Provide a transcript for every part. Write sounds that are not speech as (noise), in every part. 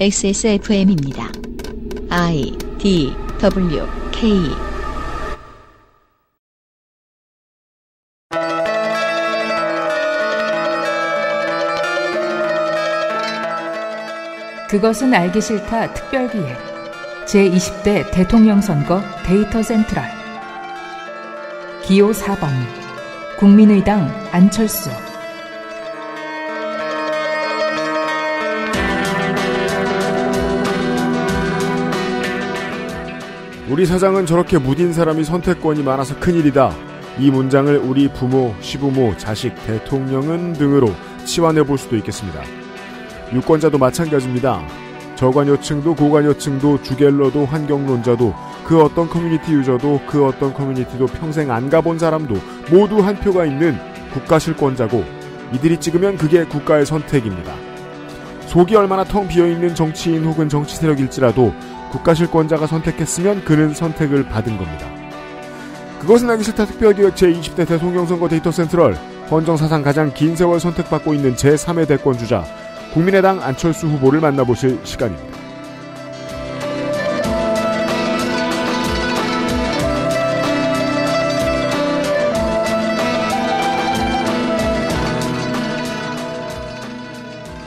XSFM입니다. I D W K 그것은 알기 싫다 특별기획 제20대 대통령 선거 데이터 센트럴 기호 4번 국민의당 안철수 우리 사장은 저렇게 무딘 사람이 선택권이 많아서 큰일이다. 이 문장을 우리 부모, 시부모, 자식, 대통령은 등으로 치환해 볼 수도 있겠습니다. 유권자도 마찬가지입니다. 저관여층도 고관여층도 주갤러도 환경론자도 그 어떤 커뮤니티 유저도 그 어떤 커뮤니티도 평생 안 가본 사람도 모두 한 표가 있는 국가 실권자고 이들이 찍으면 그게 국가의 선택입니다. 속이 얼마나 텅 비어있는 정치인 혹은 정치 세력일지라도 국가실권자가 선택했으면 그는 선택을 받은 겁니다. 그것은 하기 싫다 특별기획 제20대 대통령 선거 데이터 센트럴 헌정 사상 가장 긴 세월 선택받고 있는 제3의 대권주자 국민의당 안철수 후보를 만나보실 시간입니다.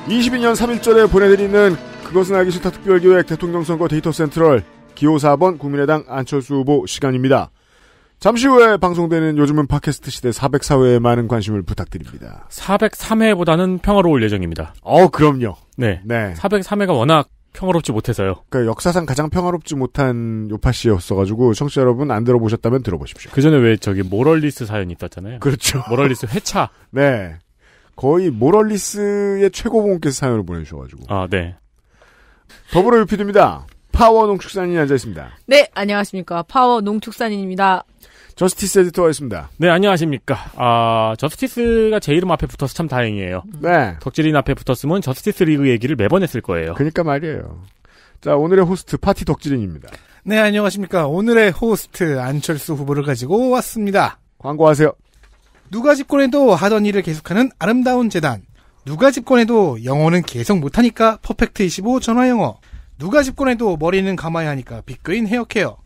(22년 3일절에) 보내드리는 그것은 알기 싫다 특별기획 대통령 선거 데이터 센트럴 기호 4번 국민의당 안철수 후보 시간입니다. 잠시 후에 방송되는 요즘은 팟캐스트 시대 404회에 많은 관심을 부탁드립니다. 403회보다는 평화로울 예정입니다. 어, 그럼요. 네. 네. 403회가 워낙 평화롭지 못해서요. 그러니까 역사상 가장 평화롭지 못한 요파 씨였어가지고 청취자 여러분 안 들어보셨다면 들어보십시오. 그 전에 왜 저기 모럴리스 사연이 있었잖아요. 그렇죠. 모럴리스 회차. (laughs) 네. 거의 모럴리스의 최고봉께서 사연을 보내주셔가지고. 아, 네. 더불어 유피드입니다. 파워 농축산인이 앉아있습니다. 네, 안녕하십니까. 파워 농축산인입니다. 저스티스 에디터였습니다. 네, 안녕하십니까. 아, 저스티스가 제 이름 앞에 붙어서 참 다행이에요. 네. 덕질인 앞에 붙었으면 저스티스 리그 얘기를 매번 했을 거예요. 그니까 말이에요. 자, 오늘의 호스트 파티 덕질인입니다. 네, 안녕하십니까. 오늘의 호스트 안철수 후보를 가지고 왔습니다. 광고하세요. 누가 집권해도 하던 일을 계속하는 아름다운 재단. 누가 집권해도 영어는 계속 못하니까 퍼펙트25 전화영어. 누가 집권해도 머리는 감아야 하니까 빅그인 헤어케어.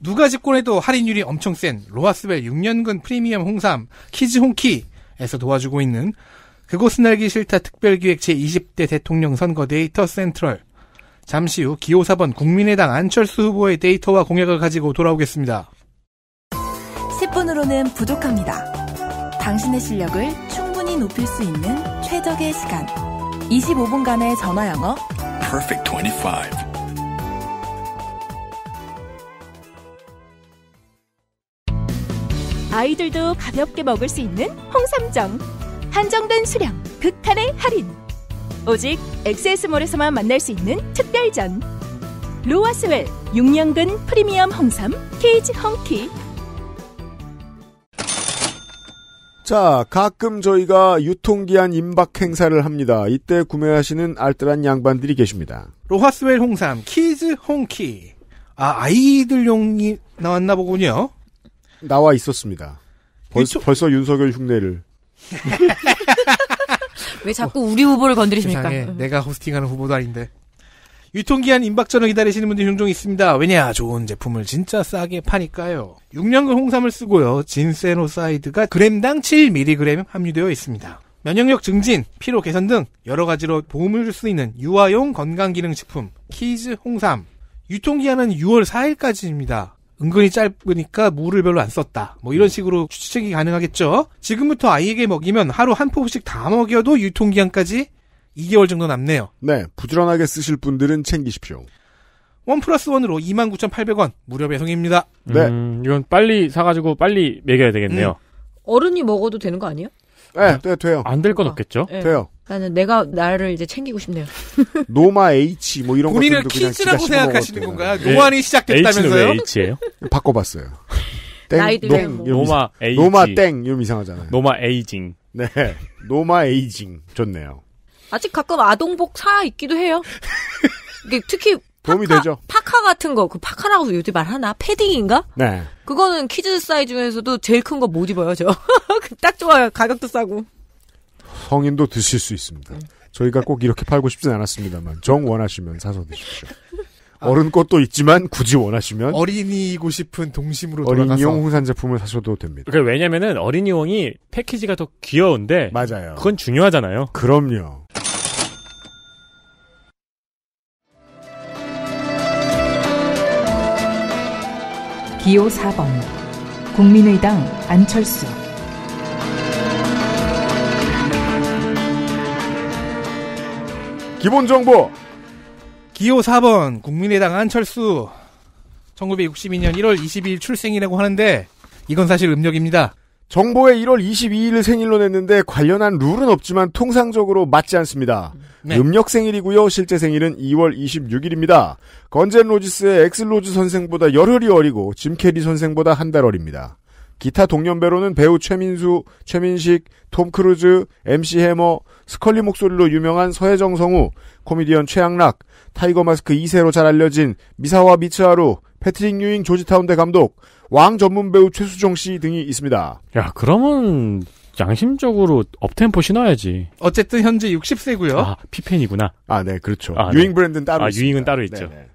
누가 집권해도 할인율이 엄청 센 로하스벨 6년근 프리미엄 홍삼 키즈 홍키에서 도와주고 있는 그곳은 알기 싫다 특별기획 제20대 대통령 선거 데이터 센트럴. 잠시 후 기호 4번 국민의당 안철수 후보의 데이터와 공약을 가지고 돌아오겠습니다. 10분으로는 부족합니다. 당신의 실력을 충분히 높일 수 있는 최적의 시간. 25분간의 전화 영어 perfect 25. 아이들도 가볍게 먹을 수 있는 홍삼정. 한정된 수량, 극한의 할인. 오직 엑세스몰에서만 만날 수 있는 특별전. 로아스웰 6년근 프리미엄 홍삼 케이지 헝키 자, 가끔 저희가 유통기한 임박 행사를 합니다. 이때 구매하시는 알뜰한 양반들이 계십니다. 로하스웰 홍삼, 키즈 홍키. 아, 아이들용이 나왔나 보군요. 나와 있었습니다. 벌, 초... 벌써 윤석열 흉내를. (laughs) 왜 자꾸 우리 후보를 건드리십니까? 세상에, 내가 호스팅하는 후보도 아닌데. 유통기한 임박전을 기다리시는 분들이 종종 있습니다. 왜냐, 좋은 제품을 진짜 싸게 파니까요. 6년간 홍삼을 쓰고요. 진세노사이드가 그램당 7mg 함유되어 있습니다. 면역력 증진, 피로 개선 등 여러 가지로 도움을 줄 수 있는 유아용 건강기능식품 키즈 홍삼. 유통기한은 6월 4일까지입니다. 은근히 짧으니까 물을 별로 안 썼다. 뭐 이런 식으로 추측이 가능하겠죠. 지금부터 아이에게 먹이면 하루 한 포씩 다 먹여도 유통기한까지 2개월 정도 남네요. 네, 부지런하게 쓰실 분들은 챙기십시오. 원 플러스 원으로 29,800원 무료 배송입니다. 네, 음, 이건 빨리 사가지고 빨리 먹여야 되겠네요. 음. 어른이 먹어도 되는 거 아니에요? 네, 네, 네 돼요. 안 될건 아, 없겠죠? 네. 돼요. 나는 내가 나를 이제 챙기고 싶네요. (laughs) 노마 H 뭐 이런 거. 우리를 키즈라고 생각하시는 건가요? 네. 노안이 시작됐다면서요? H예요? (laughs) 바꿔봤어요. 땡, 나이들 노, 뭐. 노마 에이징. 노마 땡 이름 이상하잖아요. 노마 에이징. 네, 노마 에이징 좋네요. 아직 가끔 아동복 사 있기도 해요. (laughs) 특히 도움이 파카, 되죠. 파카 같은 거, 그 파카라고 요즘 말하나? 패딩인가? 네. 그거는 키즈 사이즈 중에서도 제일 큰 거 못 입어요, 저. (laughs) 딱 좋아요. 가격도 싸고. 성인도 드실 수 있습니다. 네. 저희가 꼭 이렇게 팔고 싶진 않았습니다만, 정 원하시면 사서 드십시오. 아. 어른 것도 있지만 굳이 원하시면 어린이고 싶은 동심으로 돌아가서 어린이용 홍산 제품을 사셔도 됩니다. 그러니까 왜냐면은 어린이용이 패키지가 더 귀여운데 맞아요. 그건 중요하잖아요. 그럼요. 기호 4번 국민의당 안철수 기본정보 기호 4번 국민의당 안철수 1962년 1월 2 0일 출생이라고 하는데 이건 사실 음력입니다. 정보의 1월 22일을 생일로 냈는데 관련한 룰은 없지만 통상적으로 맞지 않습니다. 네. 음력 생일이고요. 실제 생일은 2월 26일입니다. 건젠 로지스의 엑슬 로즈 선생보다 열흘이 어리고 짐 캐리 선생보다 한 달 어립니다. 기타 동년배로는 배우 최민수, 최민식, 톰 크루즈, MC 해머, 스컬리 목소리로 유명한 서혜정 성우, 코미디언 최양락, 타이거 마스크 2세로 잘 알려진 미사와 미츠하루, 패트릭 유잉 조지타운대 감독, 왕 전문 배우 최수정 씨 등이 있습니다. 야, 그러면 양심적으로 업템포 신어야지. 어쨌든 현재 60세고요. 아, 피펜이구나. 아, 네, 그렇죠. 아, 네. 유잉 네. 브랜드는 따로 아, 있습니다. 유잉은 따로 있죠. 네네.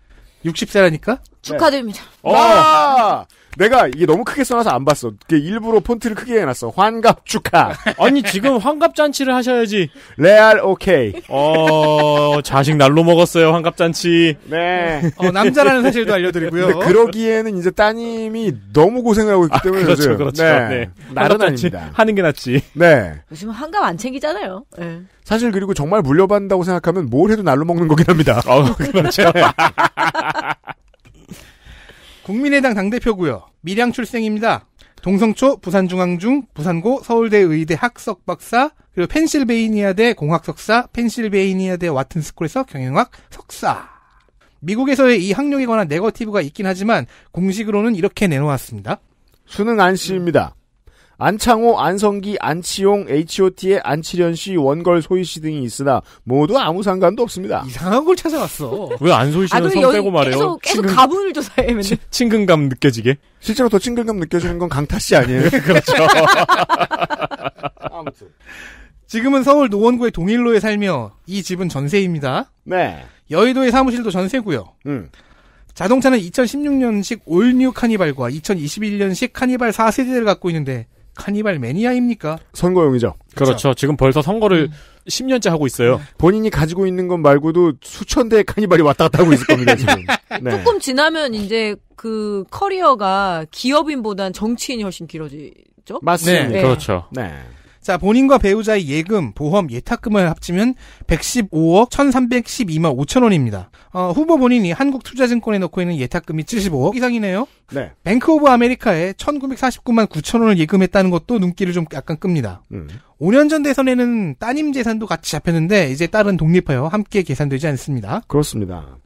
60세라니까? 축하드립니다. 어, 내가 이게 너무 크게 써놔서 안 봤어. 일부러 폰트를 크게 해놨어. 환갑 축하. 아니 지금 환갑 잔치를 하셔야지. 레알 오케이. 어 자식 날로 먹었어요 환갑 잔치. 네. 어, 남자라는 사실도 알려드리고요. 근데 그러기에는 이제 따님이 너무 고생을 하고 있기 아, 때문에 아, 그렇죠, 요즘. 그렇죠. 네. 네. 날은 아닙니다. 하는 게 낫지. 네. 요즘 환갑 안 챙기잖아요. 네. 사실 그리고 정말 물려받는다고 생각하면 뭘 해도 날로 먹는 거긴 합니다. 어, 그렇죠. (laughs) (laughs) 국민의당 당대표고요. 밀양 출생입니다. 동성초, 부산중앙중, 부산고, 서울대의대 학석 박사, 그리고 펜실베이니아대 공학 석사, 펜실베이니아대 와튼스쿨에서 경영학 석사. 미국에서의 이 학력에 관한 네거티브가 있긴 하지만 공식으로는 이렇게 내놓았습니다. 수능 안씨입니다. 안창호, 안성기, 안치용, HOT의 안치련 씨, 원걸 소희 씨 등이 있으나 모두 아무 상관도 없습니다. 이상한 걸 찾아왔어. 왜 안소희 씨는 아, 손 빼고 말해요? 계속, 계속 친근, 가분을 조사해. 맨날. 치, 친근감 느껴지게? 실제로 더 친근감 느껴지는 건 강타 씨 아니에요? 네, 그렇죠. (laughs) 아무튼. 지금은 서울 노원구의 동일로에 살며 이 집은 전세입니다. 네. 여의도의 사무실도 전세고요. 음. 자동차는 2016년식 올뉴 카니발과 2021년식 카니발 4세대를 갖고 있는데 카니발 매니아입니까? 선거용이죠. 그렇죠. 그렇죠. 지금 벌써 선거를 음. 10년째 하고 있어요. 네. 본인이 가지고 있는 것 말고도 수천 대의 카니발이 왔다 갔다 하고 있을 겁니다, 지금. 네. 조금 지나면 이제 그 커리어가 기업인보단 정치인이 훨씬 길어지죠? 맞습니다. 네. 네. 그렇죠. 네. 자, 본인과 배우자의 예금, 보험, 예탁금을 합치면 115억 1312만 5천 원입니다. 어, 후보 본인이 한국투자증권에 넣고 있는 예탁금이 75억 이상이네요. 네. 뱅크 오브 아메리카에 1949만 9천 원을 예금했다는 것도 눈길을 좀 약간 끕니다. 음. 5년 전 대선에는 따님 재산도 같이 잡혔는데 이제 딸은 독립하여 함께 계산되지 않습니다. 그렇습니다.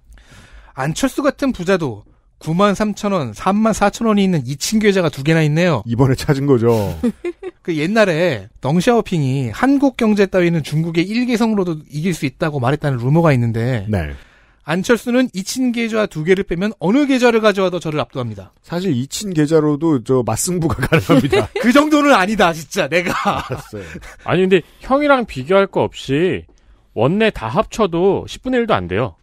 안철수 같은 부자도 9만 3천 원, 3만 4천 원이 있는 2층 계좌가 두 개나 있네요. 이번에 찾은 거죠. (laughs) 그 옛날에 덩샤오핑이 한국 경제 따위는 중국의 일개성으로도 이길 수 있다고 말했다는 루머가 있는데 네. 안철수는 2친 계좌 두 개를 빼면 어느 계좌를 가져와도 저를 압도합니다. 사실 2친 계좌로도 저 맞승부가 (laughs) 가능합니다. (laughs) 그 정도는 아니다, 진짜 내가. 알았어요. 아니 근데 형이랑 비교할 거 없이 원내 다 합쳐도 10분의 1도 안 돼요.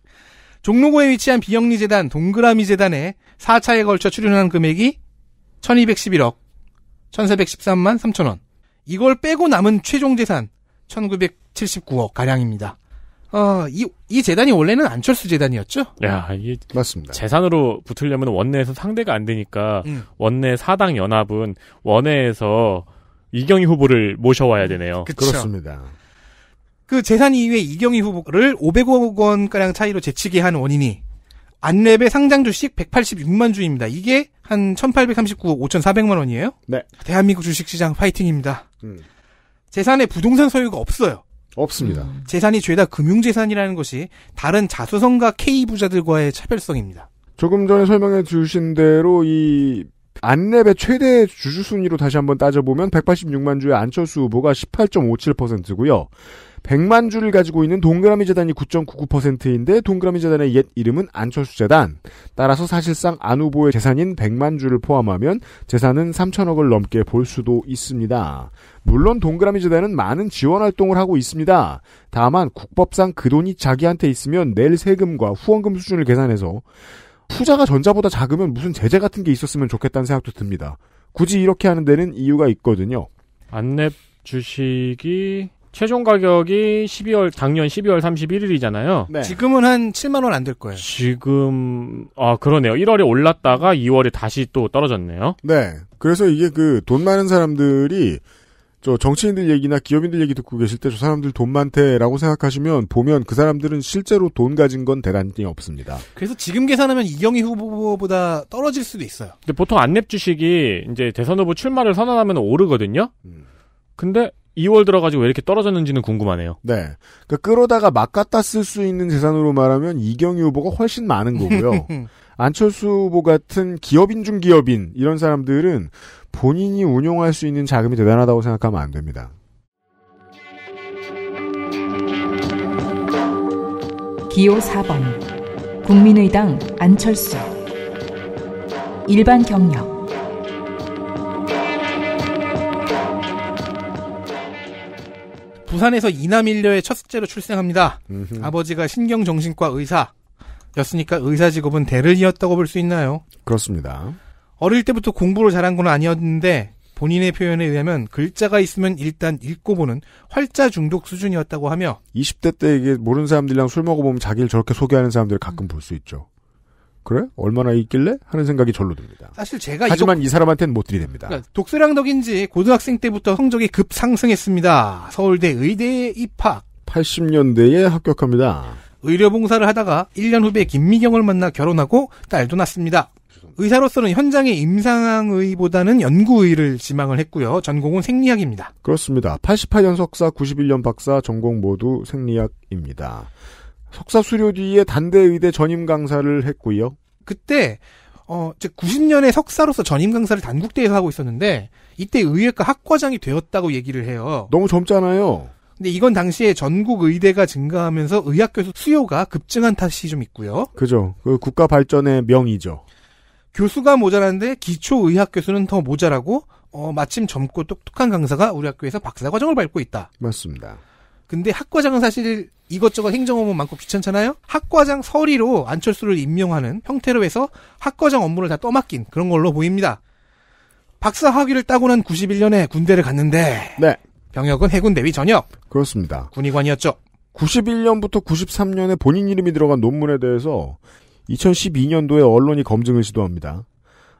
종로구에 위치한 비영리재단 동그라미재단에 4차에 걸쳐 출연한 금액이 1211억 1413만 3천원 이걸 빼고 남은 최종 재산 1979억 가량입니다. 어, 이, 이 재단이 원래는 안철수 재단이었죠? 야, 이게. 맞습니다. 재산으로 붙으려면 원내에서 상대가 안 되니까, 음. 원내 사당 연합은 원내에서 이경희 후보를 모셔와야 되네요. 그쵸. 그렇습니다. 그 재산 2위의 이경희 후보를 500억 원가량 차이로 제치게 한 원인이 안랩의 상장 주식 186만 주입니다. 이게 한 1839억 5,400만 원이에요. 네. 대한민국 주식시장 파이팅입니다. 음. 재산에 부동산 소유가 없어요. 없습니다. 음. 재산이 죄다 금융재산이라는 것이 다른 자수성과 K부자들과의 차별성입니다. 조금 전에 설명해 주신 대로 이 안랩의 최대 주주 순위로 다시 한번 따져보면 186만 주의 안철수 후보가 18.57%고요. 100만 주를 가지고 있는 동그라미 재단이 9.99%인데 동그라미 재단의 옛 이름은 안철수 재단. 따라서 사실상 안 후보의 재산인 100만 주를 포함하면 재산은 3천억을 넘게 볼 수도 있습니다. 물론 동그라미 재단은 많은 지원 활동을 하고 있습니다. 다만 국법상 그 돈이 자기한테 있으면 낼 세금과 후원금 수준을 계산해서 후자가 전자보다 작으면 무슨 제재 같은 게 있었으면 좋겠다는 생각도 듭니다. 굳이 이렇게 하는 데는 이유가 있거든요. 안내 주식이 최종 가격이 12월 작년 12월 31일이잖아요. 네. 지금은 한 7만 원 안 될 거예요. 지금 아 그러네요. 1월에 올랐다가 2월에 다시 또 떨어졌네요. 네. 그래서 이게 그 돈 많은 사람들이 저 정치인들 얘기나 기업인들 얘기 듣고 계실 때 저 사람들 돈 많대라고 생각하시면 보면 그 사람들은 실제로 돈 가진 건 대단히 없습니다. 그래서 지금 계산하면 이경희 후보보다 떨어질 수도 있어요. 근데 보통 안랩 주식이 이제 대선 후보 출마를 선언하면 오르거든요. 음. 근데 2월 들어가지고 왜 이렇게 떨어졌는지는 궁금하네요. 네. 그러니까 끌어다가 막 갖다 쓸 수 있는 재산으로 말하면 이경희 후보가 훨씬 많은 거고요. (laughs) 안철수 후보 같은 기업인 중 기업인 이런 사람들은 본인이 운용할 수 있는 자금이 대단하다고 생각하면 안 됩니다. 기호 4번 국민의당 안철수 일반 경력 부산에서 이남일녀의 첫 셋째로 출생합니다. 음흠. 아버지가 신경정신과 의사였으니까 의사 직업은 대를 이었다고 볼 수 있나요? 그렇습니다. 어릴 때부터 공부를 잘한 건 아니었는데 본인의 표현에 의하면 글자가 있으면 일단 읽고 보는 활자 중독 수준이었다고 하며 20대 때 이게 모르는 사람들이랑 술 먹어보면 자기를 저렇게 소개하는 사람들을 가끔 음. 볼수 있죠. 그래? 얼마나 있길래? 하는 생각이 절로 듭니다. 사실 제가 하지만 이거... 이 사람한테는 못 들이댑니다. 그러니까 독서량덕인지 고등학생 때부터 성적이 급상승했습니다. 서울대 의대에 입학. 80년대에 합격합니다. 의료봉사를 하다가 1년 후배 김미경을 만나 결혼하고 딸도 낳습니다. 의사로서는 현장의 임상의보다는 연구의를 지망을 했고요. 전공은 생리학입니다. 그렇습니다. 88년 석사, 91년 박사 전공 모두 생리학입니다. 석사 수료 뒤에 단대의대 전임 강사를 했고요. 그때 어, 90년에 석사로서 전임 강사를 단국대에서 하고 있었는데 이때 의예과 학과장이 되었다고 얘기를 해요. 너무 젊잖아요. 근데 이건 당시에 전국 의대가 증가하면서 의학교수 수요가 급증한 탓이 좀 있고요. 그죠. 그 국가 발전의 명이죠. 교수가 모자란데 기초 의학 교수는 더 모자라고 어, 마침 젊고 똑똑한 강사가 우리 학교에서 박사 과정을 밟고 있다. 맞습니다. 근데 학과장은 사실 이것저것 행정업무 많고 귀찮잖아요? 학과장 서리로 안철수를 임명하는 형태로 해서 학과장 업무를 다 떠맡긴 그런 걸로 보입니다. 박사 학위를 따고 난 91년에 군대를 갔는데 네. 병역은 해군 대위 전역. 그렇습니다. 군의관이었죠. 91년부터 93년에 본인 이름이 들어간 논문에 대해서 2012년도에 언론이 검증을 시도합니다.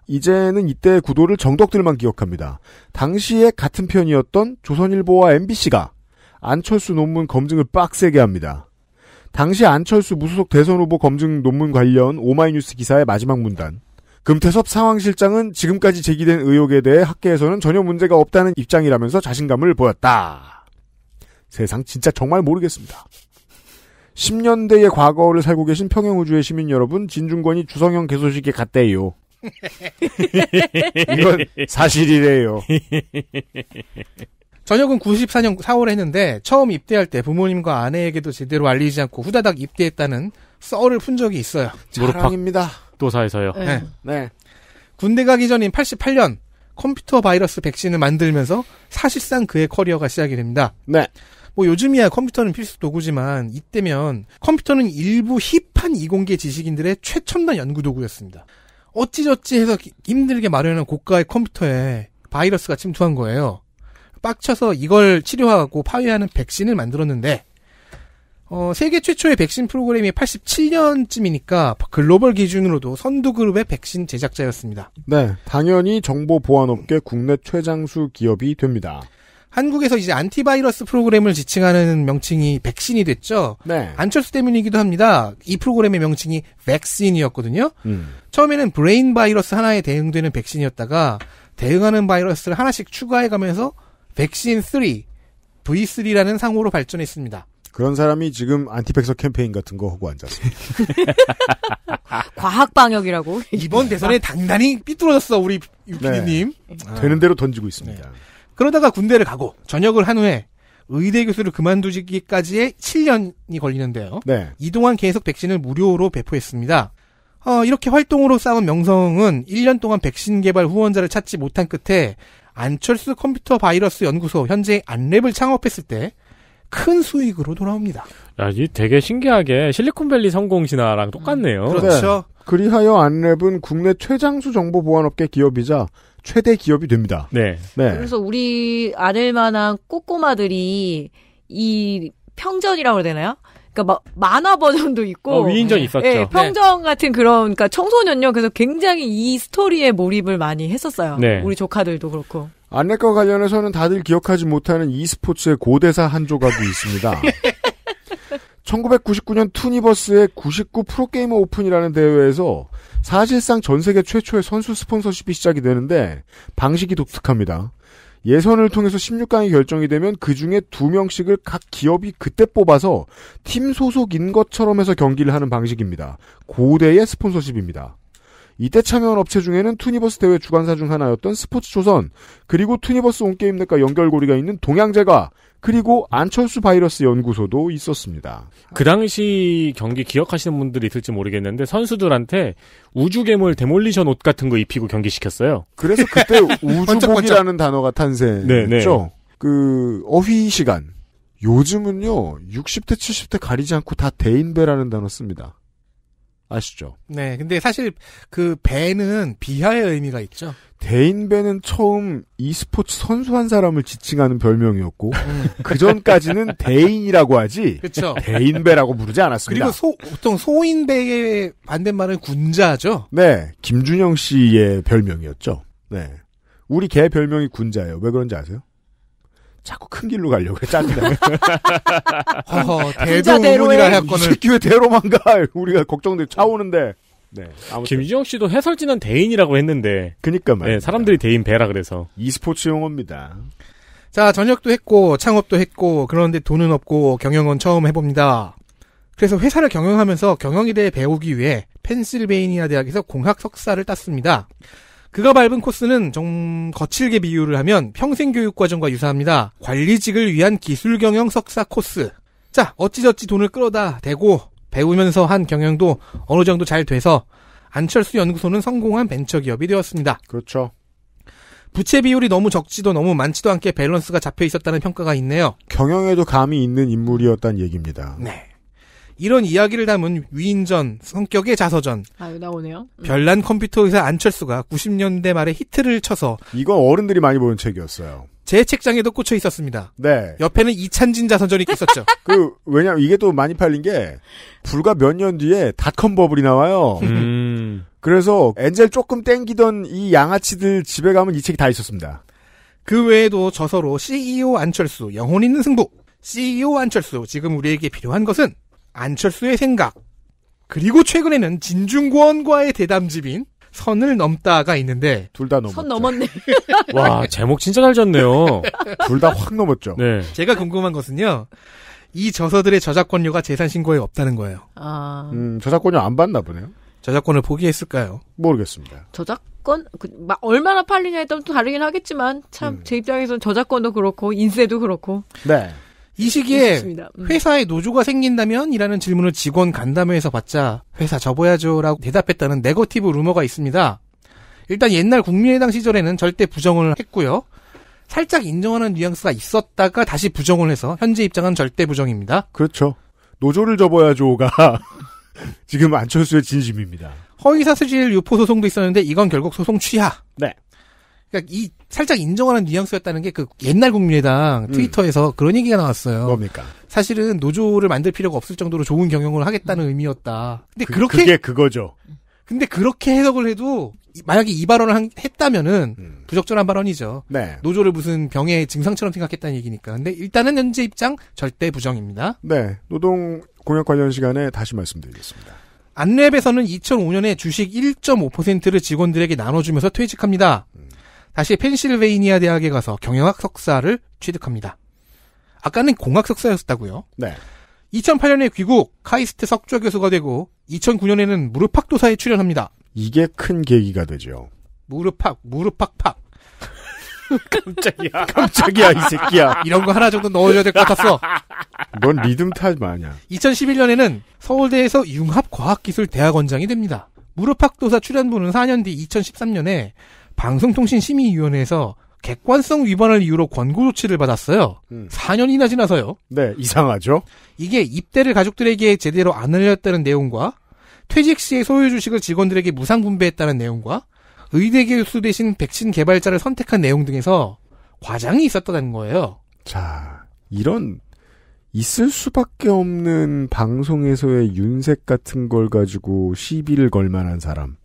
이제는 이때의 구도를 정덕들만 기억합니다. 당시에 같은 편이었던 조선일보와 MBC가 안철수 논문 검증을 빡세게 합니다. 당시 안철수 무소속 대선 후보 검증 논문 관련 오마이뉴스 기사의 마지막 문단. 금태섭 상황실장은 지금까지 제기된 의혹에 대해 학계에서는 전혀 문제가 없다는 입장이라면서 자신감을 보였다. 세상 진짜 정말 모르겠습니다. 10년대의 과거를 살고 계신 평행우주의 시민 여러분, 진중권이 주성형 개소식에 갔대요. (laughs) 이건 사실이래요. 저녁은 94년 4월에 했는데 처음 입대할 때 부모님과 아내에게도 제대로 알리지 않고 후다닥 입대했다는 썰을 푼 적이 있어요. 무릎랑입니다 도사에서요. 네. 네. 네. 군대 가기 전인 88년 컴퓨터 바이러스 백신을 만들면서 사실상 그의 커리어가 시작이 됩니다. 네. 뭐 요즘이야 컴퓨터는 필수 도구지만 이때면 컴퓨터는 일부 힙한 이공계 지식인들의 최첨단 연구 도구였습니다. 어찌저찌 해서 힘들게 마련한 고가의 컴퓨터에 바이러스가 침투한 거예요. 빡쳐서 이걸 치료하고 파괴하는 백신을 만들었는데 어, 세계 최초의 백신 프로그램이 87년쯤이니까 글로벌 기준으로도 선두 그룹의 백신 제작자였습니다. 네, 당연히 정보 보안업계 국내 최장수 기업이 됩니다. 한국에서 이제 안티바이러스 프로그램을 지칭하는 명칭이 백신이 됐죠. 네. 안철수 때문이기도 합니다. 이 프로그램의 명칭이 백신이었거든요. 음. 처음에는 브레인 바이러스 하나에 대응되는 백신이었다가 대응하는 바이러스를 하나씩 추가해가면서 백신 3, V3라는 상호로 발전했습니다. 그런 사람이 지금 안티백서 캠페인 같은 거 하고 앉았습니다. (laughs) 과학 방역이라고. 이번 대선에 당당히 삐뚤어졌어 우리 유피님 네. 아. 되는 대로 던지고 있습니다. 네. 그러다가 군대를 가고 전역을 한 후에 의대 교수를 그만두기까지의 7년이 걸리는데요. 네. 이동안 계속 백신을 무료로 배포했습니다. 어, 이렇게 활동으로 쌓은 명성은 1년 동안 백신 개발 후원자를 찾지 못한 끝에 안철수 컴퓨터 바이러스 연구소 현재 안랩을 창업했을 때 큰 수익으로 돌아옵니다. 야, 이 되게 신기하게 실리콘밸리 성공 신화랑 똑같네요. 음, 그렇죠. 네. 그리하여 안랩은 국내 최장수 정보 보안업계 기업이자 최대 기업이 됩니다. 네. 네. 그래서 우리 아들만한 꼬꼬마들이 이 평전이라고 해야 되나요? 그러니까 막 만화 버전도 있고 어, 위인전 네. 있었죠. 예, 네. 평정 같은 그런 그러니까 청소년요. 그래서 굉장히 이 스토리에 몰입을 많이 했었어요. 네. 우리 조카들도 그렇고. 안내과 관련해서는 다들 기억하지 못하는 e스포츠의 고대사 한 조각이 있습니다. 1999년 (laughs) 투니버스의 99 프로게이머 오픈이라는 대회에서 사실상 전 세계 최초의 선수 스폰서십이 시작이 되는데 방식이 독특합니다. 예선을 통해서 16강이 결정이 되면 그 중에 두 명씩을 각 기업이 그때 뽑아서 팀 소속인 것처럼 해서 경기를 하는 방식입니다. 고대의 스폰서십입니다. 이때 참여한 업체 중에는 투니버스 대회 주관사 중 하나였던 스포츠조선, 그리고 투니버스 온게임넷과 연결고리가 있는 동양제가, 그리고 안철수 바이러스 연구소도 있었습니다. 그 당시 경기 기억하시는 분들이 있을지 모르겠는데 선수들한테 우주괴물 데몰리션 옷 같은 거 입히고 경기시켰어요. 그래서 그때 (laughs) 우주복이라는 단어가 탄생했죠. 네, 네. 그 어휘 시간. 요즘은요 60대 70대 가리지 않고 다 대인배라는 단어 씁니다. 아시죠? 네. 근데 사실 그 배는 비하의 의미가 있죠. 대인배는 처음 e스포츠 선수 한 사람을 지칭하는 별명이었고 음. 그 전까지는 (laughs) 대인이라고 하지 그쵸. 대인배라고 부르지 않았습니다. 그리고 소, 보통 소인배의 반대말은 군자죠. 네, 김준영 씨의 별명이었죠. 네, 우리 개 별명이 군자예요. 왜 그런지 아세요? 자꾸 큰 길로 가려고 해, 짜증나 (laughs) 허허, 대도문이라 할거는 새끼 왜 대로만 가? (laughs) 우리가 걱정돼, 차 오는데. 네. 아무튼. 김주영 씨도 해설진은 대인이라고 했는데. 그니까 말이에요. 네, 사람들이 대인 배라 그래서. e스포츠 용어입니다. 자, 전역도 했고, 창업도 했고, 그런데 돈은 없고, 경영은 처음 해봅니다. 그래서 회사를 경영하면서 경영에 대해 배우기 위해 펜실베이니아 대학에서 공학 석사를 땄습니다. 그가 밟은 코스는 좀 거칠게 비유를 하면 평생 교육 과정과 유사합니다. 관리직을 위한 기술 경영 석사 코스. 자, 어찌저찌 돈을 끌어다 대고 배우면서 한 경영도 어느 정도 잘 돼서 안철수 연구소는 성공한 벤처 기업이 되었습니다. 그렇죠. 부채 비율이 너무 적지도 너무 많지도 않게 밸런스가 잡혀 있었다는 평가가 있네요. 경영에도 감이 있는 인물이었다는 얘기입니다. 네. 이런 이야기를 담은 위인전 성격의 자서전. 아 나오네요. 음. 별난 컴퓨터 의사 안철수가 90년대 말에 히트를 쳐서 이건 어른들이 많이 보는 책이었어요. 제 책장에도 꽂혀 있었습니다. 네. 옆에는 이찬진 자서전이 있었죠. (laughs) 그 왜냐 면 이게 또 많이 팔린 게 불과 몇 년 뒤에 닷컴 버블이 나와요. 음. (laughs) 그래서 엔젤 조금 땡기던 이 양아치들 집에 가면 이 책이 다 있었습니다. 그 외에도 저서로 CEO 안철수 영혼 있는 승부, CEO 안철수 지금 우리에게 필요한 것은 안철수의 생각 그리고 최근에는 진중권과의 대담집인 선을 넘다가 있는데 둘 다 넘었죠. 선 넘었네. (laughs) 와 제목 진짜 잘 졌네요. 둘 다 확 넘었죠. 네. 제가 궁금한 것은요. 이 저서들의 저작권료가 재산 신고에 없다는 거예요. 아. 음, 저작권료 안 받나 보네요. 저작권을 포기했을까요? 모르겠습니다. 저작권 그, 막 얼마나 팔리냐에 따라 또 다르긴 하겠지만 참제 음. 입장에선 저작권도 그렇고 인쇄도 그렇고. 네. 이 시기에 음. 회사에 노조가 생긴다면? 이라는 질문을 직원 간담회에서 받자 회사 접어야죠 라고 대답했다는 네거티브 루머가 있습니다. 일단 옛날 국민의당 시절에는 절대 부정을 했고요. 살짝 인정하는 뉘앙스가 있었다가 다시 부정을 해서 현재 입장은 절대 부정입니다. 그렇죠. 노조를 접어야죠가 (laughs) 지금 안철수의 진심입니다. 허위사실 유포 소송도 있었는데 이건 결국 소송 취하. 네. 그러니까 이 살짝 인정하는 뉘앙스였다는 게 그 옛날 국민의당 음. 트위터에서 음. 그런 얘기가 나왔어요. 뭡니까? 사실은 노조를 만들 필요가 없을 정도로 좋은 경영을 하겠다는 음. 의미였다. 근데 그, 렇게 그게 그거죠. 근데 그렇게 해석을 해도 만약에 이 발언을 한, 했다면은 음. 부적절한 발언이죠. 네. 노조를 무슨 병의 증상처럼 생각했다는 얘기니까. 근데 일단은 현재 입장 절대 부정입니다. 네. 노동 공약 관련 시간에 다시 말씀드리겠습니다. 안랩에서는 2005년에 주식 1.5%를 직원들에게 나눠주면서 퇴직합니다. 음. 다시 펜실베이니아 대학에 가서 경영학 석사를 취득합니다. 아까는 공학 석사였다고요. 네. 2008년에 귀국 카이스트 석좌 교수가 되고 2009년에는 무릎팍도사에 출연합니다. 이게 큰 계기가 되죠. 무릎팍, 무릎팍팍. (laughs) 깜짝이야. 깜짝이야, 이 새끼야. 이런 거 하나 정도 넣어줘야 될 것 같았어. 넌 리듬 타지 마냐. 2011년에는 서울대에서 융합과학기술대학원장이 됩니다. 무릎팍도사 출연부는 4년 뒤 2013년에 방송통신심의위원회에서 객관성 위반을 이유로 권고 조치를 받았어요. 음. 4년이나 지나서요. 네, 이상하죠. 이게 입대를 가족들에게 제대로 안 알렸다는 내용과 퇴직 시에 소유 주식을 직원들에게 무상 분배했다는 내용과 의대 교수 대신 백신 개발자를 선택한 내용 등에서 과장이 있었다는 거예요. 자, 이런 있을 수밖에 없는 방송에서의 윤색 같은 걸 가지고 시비를 걸 만한 사람.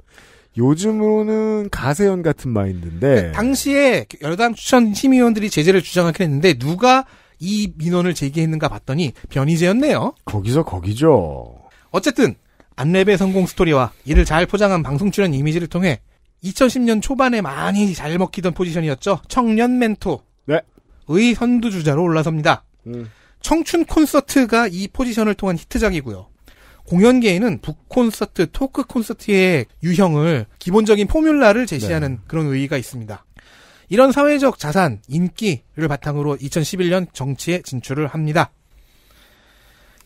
요즘으로는 가세연 같은 마인드인데 그러니까 당시에 여당 추천 심의위원들이 제재를 주장하긴 했는데 누가 이 민원을 제기했는가 봤더니 변희재였네요. 거기서 거기죠. 어쨌든 안랩의 성공 스토리와 이를 잘 포장한 방송 출연 이미지를 통해 2010년 초반에 많이 잘 먹히던 포지션이었죠. 청년 멘토. 네. 의 선두주자로 올라섭니다. 음. 청춘 콘서트가 이 포지션을 통한 히트작이고요. 공연계에는 북콘서트, 토크 콘서트의 유형을 기본적인 포뮬라를 제시하는 네. 그런 의의가 있습니다. 이런 사회적 자산, 인기를 바탕으로 2011년 정치에 진출을 합니다.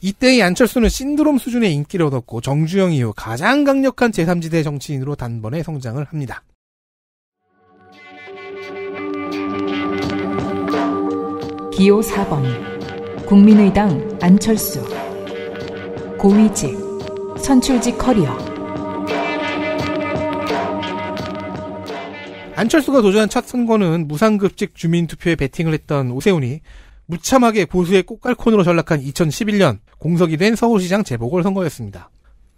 이때의 안철수는 신드롬 수준의 인기를 얻었고 정주영 이후 가장 강력한 제3지대 정치인으로 단번에 성장을 합니다. 기호 4번 국민의당 안철수 고위직, 선출직 커리어. 안철수가 도전한 첫 선거는 무상급직 주민투표에 베팅을 했던 오세훈이 무참하게 보수의 꽃갈콘으로 전락한 2011년 공석이 된 서울시장 재보궐선거였습니다.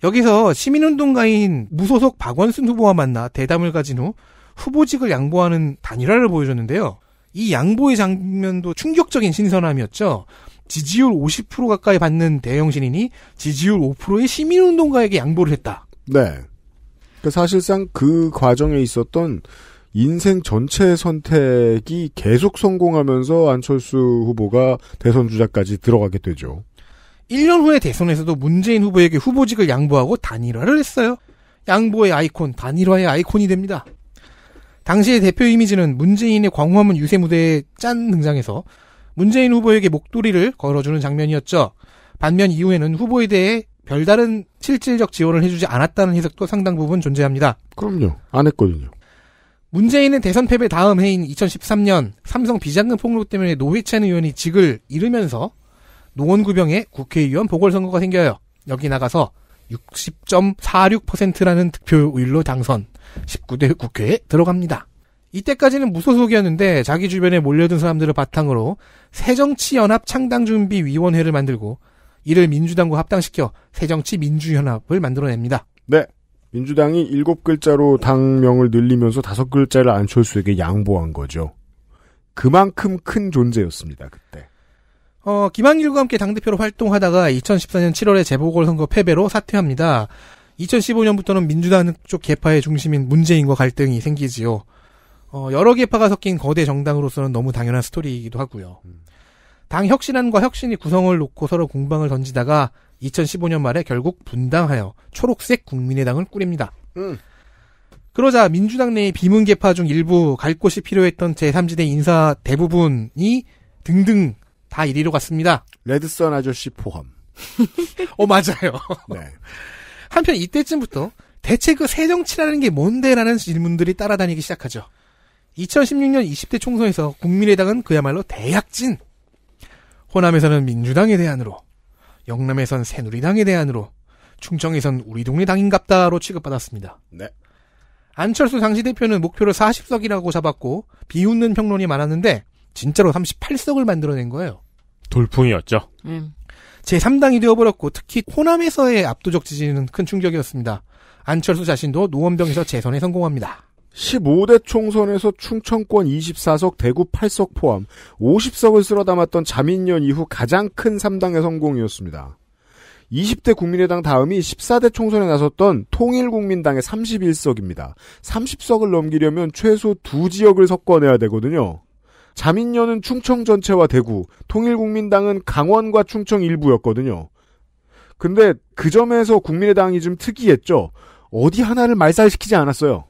여기서 시민운동가인 무소속 박원순 후보와 만나 대담을 가진 후 후보직을 양보하는 단일화를 보여줬는데요. 이 양보의 장면도 충격적인 신선함이었죠. 지지율 50% 가까이 받는 대형 신인이 지지율 5%의 시민운동가에게 양보를 했다. 네. 그 사실상 그 과정에 있었던 인생 전체 선택이 계속 성공하면서 안철수 후보가 대선 주자까지 들어가게 되죠. 1년 후에 대선에서도 문재인 후보에게 후보직을 양보하고 단일화를 했어요. 양보의 아이콘, 단일화의 아이콘이 됩니다. 당시의 대표 이미지는 문재인의 광화문 유세 무대에 짠 등장해서 문재인 후보에게 목도리를 걸어주는 장면이었죠. 반면 이후에는 후보에 대해 별다른 실질적 지원을 해주지 않았다는 해석도 상당 부분 존재합니다. 그럼요. 안 했거든요. 문재인은 대선 패배 다음 해인 2013년 삼성 비자금 폭로 때문에 노회찬 의원이 직을 잃으면서 노원구병에 국회의원 보궐선거가 생겨요. 여기 나가서 60.46%라는 득표율로 당선 19대 국회에 들어갑니다. 이때까지는 무소속이었는데 자기 주변에 몰려든 사람들을 바탕으로 새정치연합 창당준비위원회를 만들고 이를 민주당과 합당시켜 새정치 민주연합을 만들어냅니다. 네. 민주당이 일곱 글자로 당명을 늘리면서 다섯 글자를 안철수에게 양보한 거죠. 그만큼 큰 존재였습니다, 그때. 어, 김한길과 함께 당대표로 활동하다가 2014년 7월에 재보궐선거 패배로 사퇴합니다. 2015년부터는 민주당 쪽 개파의 중심인 문재인과 갈등이 생기지요. 어, 여러 개파가 섞인 거대 정당으로서는 너무 당연한 스토리이기도 하고요. 음. 당 혁신안과 혁신이 구성을 놓고 서로 공방을 던지다가 2015년 말에 결국 분당하여 초록색 국민의당을 꾸립니다. 음. 그러자 민주당 내의 비문계파 중 일부 갈 곳이 필요했던 제3지대 인사 대부분이 등등 다이리로 갔습니다. 레드선 아저씨 포함. (laughs) 어, 맞아요. 네. 한편 이때쯤부터 대체 그 새정치라는 게 뭔데라는 질문들이 따라다니기 시작하죠. 2016년 20대 총선에서 국민의당은 그야말로 대약진. 호남에서는 민주당에 대안으로, 영남에선 새누리당에 대안으로, 충청에선 우리 동네 당인갑다로 취급받았습니다. 네. 안철수 당시 대표는 목표를 40석이라고 잡았고 비웃는 평론이 많았는데 진짜로 38석을 만들어낸 거예요. 돌풍이었죠. 음. 제3당이 되어버렸고 특히 호남에서의 압도적 지지는 큰 충격이었습니다. 안철수 자신도 노원병에서 재선에 성공합니다. 15대 총선에서 충청권 24석, 대구 8석 포함 50석을 쓸어 담았던 자민련 이후 가장 큰 3당의 성공이었습니다. 20대 국민의당 다음이 14대 총선에 나섰던 통일국민당의 31석입니다. 30석을 넘기려면 최소 두 지역을 섞어내야 되거든요. 자민련은 충청 전체와 대구, 통일국민당은 강원과 충청 일부였거든요. 근데 그 점에서 국민의당이 좀 특이했죠. 어디 하나를 말살시키지 않았어요.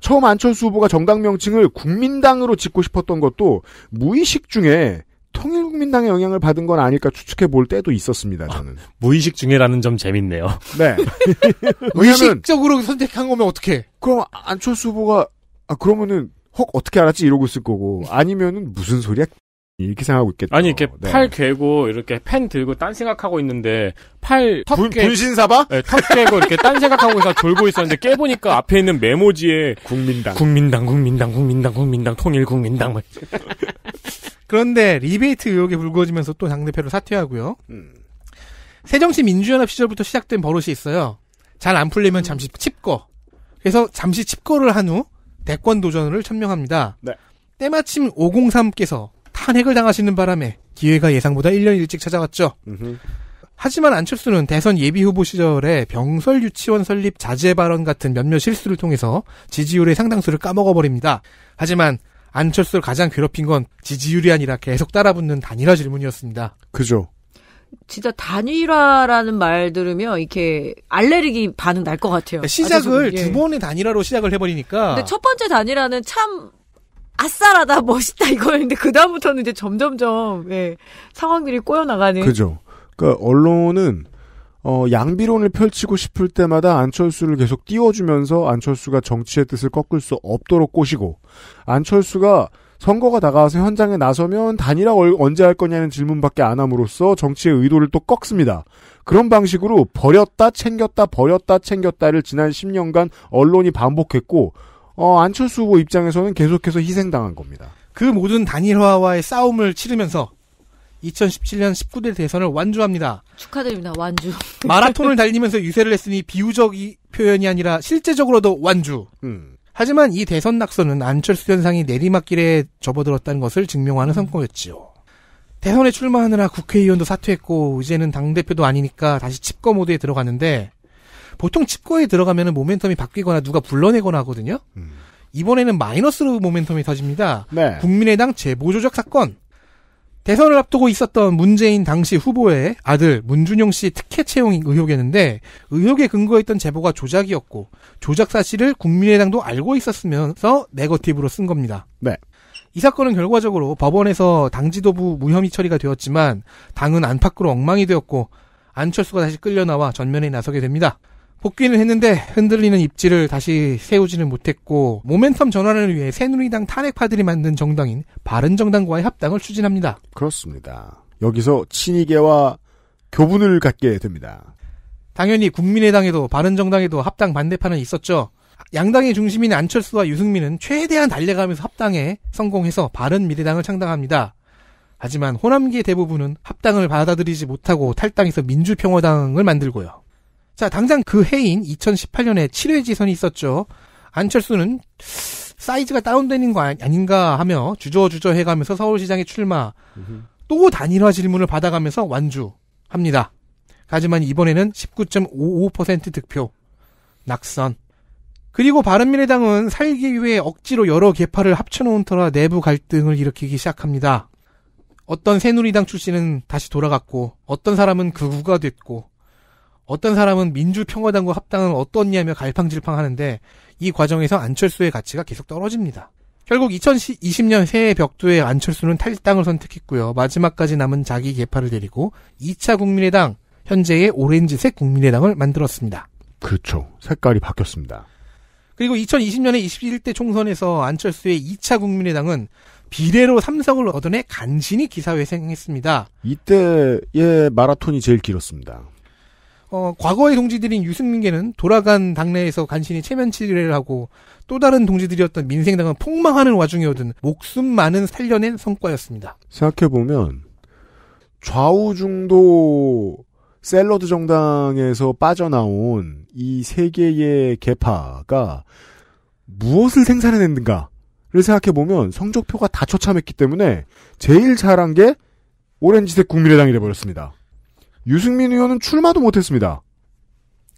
처음 안철수 후보가 정당 명칭을 국민당으로 짓고 싶었던 것도 무의식 중에 통일국민당의 영향을 받은 건 아닐까 추측해 볼 때도 있었습니다. 저는 아, 무의식 중에라는 점 재밌네요. 네. (laughs) 의식적으로 선택한 거면 어떻게? 그럼 안철수 후보가 아 그러면은 헉 어떻게 알았지 이러고 있을 거고 아니면은 무슨 소리야 이렇게 생각하고 있겠죠. 아니 이렇게 네. 팔 괴고 이렇게 펜 들고 딴 생각하고 있는데 팔턱 분신사바? 네, 턱 괴고 이렇게 딴 생각하고 있어 돌고 있었는데 깨보니까 앞에 있는 메모지에 국민당 국민당 국민당 국민당 국민당 통일 국민당 (laughs) 그런데 리베이트 의혹이 불거지면서 또당대표로 사퇴하고요. 음. 새정치 민주연합 시절부터 시작된 버릇이 있어요. 잘 안 풀리면 잠시 칩거. 그래서 잠시 칩거를 한 후 대권 도전을 천명합니다. 네. 때마침 503께서 탄핵을 당하시는 바람에 기회가 예상보다 1년 일찍 찾아왔죠. 하지만 안철수는 대선 예비후보 시절에 병설 유치원 설립 자제 발언 같은 몇몇 실수를 통해서 지지율의 상당수를 까먹어버립니다. 하지만 안철수를 가장 괴롭힌 건 지지율이 아니라 계속 따라붙는 단일화 질문이었습니다. 그죠. 진짜 단일화라는 말 들으면 이렇게 알레르기 반응 날 것 같아요. 시작을 아, 두 번의 단일화로 시작을 해버리니까. 근데 첫 번째 단일화는 참 아싸라다 멋있다 이거였는데그 다음부터는 이제 점점점 예, 상황들이 꼬여 나가는. 그죠. 그러니까 언론은 어, 양비론을 펼치고 싶을 때마다 안철수를 계속 띄워주면서 안철수가 정치의 뜻을 꺾을 수 없도록 꼬시고 안철수가 선거가 다가와서 현장에 나서면 단일화 언제 할 거냐는 질문밖에 안 함으로써 정치의 의도를 또 꺾습니다. 그런 방식으로 버렸다 챙겼다 버렸다 챙겼다를 지난 10년간 언론이 반복했고 어, 안철수 후보 입장에서는 계속해서 희생당한 겁니다. 그 모든 단일화와의 싸움을 치르면서 2017년 19대 대선을 완주합니다. 축하드립니다. 완주. (laughs) 마라톤을 달리면서 유세를 했으니 비유적이 표현이 아니라 실제적으로도 완주. 음. 하지만 이 대선 낙선은 안철수 현상이 내리막길에 접어들었다는 것을 증명하는 음. 성이었지요 대선에 출마하느라 국회의원도 사퇴했고 이제는 당대표도 아니니까 다시 칩거 모드에 들어갔는데 보통 칩거에 들어가면 모멘텀이 바뀌거나 누가 불러내거나 하거든요. 음. 이번에는 마이너스로 모멘텀이 터집니다. 네. 국민의당 제보 조작 사건. 대선을 앞두고 있었던 문재인 당시 후보의 아들 문준용 씨 특혜 채용 의혹이었는데 의혹에 근거했던 제보가 조작이었고 조작 사실을 국민의당도 알고 있었으면서 네거티브로 쓴 겁니다. 네. 이 사건은 결과적으로 법원에서 당 지도부 무혐의 처리가 되었지만 당은 안팎으로 엉망이 되었고 안철수가 다시 끌려 나와 전면에 나서게 됩니다. 복귀는 했는데 흔들리는 입지를 다시 세우지는 못했고 모멘텀 전환을 위해 새누리당 탄핵파들이 만든 정당인 바른정당과의 합당을 추진합니다. 그렇습니다. 여기서 친이계와 교분을 갖게 됩니다. 당연히 국민의당에도 바른정당에도 합당 반대파는 있었죠. 양당의 중심인 안철수와 유승민은 최대한 달려가면서 합당에 성공해서 바른미래당을 창당합니다. 하지만 호남기의 대부분은 합당을 받아들이지 못하고 탈당해서 민주평화당을 만들고요. 자, 당장 그 해인 2018년에 7회 지선이 있었죠. 안철수는 사이즈가 다운되는 거 아닌가 하며 주저주저 해가면서 서울시장에 출마. 또 단일화 질문을 받아가면서 완주합니다. 하지만 이번에는 19.55% 득표. 낙선. 그리고 바른미래당은 살기 위해 억지로 여러 계파를 합쳐놓은 터라 내부 갈등을 일으키기 시작합니다. 어떤 새누리당 출신은 다시 돌아갔고, 어떤 사람은 극우가 됐고, 어떤 사람은 민주평화당과 합당은 어떻냐며 갈팡질팡하는데 이 과정에서 안철수의 가치가 계속 떨어집니다. 결국 2020년 새해 벽두에 안철수는 탈당을 선택했고요. 마지막까지 남은 자기 계파를 데리고 2차 국민의당, 현재의 오렌지색 국민의당을 만들었습니다. 그렇죠. 색깔이 바뀌었습니다. 그리고 2020년에 21대 총선에서 안철수의 2차 국민의당은 비례로 3석을 얻어내 간신히 기사회생했습니다. 이때의 마라톤이 제일 길었습니다. 어, 과거의 동지들인 유승민계는 돌아간 당내에서 간신히 체면 치레를 하고 또 다른 동지들이었던 민생당은 폭망하는 와중에 얻은 목숨 많은 살려낸 성과였습니다. 생각해보면 좌우 중도 샐러드 정당에서 빠져나온 이 세 개의 개파가 무엇을 생산해냈는가를 생각해보면 성적표가 다 처참했기 때문에 제일 잘한 게 오렌지색 국민의당이 되어버렸습니다 유승민 의원은 출마도 못했습니다.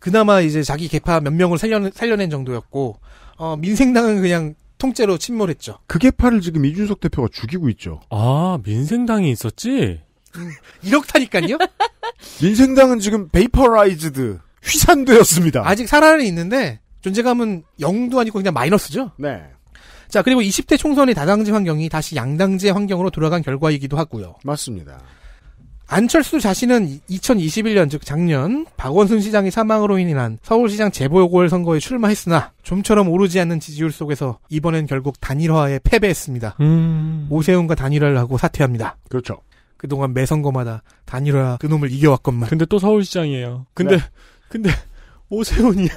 그나마 이제 자기 개파 몇 명을 살려, 살려낸 정도였고 어, 민생당은 그냥 통째로 침몰했죠. 그 개파를 지금 이준석 대표가 죽이고 있죠. 아 민생당이 있었지? 음, 이렇다니까요? (laughs) 민생당은 지금 베이퍼라이즈드 휘산되었습니다. 아직 살아는 있는데 존재감은 0도 아니고 그냥 마이너스죠. 네. 자 그리고 20대 총선의 다당제 환경이 다시 양당제 환경으로 돌아간 결과이기도 하고요. 맞습니다. 안철수 자신은 2021년 즉 작년 박원순 시장이 사망으로 인한 서울시장 재보궐선거에 출마했으나 좀처럼 오르지 않는 지지율 속에서 이번엔 결국 단일화에 패배했습니다. 음... 오세훈과 단일화를 하고 사퇴합니다. 그렇죠. 그동안 매 선거마다 단일화 그놈을 이겨왔건만. 근데 또 서울시장이에요. 근데 네. 근데 오세훈이야.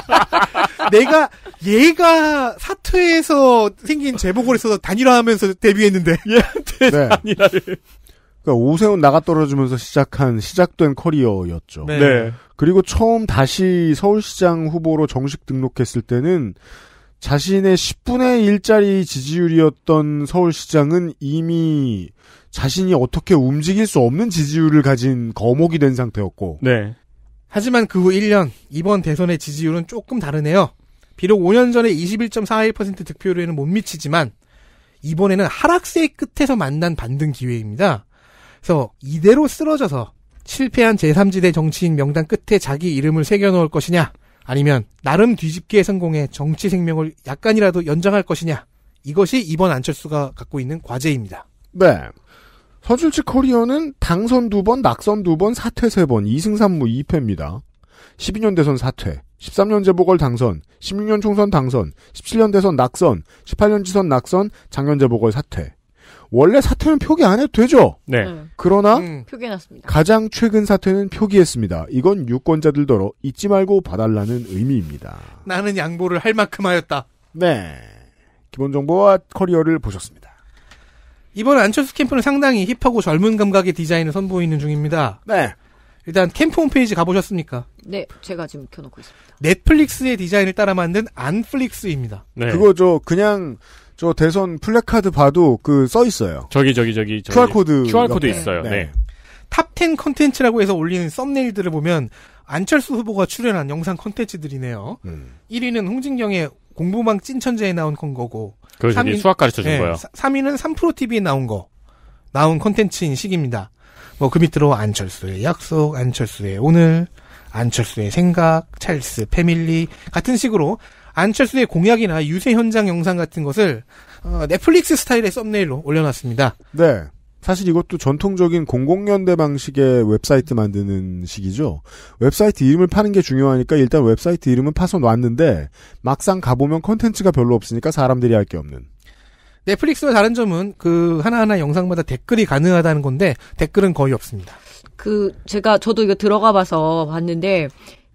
(laughs) 내가 얘가 사퇴해서 생긴 재보궐에서 단일화하면서 데뷔했는데 얘한테 네. 단일화를. 그러니까 오세훈 나가 떨어지면서 시작한 시작된 커리어였죠. 네. 네. 그리고 처음 다시 서울시장 후보로 정식 등록했을 때는 자신의 10분의 1짜리 지지율이었던 서울시장은 이미 자신이 어떻게 움직일 수 없는 지지율을 가진 거목이 된 상태였고. 네. 하지만 그 후 1년 이번 대선의 지지율은 조금 다르네요. 비록 5년 전에 21.41% 득표율에는 못 미치지만 이번에는 하락세 끝에서 만난 반등 기회입니다. 그래서 이대로 쓰러져서 실패한 제3지대 정치인 명단 끝에 자기 이름을 새겨놓을 것이냐, 아니면 나름 뒤집기에 성공해 정치 생명을 약간이라도 연장할 것이냐, 이것이 이번 안철수가 갖고 있는 과제입니다. 네. 서준치 커리어는 당선 두 번, 낙선 두 번, 사퇴 세 번, 2승3무 2패입니다. 12년 대선 사퇴, 13년 재보궐 당선, 16년 총선 당선, 17년 대선 낙선, 18년 지선 낙선, 작년 재보궐 사퇴. 원래 사퇴는 표기 안 해도 되죠. 네. 네. 그러나 음. 표기해놨습니다. 가장 최근 사퇴는 표기했습니다. 이건 유권자들더러 잊지 말고 봐달라는 의미입니다. 나는 양보를 할 만큼 하였다. 네. 기본 정보와 커리어를 보셨습니다. 이번 안철수 캠프는 상당히 힙하고 젊은 감각의 디자인을 선보이는 중입니다. 네. 일단 캠프 홈페이지 가보셨습니까? 네, 제가 지금 켜놓고 있습니다. 넷플릭스의 디자인을 따라 만든 안플릭스입니다. 네. 그거 죠 그냥 저 대선 플래카드 봐도 그 써 있어요. 저기 저기 저기, 저기 QR코드 QR코드 있어요. 네. 네. 탑10 컨텐츠라고 해서 올리는 썸네일들을 보면 안철수 후보가 출연한 영상 컨텐츠들이네요. 음. 1위는 홍진경의 공부망 찐천재에 나온 건 거고. 그 3위, 수학 가르쳐 준 네, 거요. 3위는 3프로 TV에 나온 거. 나온 컨텐츠인 식입니다뭐 그 밑으로 안철수의 약속, 안철수의 오늘, 안철수의 생각, 찰스 패밀리 같은 식으로 안철수의 공약이나 유세 현장 영상 같은 것을 어, 넷플릭스 스타일의 썸네일로 올려놨습니다. 네. 사실 이것도 전통적인 공공연대 방식의 웹사이트 만드는 식이죠. 웹사이트 이름을 파는 게 중요하니까 일단 웹사이트 이름은 파서 놨는데 막상 가보면 컨텐츠가 별로 없으니까 사람들이 할 게 없는. 넷플릭스와 다른 점은 그 하나하나 영상마다 댓글이 가능하다는 건데 댓글은 거의 없습니다. 그 제가 저도 이거 들어가 봐서 봤는데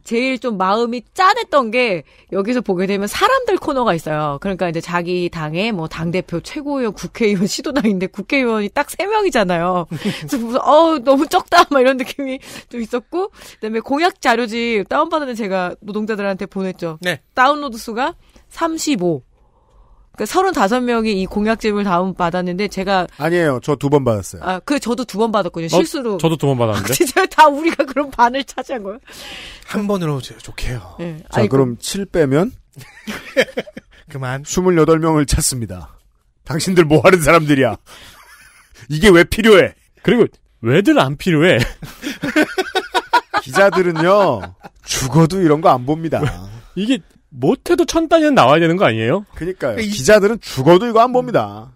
제일 좀 마음이 짠했던 게 여기서 보게 되면 사람들 코너가 있어요. 그러니까 이제 자기 당의 뭐 당대표, 최고위원, 국회의원, 시도당인데 국회의원이 딱 세명이잖아요 그래서 무슨, 어우, 너무 적다. 막 이런 느낌이 좀 있었고, 그 다음에 공약 자료집 다운받은 데 제가 노동자들한테 보냈죠. 네. 다운로드 수가 35. 그 그러니까 35명이 이 공약집을 다운 받았는데 제가 아니에요. 저 두 번 받았어요. 아, 그 저도 두 번 받았거든요. 어? 실수로. 저도 두 번 받았는데. 아, 진짜 다 우리가 그런 반을 차지한 거예요? 한 번으로 좋게요. 네. 자, 아이고. 그럼 7 빼면 (laughs) 그만. 28명을 찾습니다. 당신들 뭐 하는 사람들이야. 이게 왜 필요해? 그리고 왜들 안 필요해? (laughs) 기자들은요. 죽어도 이런 거 안 봅니다. 이게 못해도 천 단위는 나와야 되는 거 아니에요? 그니까요. 기자들은 죽어도 이거 안 봅니다.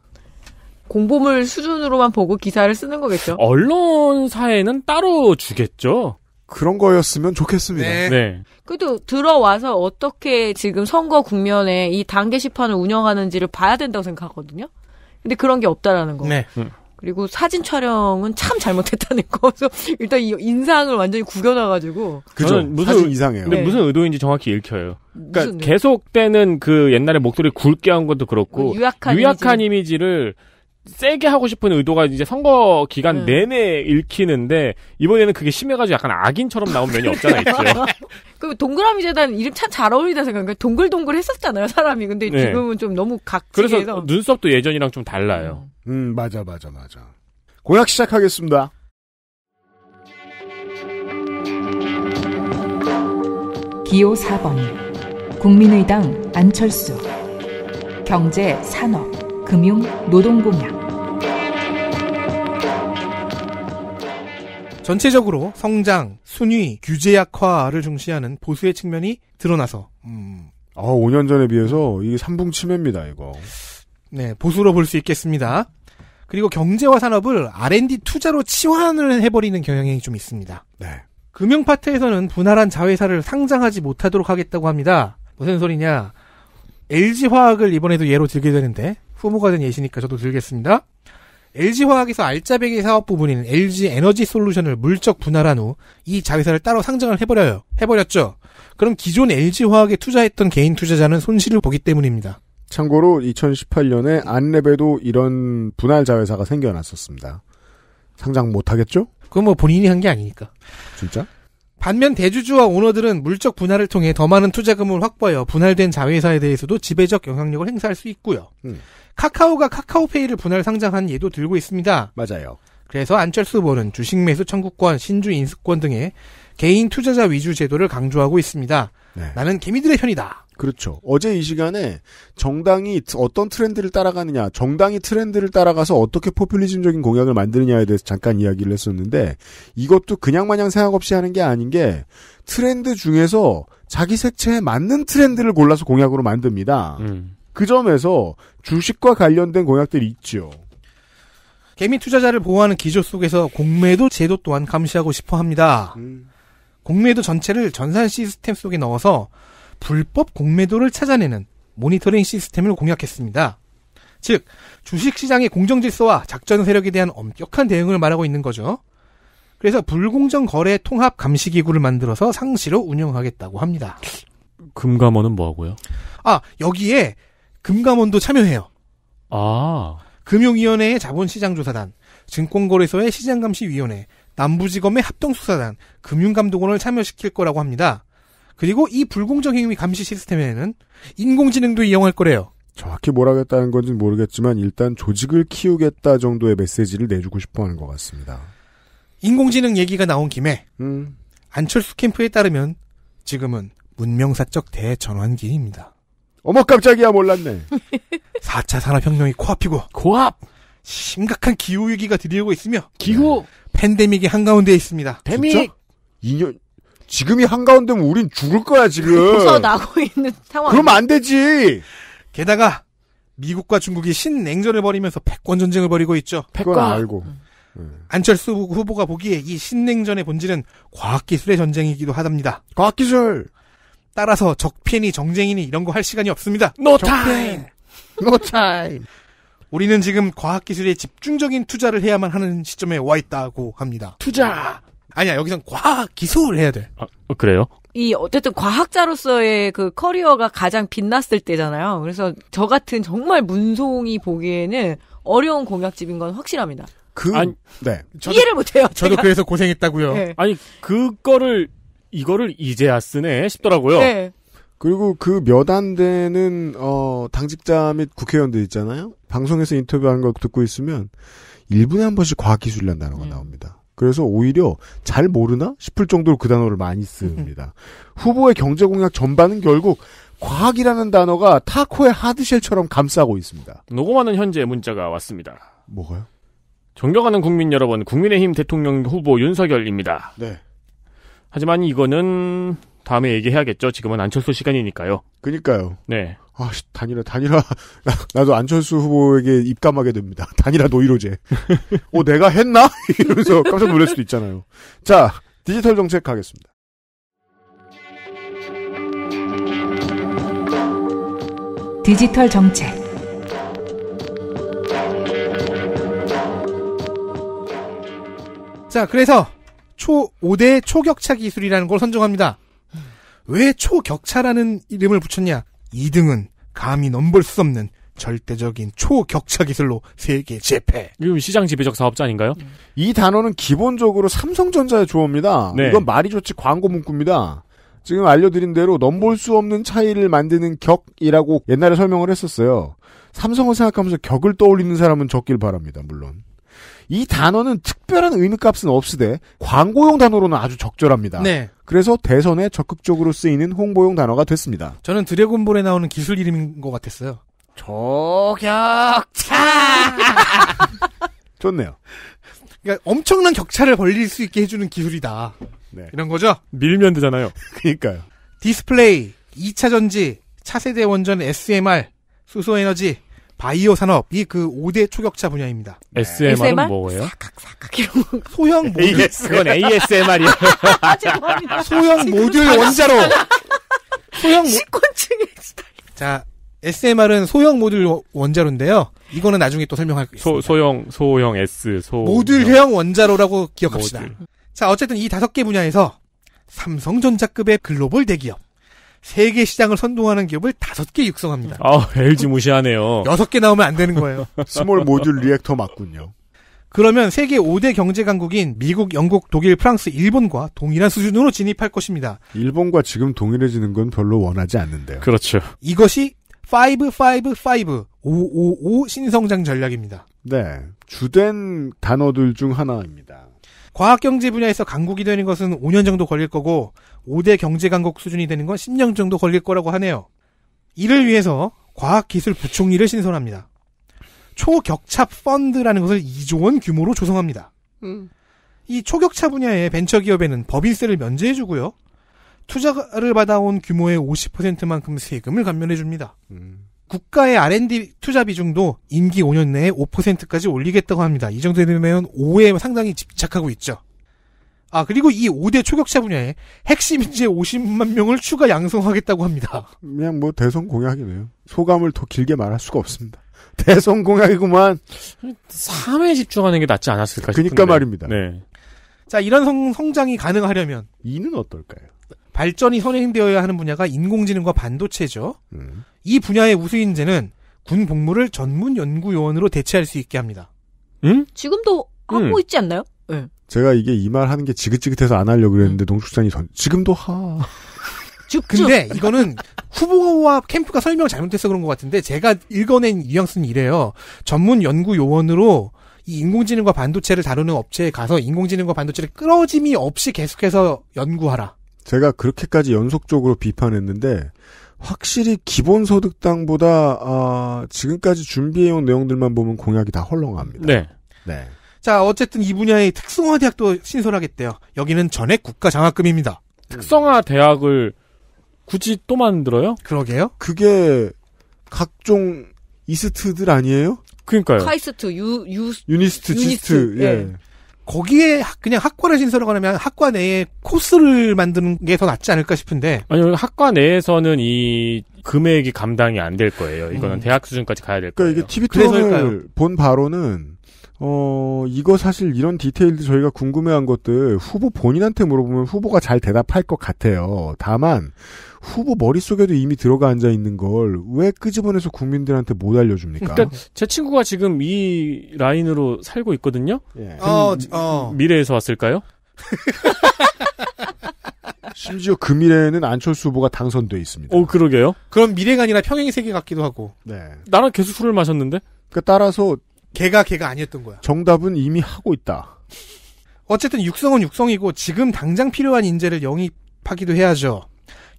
공보물 수준으로만 보고 기사를 쓰는 거겠죠. 언론사에는 따로 주겠죠. 그런 거였으면 좋겠습니다. 네. 네. 그래도 들어와서 어떻게 지금 선거 국면에 이 단계 시판을 운영하는지를 봐야 된다고 생각하거든요. 근데 그런 게 없다라는 거. 네. 음. 그리고 사진 촬영은 참 잘못했다는 거. 죠 일단 이 인상을 완전히 구겨놔가지고. 그죠. 무슨 사진 이상해요. 근데 네. 무슨 의도인지 정확히 읽혀요. 그러니까 계속되는 그 옛날에 목소리 굵게 한 것도 그렇고 뭐 유약한, 유약한 이미지. 를 세게 하고 싶은 의도가 이제 선거 기간 음. 내내 읽히는데 이번에는 그게 심해가지고 약간 악인처럼 나온 면이 (laughs) 없잖아 요그 동그라미 재단 이름 참 잘 어울리다 생각해요. 동글동글 했었잖아요 사람이. 근데 네. 지금은 좀 너무 각지에서 그래서 눈썹도 예전이랑 좀 달라요. 음, 음 맞아 맞아 맞아. 공약 시작하겠습니다. 기호 4번 국민의당 안철수 경제 산업 금융, 노동공약. 전체적으로 성장, 순위, 규제 약화를 중시하는 보수의 측면이 드러나서. 음. 아, 5년 전에 비해서 이게 삼붕 치매입니다, 이거. 네, 보수로 볼 수 있겠습니다. 그리고 경제와 산업을 R&D 투자로 치환을 해버리는 경향이 좀 있습니다. 네. 금융 파트에서는 분할한 자회사를 상장하지 못하도록 하겠다고 합니다. 무슨 소리냐? LG화학을 이번에도 예로 들게 되는데 후무가된 예시니까 저도 들겠습니다. LG화학에서 알짜배기 사업 부분인 LG에너지솔루션을 물적 분할한 후 이 자회사를 따로 상장을 해버려요. 해버렸죠. 그럼 기존 LG화학에 투자했던 개인 투자자는 손실을 보기 때문입니다. 참고로 2018년에 안랩에도 이런 분할 자회사가 생겨났었습니다. 상장 못하겠죠? 그건 뭐 본인이 한 게 아니니까. 진짜? 반면 대주주와 오너들은 물적 분할을 통해 더 많은 투자금을 확보하여 분할된 자회사에 대해서도 지배적 영향력을 행사할 수 있고요. 음. 카카오가 카카오페이를 분할 상장한 예도 들고 있습니다. 맞아요. 그래서 안철수 후보는 주식 매수 청구권, 신주 인수권 등의 개인 투자자 위주 제도를 강조하고 있습니다. 네. 나는 개미들의 편이다. 그렇죠. 어제 이 시간에 정당이 어떤 트렌드를 따라가느냐, 정당이 트렌드를 따라가서 어떻게 포퓰리즘적인 공약을 만드느냐에 대해서 잠깐 이야기를 했었는데 이것도 그냥 마냥 생각 없이 하는 게 아닌 게 트렌드 중에서 자기 색채에 맞는 트렌드를 골라서 공약으로 만듭니다. 음. 그 점에서 주식과 관련된 공약들이 있죠. 개미 투자자를 보호하는 기조 속에서 공매도 제도 또한 감시하고 싶어 합니다. 음. 공매도 전체를 전산 시스템 속에 넣어서 불법 공매도를 찾아내는 모니터링 시스템을 공약했습니다. 즉, 주식시장의 공정질서와 작전 세력에 대한 엄격한 대응을 말하고 있는 거죠. 그래서 불공정 거래 통합 감시기구를 만들어서 상시로 운영하겠다고 합니다. 금감원은 뭐하고요? 아, 여기에 금감원도 참여해요. 아. 금융위원회의 자본시장조사단, 증권거래소의 시장감시위원회, 남부지검의 합동수사단, 금융감독원을 참여시킬 거라고 합니다. 그리고 이 불공정 행위 감시 시스템에는 인공지능도 이용할 거래요. 정확히 뭐라겠다는 건지는 모르겠지만 일단 조직을 키우겠다 정도의 메시지를 내주고 싶어하는 것 같습니다. 인공지능 얘기가 나온 김에 음. 안철수 캠프에 따르면 지금은 문명사적 대전환기입니다. 어머 깜짝이야 몰랐네. 4차 (laughs) 산업혁명이 코앞이고 코앞 심각한 기후 위기가 들이오고 있으며 기후 팬데믹이 한가운데 있습니다. 데믹 2년 지금이 한가운데면 우린 죽을 거야 지금. (laughs) 벗어나고 있는 상황. 그럼 안 되지. 게다가 미국과 중국이 신냉전을 벌이면서 패권 전쟁을 벌이고 있죠. 패권 알고. 음. 네. 안철수 후보가 보기에 이 신냉전의 본질은 과학기술의 전쟁이기도 하답니다. 과학기술. 따라서 적폐니 정쟁이니 이런 거 할 시간이 없습니다. 노 타임. 노 타임. 우리는 지금 과학기술에 집중적인 투자를 해야만 하는 시점에 와 있다고 합니다. 투자. 아니야 여기선 과학 기술을 해야 돼. 아, 어, 그래요? 이 어쨌든 과학자로서의 그 커리어가 가장 빛났을 때잖아요. 그래서 저 같은 정말 문송이 보기에는 어려운 공약집인 건 확실합니다. 그 아니, 네. 저도, 이해를 못해요. 저도 그래서 고생했다고요. 네. 아니 그거를 이거를 이제야 쓰네 싶더라고요. 네. 그리고 그 몇 안 되는 어, 당직자 및 국회의원들 있잖아요. 방송에서 인터뷰하는 걸 듣고 있으면 1분에 한 번씩 과학기술이라 단어가 음. 나옵니다. 그래서 오히려 잘 모르나 싶을 정도로 그 단어를 많이 씁니다. 후보의 경제 공약 전반은 결국 과학이라는 단어가 타코의 하드쉘처럼 감싸고 있습니다. 녹음하는 현재 문자가 왔습니다. 뭐가요? 존경하는 국민 여러분, 국민의힘 대통령 후보 윤석열입니다. 네. 하지만 이거는 다음에 얘기해야겠죠. 지금은 안철수 시간이니까요. 그니까요. 네. 아, 단일화, 단일화. (laughs) 나, 도 안철수 후보에게 입감하게 됩니다. (laughs) 단일화 노이로제. 어, 내가 했나? (laughs) 이러면서 깜짝 놀랄 수도 있잖아요. 자, 디지털 정책 가겠습니다. 디지털 정책. 자, 그래서 초 5대 초격차 기술이라는 걸 선정합니다. 왜 초격차라는 이름을 붙였냐? 2등은 감히 넘볼 수 없는 절대적인 초격차 기술로 세계 재패. 이건 시장 지배적 사업자 아닌가요? 이 단어는 기본적으로 삼성전자의 조어입니다 네. 이건 말이 좋지 광고 문구입니다. 지금 알려드린 대로 넘볼 수 없는 차이를 만드는 격이라고 옛날에 설명을 했었어요. 삼성을 생각하면서 격을 떠올리는 사람은 적길 바랍니다. 물론. 이 단어는 특별한 의미값은 없으되 광고용 단어로는 아주 적절합니다. 네. 그래서 대선에 적극적으로 쓰이는 홍보용 단어가 됐습니다. 저는 드래곤볼에 나오는 기술 이름인 것 같았어요. 조격차. (laughs) 좋네요. 그러니까 엄청난 격차를 벌릴 수 있게 해주는 기술이다. 네. 이런 거죠? 밀면 되잖아요. (laughs) 그니까요. 러 디스플레이, 2차 전지, 차세대 원전 SMR, 수소에너지, 바이오 산업이 그 5대 초격차 분야입니다. SMR은 네. SMR? 뭐예요? 사각사각 이런 거. 소형 (laughs) 모듈. 그건 ASMR이에요. (laughs) 아, 소형 모듈 원자로. 소형 모... 식곤증에 자, SMR은 소형 모듈 원자로인데요. 이거는 나중에 또 설명할 수 있습니다. 소, 형 소형 S, 소 모듈형 원자로라고 기억합시다. 모듈. 자, 어쨌든 이 다섯 개 분야에서 삼성전자급의 글로벌 대기업, 세계 시장을 선동하는 기업을 다섯 개 육성합니다. 아, LG 무시하네요. 여섯 개 나오면 안 되는 거예요. (laughs) 스몰 모듈 리액터 맞군요. 그러면 세계 5대 경제 강국인 미국, 영국, 독일, 프랑스, 일본과 동일한 수준으로 진입할 것입니다. 일본과 지금 동일해지는 건 별로 원하지 않는데요. 그렇죠. 이것이 555 555 신성장 전략입니다. 네. 주된 단어들 중 하나입니다. 과학경제 분야에서 강국이 되는 것은 5년 정도 걸릴 거고 5대 경제 강국 수준이 되는 건 10년 정도 걸릴 거라고 하네요. 이를 위해서 과학기술 부총리를 신설합니다. 초격차 펀드라는 것을 2조 원 규모로 조성합니다. 음. 이 초격차 분야의 벤처기업에는 법인세를 면제해주고요. 투자를 받아온 규모의 50%만큼 세금을 감면해줍니다. 음. 국가의 R&D 투자 비중도 임기 5년 내에 5%까지 올리겠다고 합니다. 이 정도 되면 5에 상당히 집착하고 있죠. 아, 그리고 이 5대 초격차 분야에 핵심 인재 50만 명을 추가 양성하겠다고 합니다. 그냥 뭐 대선 공약이네요. 소감을 더 길게 말할 수가 없습니다. (laughs) 대선 공약이구만. 3에 집중하는 게 낫지 않았을까 싶은데. 그니까 말입니다. 네. 자, 이런 성, 성장이 가능하려면. 이는 어떨까요? 발전이 선행되어야 하는 분야가 인공지능과 반도체죠. 음. 이 분야의 우수인재는 군 복무를 전문 연구요원으로 대체할 수 있게 합니다. 응? 지금도 하고 있지 않나요? 네. 제가 이게 이 말 하는 게 지긋지긋해서 안 하려고 그랬는데 응. 농축산이 전, 지금도 하. 줍줍. 근데 이거는 후보와 캠프가 설명 을 잘못해서 그런 것 같은데 제가 읽어낸 뉘앙스는 이래요. 전문 연구 요원으로 이 인공지능과 반도체를 다루는 업체에 가서 인공지능과 반도체를 끌어짐이 없이 계속해서 연구하라. 제가 그렇게까지 연속적으로 비판했는데 확실히 기본소득당보다 아, 지금까지 준비해온 내용들만 보면 공약이 다 헐렁합니다. 네. 네. 자, 어쨌든 이 분야의 특성화 대학도 신설하겠대요. 여기는 전액 국가 장학금입니다. 특성화 대학을 굳이 또 만들어요? 그러게요. 그게 각종 이스트들 아니에요? 그러니까요. 카이스트, 유, 유, 유니스트, 유니스트 지스트. 예. 예. 거기에 그냥 학과를 신설하거나 하면 학과 내에 코스를 만드는 게 더 낫지 않을까 싶은데. 아니요, 학과 내에서는 이 금액이 감당이 안 될 거예요. 이거는 음. 대학 수준까지 가야 될 그러니까 거예요. 이게 TV 토론을 본 바로는 어, 이거 사실 이런 디테일도 저희가 궁금해한 것들 후보 본인한테 물어보면 후보가 잘 대답할 것 같아요. 다만, 후보 머릿속에도 이미 들어가 앉아 있는 걸 왜 끄집어내서 그 국민들한테 못 알려줍니까? 그러니까 제 친구가 지금 이 라인으로 살고 있거든요. 예. 그 어, 어. 미래에서 왔을까요? (laughs) 심지어 그 미래에는 안철수 후보가 당선돼 있습니다. 오, 어, 그러게요. 그럼 미래가 아니라 평행이 세계 같기도 하고. 네. 나랑 계속 술을 마셨는데? 그 따라서 개가개가 아니었던 거야. 정답은 이미 하고 있다. 어쨌든 육성은 육성이고 지금 당장 필요한 인재를 영입하기도 해야죠.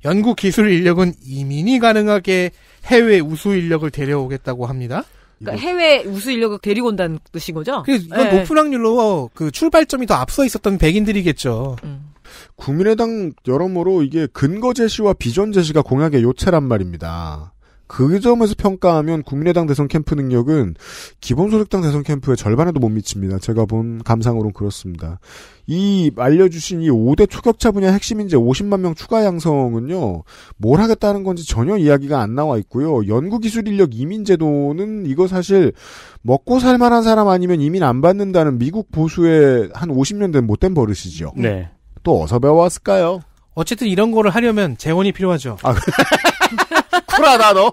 연구 기술 인력은 이민이 가능하게 해외 우수 인력을 데려오겠다고 합니다. 그러니까 해외 우수 인력을 데리고 온다는 뜻인 거죠? 그래서 이건 네. 높은 확률로 그 출발점이 더 앞서 있었던 백인들이겠죠. 음. 국민의당 여러모로 이게 근거 제시와 비전 제시가 공약의 요체란 말입니다. 그 점에서 평가하면 국민의당 대선 캠프 능력은 기본소득당 대선 캠프의 절반에도 못 미칩니다. 제가 본 감상으로는 그렇습니다. 이 알려주신 이 5대 초격차 분야 핵심 인제 50만 명 추가 양성은요, 뭘 하겠다는 건지 전혀 이야기가 안 나와 있고요. 연구기술인력 이민제도는 이거 사실 먹고 살 만한 사람 아니면 이민 안 받는다는 미국 보수의 한 50년 된 못된 버릇이죠. 네. 또 어서 배워왔을까요? 어쨌든 이런 거를 하려면 재원이 필요하죠. 아, (laughs) 쿨하다 너.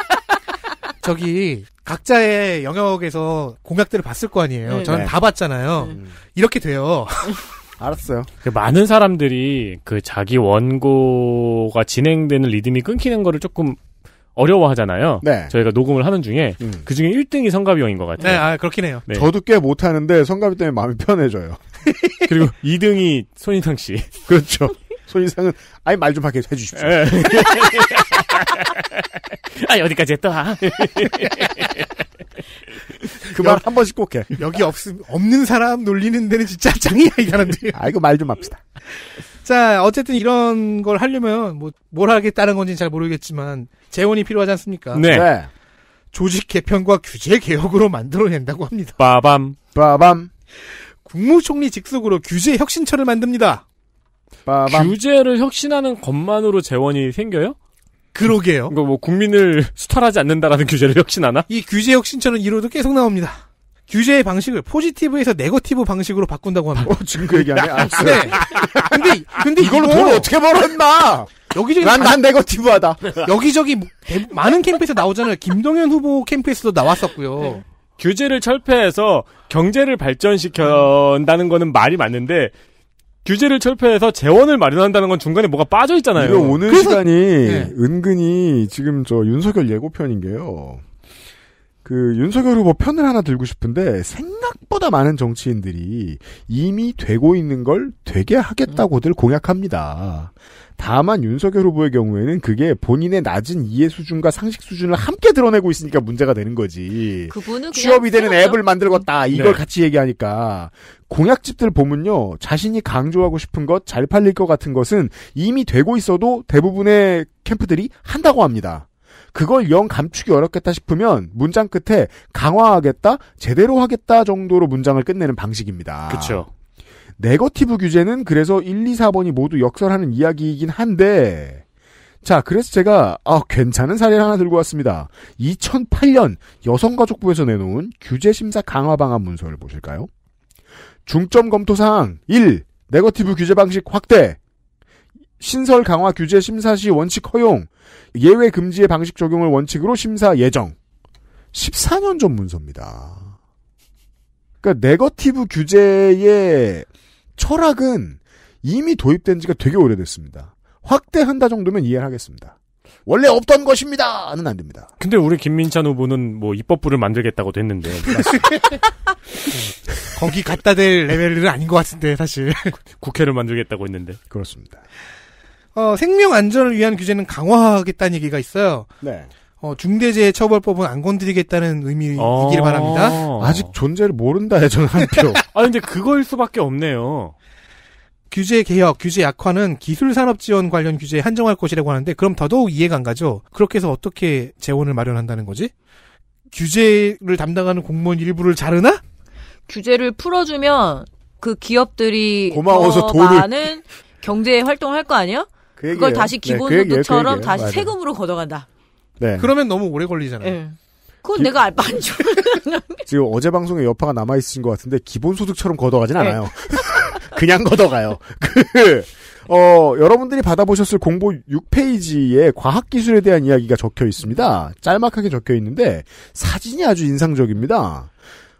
(laughs) 저기 각자의 영역에서 공약들을 봤을 거 아니에요. 네. 저는 네. 다 봤잖아요. 네. 음. 이렇게 돼요. (laughs) 알았어요. 그 많은 사람들이 그 자기 원고가 진행되는 리듬이 끊기는 거를 조금 어려워하잖아요. 네. 저희가 녹음을 하는 중에 음. 그 중에 1등이 성가비 형인 것 같아요. 네, 아, 그렇긴 해요. 네. 저도 꽤 못하는데 성가비 때문에 마음이 편해져요. (laughs) 그리고 2등이 손인상 씨. 그렇죠. 손이상은 아예 말좀 하게 해주십시오. (laughs) 아 어디까지 했더라. (laughs) 그말 한 번씩 꼭 해. 여기 없 없는 사람 놀리는 데는 진짜 짱이야 이사람들아 이거 말좀 합시다. 자 어쨌든 이런 걸 하려면 뭐 뭘 하겠다는 건지는 잘 모르겠지만 재원이 필요하지 않습니까? 네. 네. 조직 개편과 규제 개혁으로 만들어낸다고 합니다. 빠밤 빠밤. 국무총리 직속으로 규제 혁신처를 만듭니다. 빠밤. 규제를 혁신하는 것만으로 재원이 생겨요? 그러게요. 이거 그러니까 뭐 국민을 수탈하지 않는다라는 규제를 혁신하나? 이 규제 혁신처럼 이호도 계속 나옵니다. 규제의 방식을 포지티브에서 네거티브 방식으로 바꾼다고 합니다. 어, 지금 그 얘기 안 해? 알았어요. 네. 근데, 근데 이걸로 이거, 돈 어떻게 벌었나? 여기저기. 난, 난 네거티브하다. 여기저기 뭐 많은 캠프에서 나오잖아요. 김동현 후보 캠프에서도 나왔었고요. 네. 규제를 철폐해서 경제를 발전시킨다는 거는 말이 맞는데 규제를 철폐해서 재원을 마련한다는 건 중간에 뭐가 빠져 있잖아요. 이거 오늘 그래서... 시간이 네. 은근히 지금 저 윤석열 예고편인 게요. 그 윤석열 후보 편을 하나 들고 싶은데 생각보다 많은 정치인들이 이미 되고 있는 걸 되게 하겠다고들 공약합니다. 다만 윤석열 후보의 경우에는 그게 본인의 낮은 이해 수준과 상식 수준을 함께 드러내고 있으니까 문제가 되는 거지. 취업이 되는 앱을 만들었다. 이걸 네. 같이 얘기하니까 공약집들 보면요. 자신이 강조하고 싶은 것, 잘 팔릴 것 같은 것은 이미 되고 있어도 대부분의 캠프들이 한다고 합니다. 그걸 영 감추기 어렵겠다 싶으면 문장 끝에 강화하겠다, 제대로 하겠다 정도로 문장을 끝내는 방식입니다. 그렇죠. 네거티브 규제는 그래서 1, 2, 4번이 모두 역설하는 이야기이긴 한데 자, 그래서 제가 아, 괜찮은 사례를 하나 들고 왔습니다. 2008년 여성가족부에서 내놓은 규제 심사 강화 방안 문서를 보실까요? 중점 검토사항 1. 네거티브 규제 방식 확대. 신설 강화 규제 심사 시 원칙 허용. 예외 금지의 방식 적용을 원칙으로 심사 예정. 14년 전 문서입니다. 그러니까 네거티브 규제의 철학은 이미 도입된 지가 되게 오래됐습니다. 확대한다 정도면 이해 하겠습니다. 원래 없던 것입니다.는 안 됩니다. 근데 우리 김민찬 후보는 뭐 입법부를 만들겠다고도 했는데 (laughs) 거기 갖다 댈 레벨은 아닌 것 같은데 사실 (laughs) 국회를 만들겠다고 했는데 그렇습니다. 어, 생명 안전을 위한 규제는 강화하겠다는 얘기가 있어요. 네. 어, 중대재해 처벌법은 안 건드리겠다는 의미이기를 어. 아~ 바랍니다. 아직 존재를 모른다에 저는 한 표. (laughs) 아 근데 그거일 수밖에 없네요. 규제 개혁, 규제 약화는 기술 산업 지원 관련 규제에 한정할 것이라고 하는데 그럼 더더욱 이해가 안 가죠. 그렇게 해서 어떻게 재원을 마련한다는 거지? 규제를 담당하는 공무원 일부를 자르나? 규제를 풀어주면 그 기업들이 고마워서 돈을 많은 경제 활동을 할 거 아니야? 그 그걸 다시 기본소득처럼 네, 그, 그 다시 맞아. 세금으로 걷어간다. 네. 그러면 너무 오래 걸리잖아요. 네. 그건 기... 내가 알바 안 줘. 지금 어제 방송에 여파가 남아있으신 것 같은데 기본소득처럼 걷어가진 예. 않아요. (laughs) 그냥 걷어가요. (laughs) 그, 어, 여러분들이 받아보셨을 공보 6페이지에 과학기술에 대한 이야기가 적혀 있습니다. 짤막하게 적혀 있는데 사진이 아주 인상적입니다.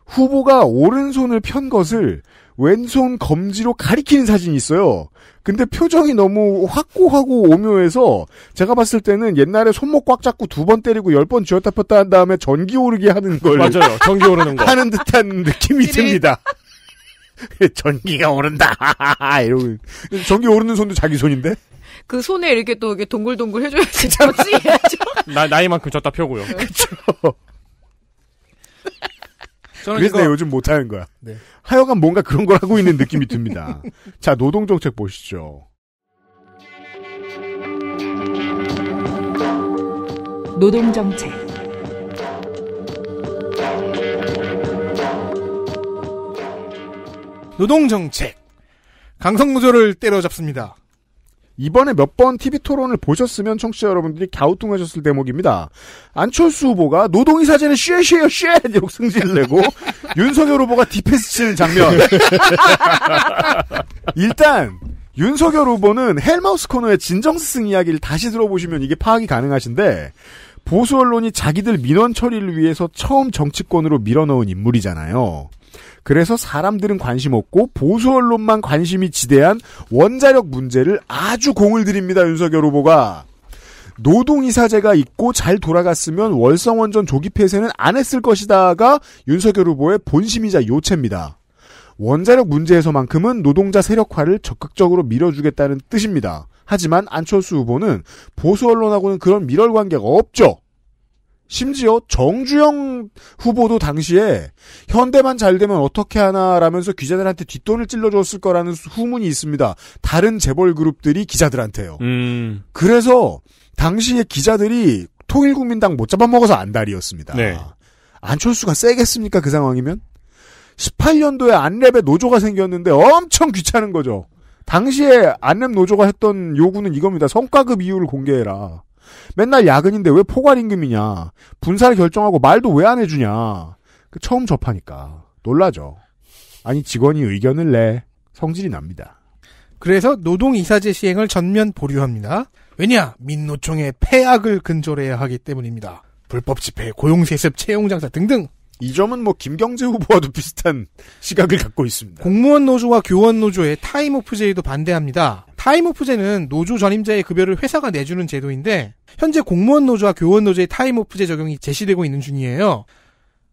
후보가 오른손을 편 것을 왼손 검지로 가리키는 사진이 있어요. 근데 표정이 너무 확고하고 오묘해서 제가 봤을 때는 옛날에 손목 꽉 잡고 두 번 때리고 열 번 쥐었다 폈다 한 다음에 전기 오르게 하는 걸 맞아요. 전기 오르는 거 (laughs) 하는 듯한 느낌이 듭니다. (laughs) 전기가 오른다 (laughs) 이러고 전기 오르는 손도 자기 손인데 그 손에 이렇게 또 이렇게 동글동글 해줘야지 멋지 해야죠 (laughs) 나, 나이만큼 졌다 펴고요 네. 그쵸 저는 그래서 내가 요즘 못하는 거야 네. 하여간 뭔가 그런 걸 하고 있는 느낌이 듭니다 자 노동정책 보시죠 노동정책 노동정책. 강성노조를 때려잡습니다. 이번에 몇 번 TV 토론을 보셨으면 청취자 여러분들이 갸우뚱하셨을 대목입니다. 안철수 후보가 노동이 사진은 쉐쉐요 쉐 이렇게 승질 내고 (laughs) 윤석열 후보가 디펜스 치는 장면. (laughs) 일단 윤석열 후보는 헬마우스 코너의 진정스승 이야기를 다시 들어보시면 이게 파악이 가능하신데 보수 언론이 자기들 민원 처리를 위해서 처음 정치권으로 밀어넣은 인물이잖아요. 그래서 사람들은 관심 없고 보수 언론만 관심이 지대한 원자력 문제를 아주 공을 들입니다. 윤석열 후보가. 노동이사제가 있고 잘 돌아갔으면 월성원전 조기 폐쇄는 안 했을 것이다가 윤석열 후보의 본심이자 요체입니다. 원자력 문제에서만큼은 노동자 세력화를 적극적으로 밀어주겠다는 뜻입니다. 하지만 안철수 후보는 보수 언론하고는 그런 밀월 관계가 없죠. 심지어 정주영 후보도 당시에 현대만 잘 되면 어떻게 하나라면서 기자들한테 뒷돈을 찔러줬을 거라는 후문이 있습니다. 다른 재벌 그룹들이 기자들한테요. 음. 그래서 당시에 기자들이 통일국민당 못 잡아먹어서 안달이었습니다. 네. 안철수가 세겠습니까 그 상황이면? 18년도에 안랩에 노조가 생겼는데 엄청 귀찮은 거죠. 당시에 안랩 노조가 했던 요구는 이겁니다. 성과급 이유를 공개해라. 맨날 야근인데 왜 포괄임금이냐. 분사를 결정하고 말도 왜 안 해주냐. 그 처음 접하니까 놀라죠. 아니 직원이 의견을 내 성질이 납니다. 그래서 노동이사제 시행을 전면 보류합니다. 왜냐? 민노총의 폐악을 근절해야 하기 때문입니다. 불법 집회, 고용세습, 채용장사 등등 이 점은 뭐 김경재 후보와도 비슷한 (laughs) 시각을 갖고 있습니다. 공무원 노조와 교원 노조의 타임오프 제의도 반대합니다. 타임오프 제는 노조 전임자의 급여를 회사가 내주는 제도인데 현재 공무원 노조와 교원 노조의 타임오프 제 적용이 제시되고 있는 중이에요.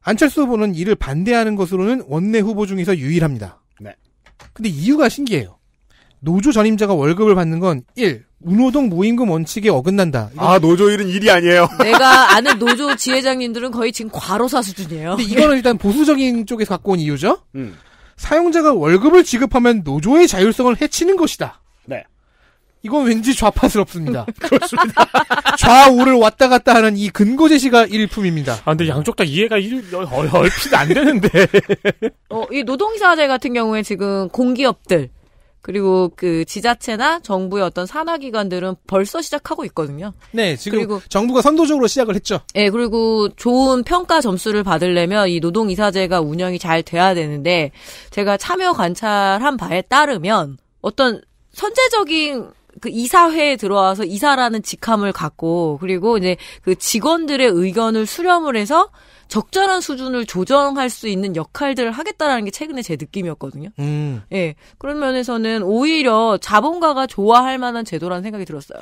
안철수 후보는 이를 반대하는 것으로는 원내 후보 중에서 유일합니다. 네. 근데 이유가 신기해요. 노조 전임자가 월급을 받는 건 1. 운호동 무임금 원칙에 어긋난다. 아 노조 일은 일이 아니에요. (laughs) 내가 아는 노조 지회장님들은 거의 지금 과로사 수준이에요. 근데 이거는 일단 보수적인 쪽에서 갖고 온 이유죠. 음. 사용자가 월급을 지급하면 노조의 자율성을 해치는 것이다. 네. 이건 왠지 좌파스럽습니다. (laughs) 그렇습니다. (laughs) 좌우를 왔다 갔다 하는 이 근거 제시가 일품입니다. 아, 근데 양쪽 다 이해가 일, 얼, 핏안 되는데. 어, 이 노동이사제 같은 경우에 지금 공기업들, 그리고 그 지자체나 정부의 어떤 산하기관들은 벌써 시작하고 있거든요. 네, 지금 그리고, 정부가 선도적으로 시작을 했죠. 네, 그리고 좋은 평가 점수를 받으려면 이 노동이사제가 운영이 잘 돼야 되는데 제가 참여 관찰한 바에 따르면 어떤 선제적인 그 이사회에 들어와서 이사라는 직함을 갖고 그리고 이제 그 직원들의 의견을 수렴을 해서 적절한 수준을 조정할 수 있는 역할들을 하겠다라는 게 최근에 제 느낌이었거든요. 음. 예. 그런 면에서는 오히려 자본가가 좋아할 만한 제도라는 생각이 들었어요.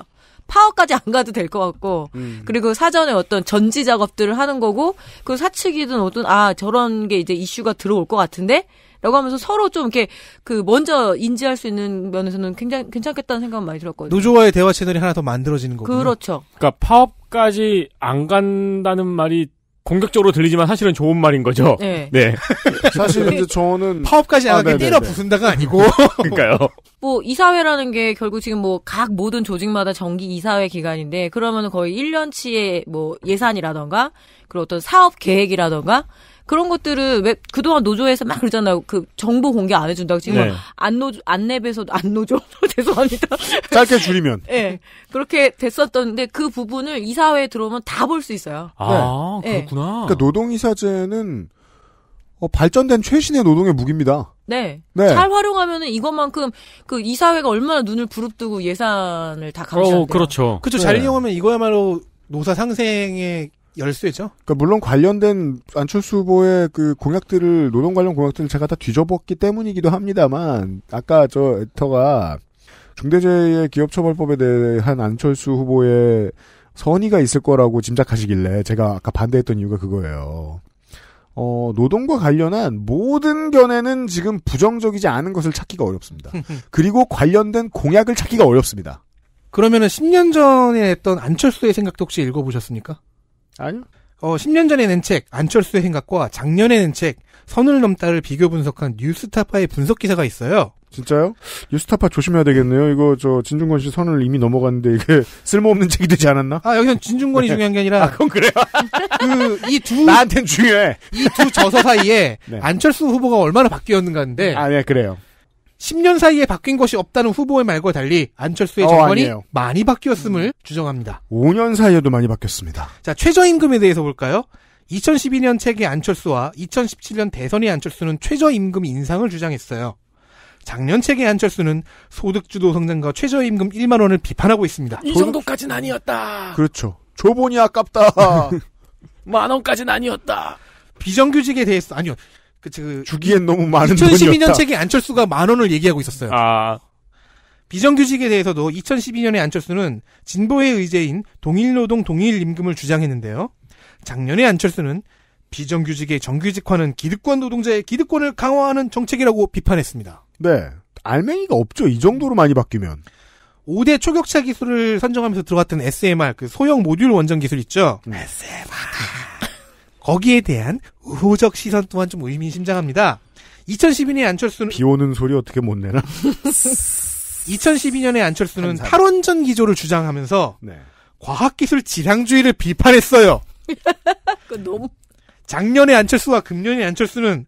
파업까지 안 가도 될 것 같고, 음. 그리고 사전에 어떤 전지 작업들을 하는 거고, 그 사측이든 어떤, 아, 저런 게 이제 이슈가 들어올 것 같은데? 라고 하면서 서로 좀 이렇게 그 먼저 인지할 수 있는 면에서는 굉장히 괜찮겠다는 생각은 많이 들었거든요. 노조와의 대화 채널이 하나 더 만들어지는 거요 그렇죠. 그러니까 파업까지 안 간다는 말이 공격적으로 들리지만 사실은 좋은 말인 거죠. 네. 네. (laughs) 사실 이제 저는 파업까지 안 하게 아, 때려 부순다가 아니고. (laughs) 그러니까요. 뭐 이사회라는 게 결국 지금 뭐 각 모든 조직마다 정기 이사회 기간인데 그러면 거의 1년치의 뭐 예산이라던가 그리고 어떤 사업 계획이라던가 그런 것들을 왜 그동안 노조에서 막 그러잖아요. 그 정보 공개 안 해준다고 지금 네. 안 노조 안내에서 안 노조 (laughs) 죄송합니다. 짧게 줄이면. 네 (laughs) 그렇게 됐었던데 그 부분을 이사회에 들어오면 다 볼 수 있어요. 아 네. 예. 그렇구나. 그러니까 노동이사제는 어, 발전된 최신의 노동의 무기입니다. 네. 네. 잘 활용하면은 이것만큼 그 이사회가 얼마나 눈을 부릅뜨고 예산을 다감시한대 어, 그렇죠. 그렇죠. 네. 잘 이용하면 이거야말로 노사 상생의 열쇠죠. 그러니까 물론 관련된 안철수 후보의 그 공약들을 노동 관련 공약들을 제가 다 뒤져봤기 때문이기도 합니다만 아까 저 에터가 중대재해 기업처벌법에 대한 안철수 후보의 선의가 있을 거라고 짐작하시길래 제가 아까 반대했던 이유가 그거예요. 어, 노동과 관련한 모든 견해는 지금 부정적이지 않은 것을 찾기가 어렵습니다. (laughs) 그리고 관련된 공약을 찾기가 어렵습니다. 그러면은 10년 전에 했던 안철수의 생각도 혹시 읽어보셨습니까? 아니요. 어, 10년 전에 낸 책, 안철수의 생각과 작년에 낸 책, 선을 넘다를 비교 분석한 뉴스타파의 분석 기사가 있어요. 진짜요? 뉴스타파 조심해야 되겠네요. 이거 저 진중권 씨 선을 이미 넘어갔는데 이게 (laughs) 쓸모없는 책이 되지 않았나? 아여기는 진중권이 네. 중요한 게 아니라 아 그건 그래요. 그 이두 (laughs) 나한텐 중요해. 이 두 저서 사이에 (laughs) 네. 안철수 후보가 얼마나 바뀌었는가인데. 아네 그래요. 10년 사이에 바뀐 것이 없다는 후보의 말과 달리 안철수의 어, 정권이 아 많이 바뀌었음을 음. 주장합니다. 5년 사이에도 많이 바뀌었습니다. 자, 최저임금에 대해서 볼까요? 2012년 책의 안철수와 2017년 대선의 안철수는 최저임금 인상을 주장했어요. 작년 책의 안철수는 소득주도 성장과 최저임금 1만 원을 비판하고 있습니다. 이 정도까진 아니었다. 그렇죠. 조본이 아깝다. (laughs) 만 원까진 아니었다. 비정규직에 대해서 아니요. 그치 그 주기엔 너무 많은 2012년 돈이었다. 책에 안철수가 만 원을 얘기하고 있었어요. 아. 비정규직에 대해서도 2012년에 안철수는 진보의 의제인 동일노동 동일임금을 주장했는데요. 작년에 안철수는 비정규직의 정규직화는 기득권 노동자의 기득권을 강화하는 정책이라고 비판했습니다. 네. 알맹이가 없죠. 이 정도로 많이 바뀌면. 5대 초격차 기술을 선정하면서 들어갔던 SMR, 그 소형 모듈 원전 기술 있죠? 음. SMR. 거기에 대한 의호적 시선 또한 좀 의미심장합니다. 2012년에 안철수는 비 오는 소리 어떻게 못 내나? 2012년에 (laughs) 안철수는 탈원전 기조를 주장하면서 네. 과학기술 지향주의를 비판했어요. (laughs) 너무 작년에 안철수와 금년에 안철수는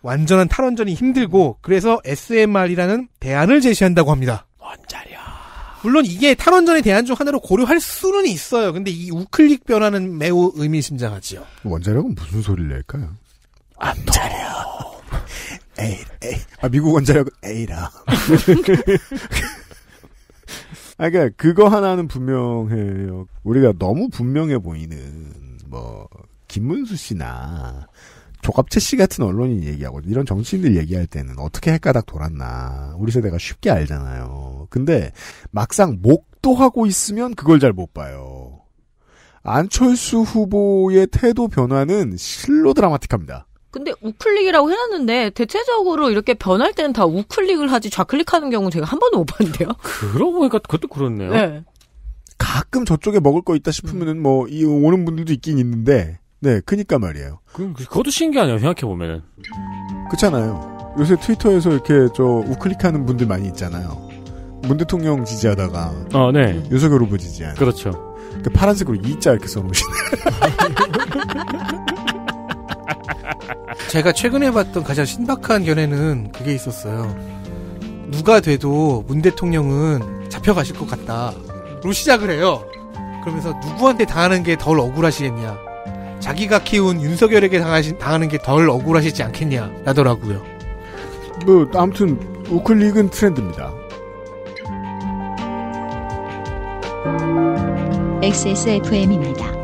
완전한 탈원전이 힘들고 그래서 SMR이라는 대안을 제시한다고 합니다. 원자력 물론 이게 탈원전의 대안 중 하나로 고려할 수는 있어요. 근데 이 우클릭 변화는 매우 의미심장하지요. 원자력은 무슨 소리를 낼까요? 암자력. (laughs) 에이, 에이. 아, 미국 원자력 에이라. (laughs) 아, 그니까, 러 그거 하나는 분명해요. 우리가 너무 분명해 보이는, 뭐, 김문수 씨나, 조갑채 씨 같은 언론인 얘기하고 이런 정치인들 얘기할 때는 어떻게 헷가닥 돌았나 우리 세대가 쉽게 알잖아요. 근데 막상 목도 하고 있으면 그걸 잘 못 봐요. 안철수 후보의 태도 변화는 실로 드라마틱합니다. 근데 우클릭이라고 해놨는데 대체적으로 이렇게 변할 때는 다 우클릭을 하지 좌클릭하는 경우 제가 한 번도 못 봤는데요. (laughs) 그러고 보니까 그것도 그렇네요. 네. 가끔 저쪽에 먹을 거 있다 싶으면은 뭐이 오는 분들도 있긴 있는데 네, 그니까 말이에요. 그, 그것도 신기하네요, 생각해보면은. 그렇잖아요. 요새 트위터에서 이렇게 저 우클릭하는 분들 많이 있잖아요. 문 대통령 지지하다가. 어, 네. 윤석열 후보 지지하는. 그렇죠. 그 파란색으로 이자 이렇게 써놓으시네. (laughs) 제가 최근에 봤던 가장 신박한 견해는 그게 있었어요. 누가 돼도 문 대통령은 잡혀가실 것 같다. 로 시작을 해요. 그러면서 누구한테 당하는 게 덜 억울하시겠냐. 자기가 키운 윤석열에게 당하신, 당하는 게 덜 억울하시지 않겠냐 라더라고요. 뭐 아무튼 우클릭은 트렌드입니다. XSFM입니다.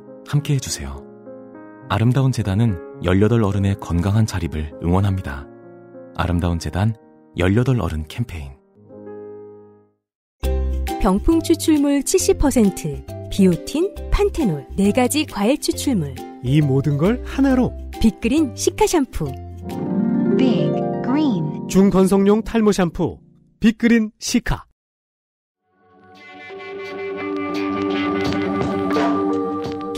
함께 해주세요. 아름다운 재단은 18 어른의 건강한 자립을 응원합니다. 아름다운 재단 18 어른 캠페인 병풍 추출물 70%, 비오틴, 판테놀 4가지 과일 추출물 이 모든 걸 하나로 빅그린 시카 샴푸 빅그린 중건성용 탈모 샴푸 빅그린 시카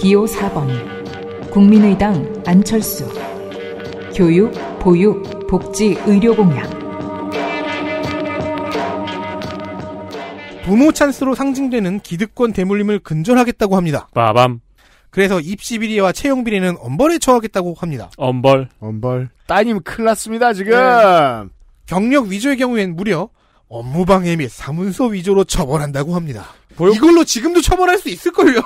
기호 4번 국민의당 안철수 교육, 보육, 복지, 의료 공약 부모 찬스로 상징되는 기득권 대물림을 근절하겠다고 합니다. 빠밤. 그래서 입시 비리와 채용 비리는 엄벌에 처하겠다고 합니다. 엄벌. 엄벌. 따님 큰일 났습니다, 지금. 네. 경력 위조의 경우엔 무려 업무방해 및 사문서 위조로 처벌한다고 합니다. 보육... 이걸로 지금도 처벌할 수 있을걸요?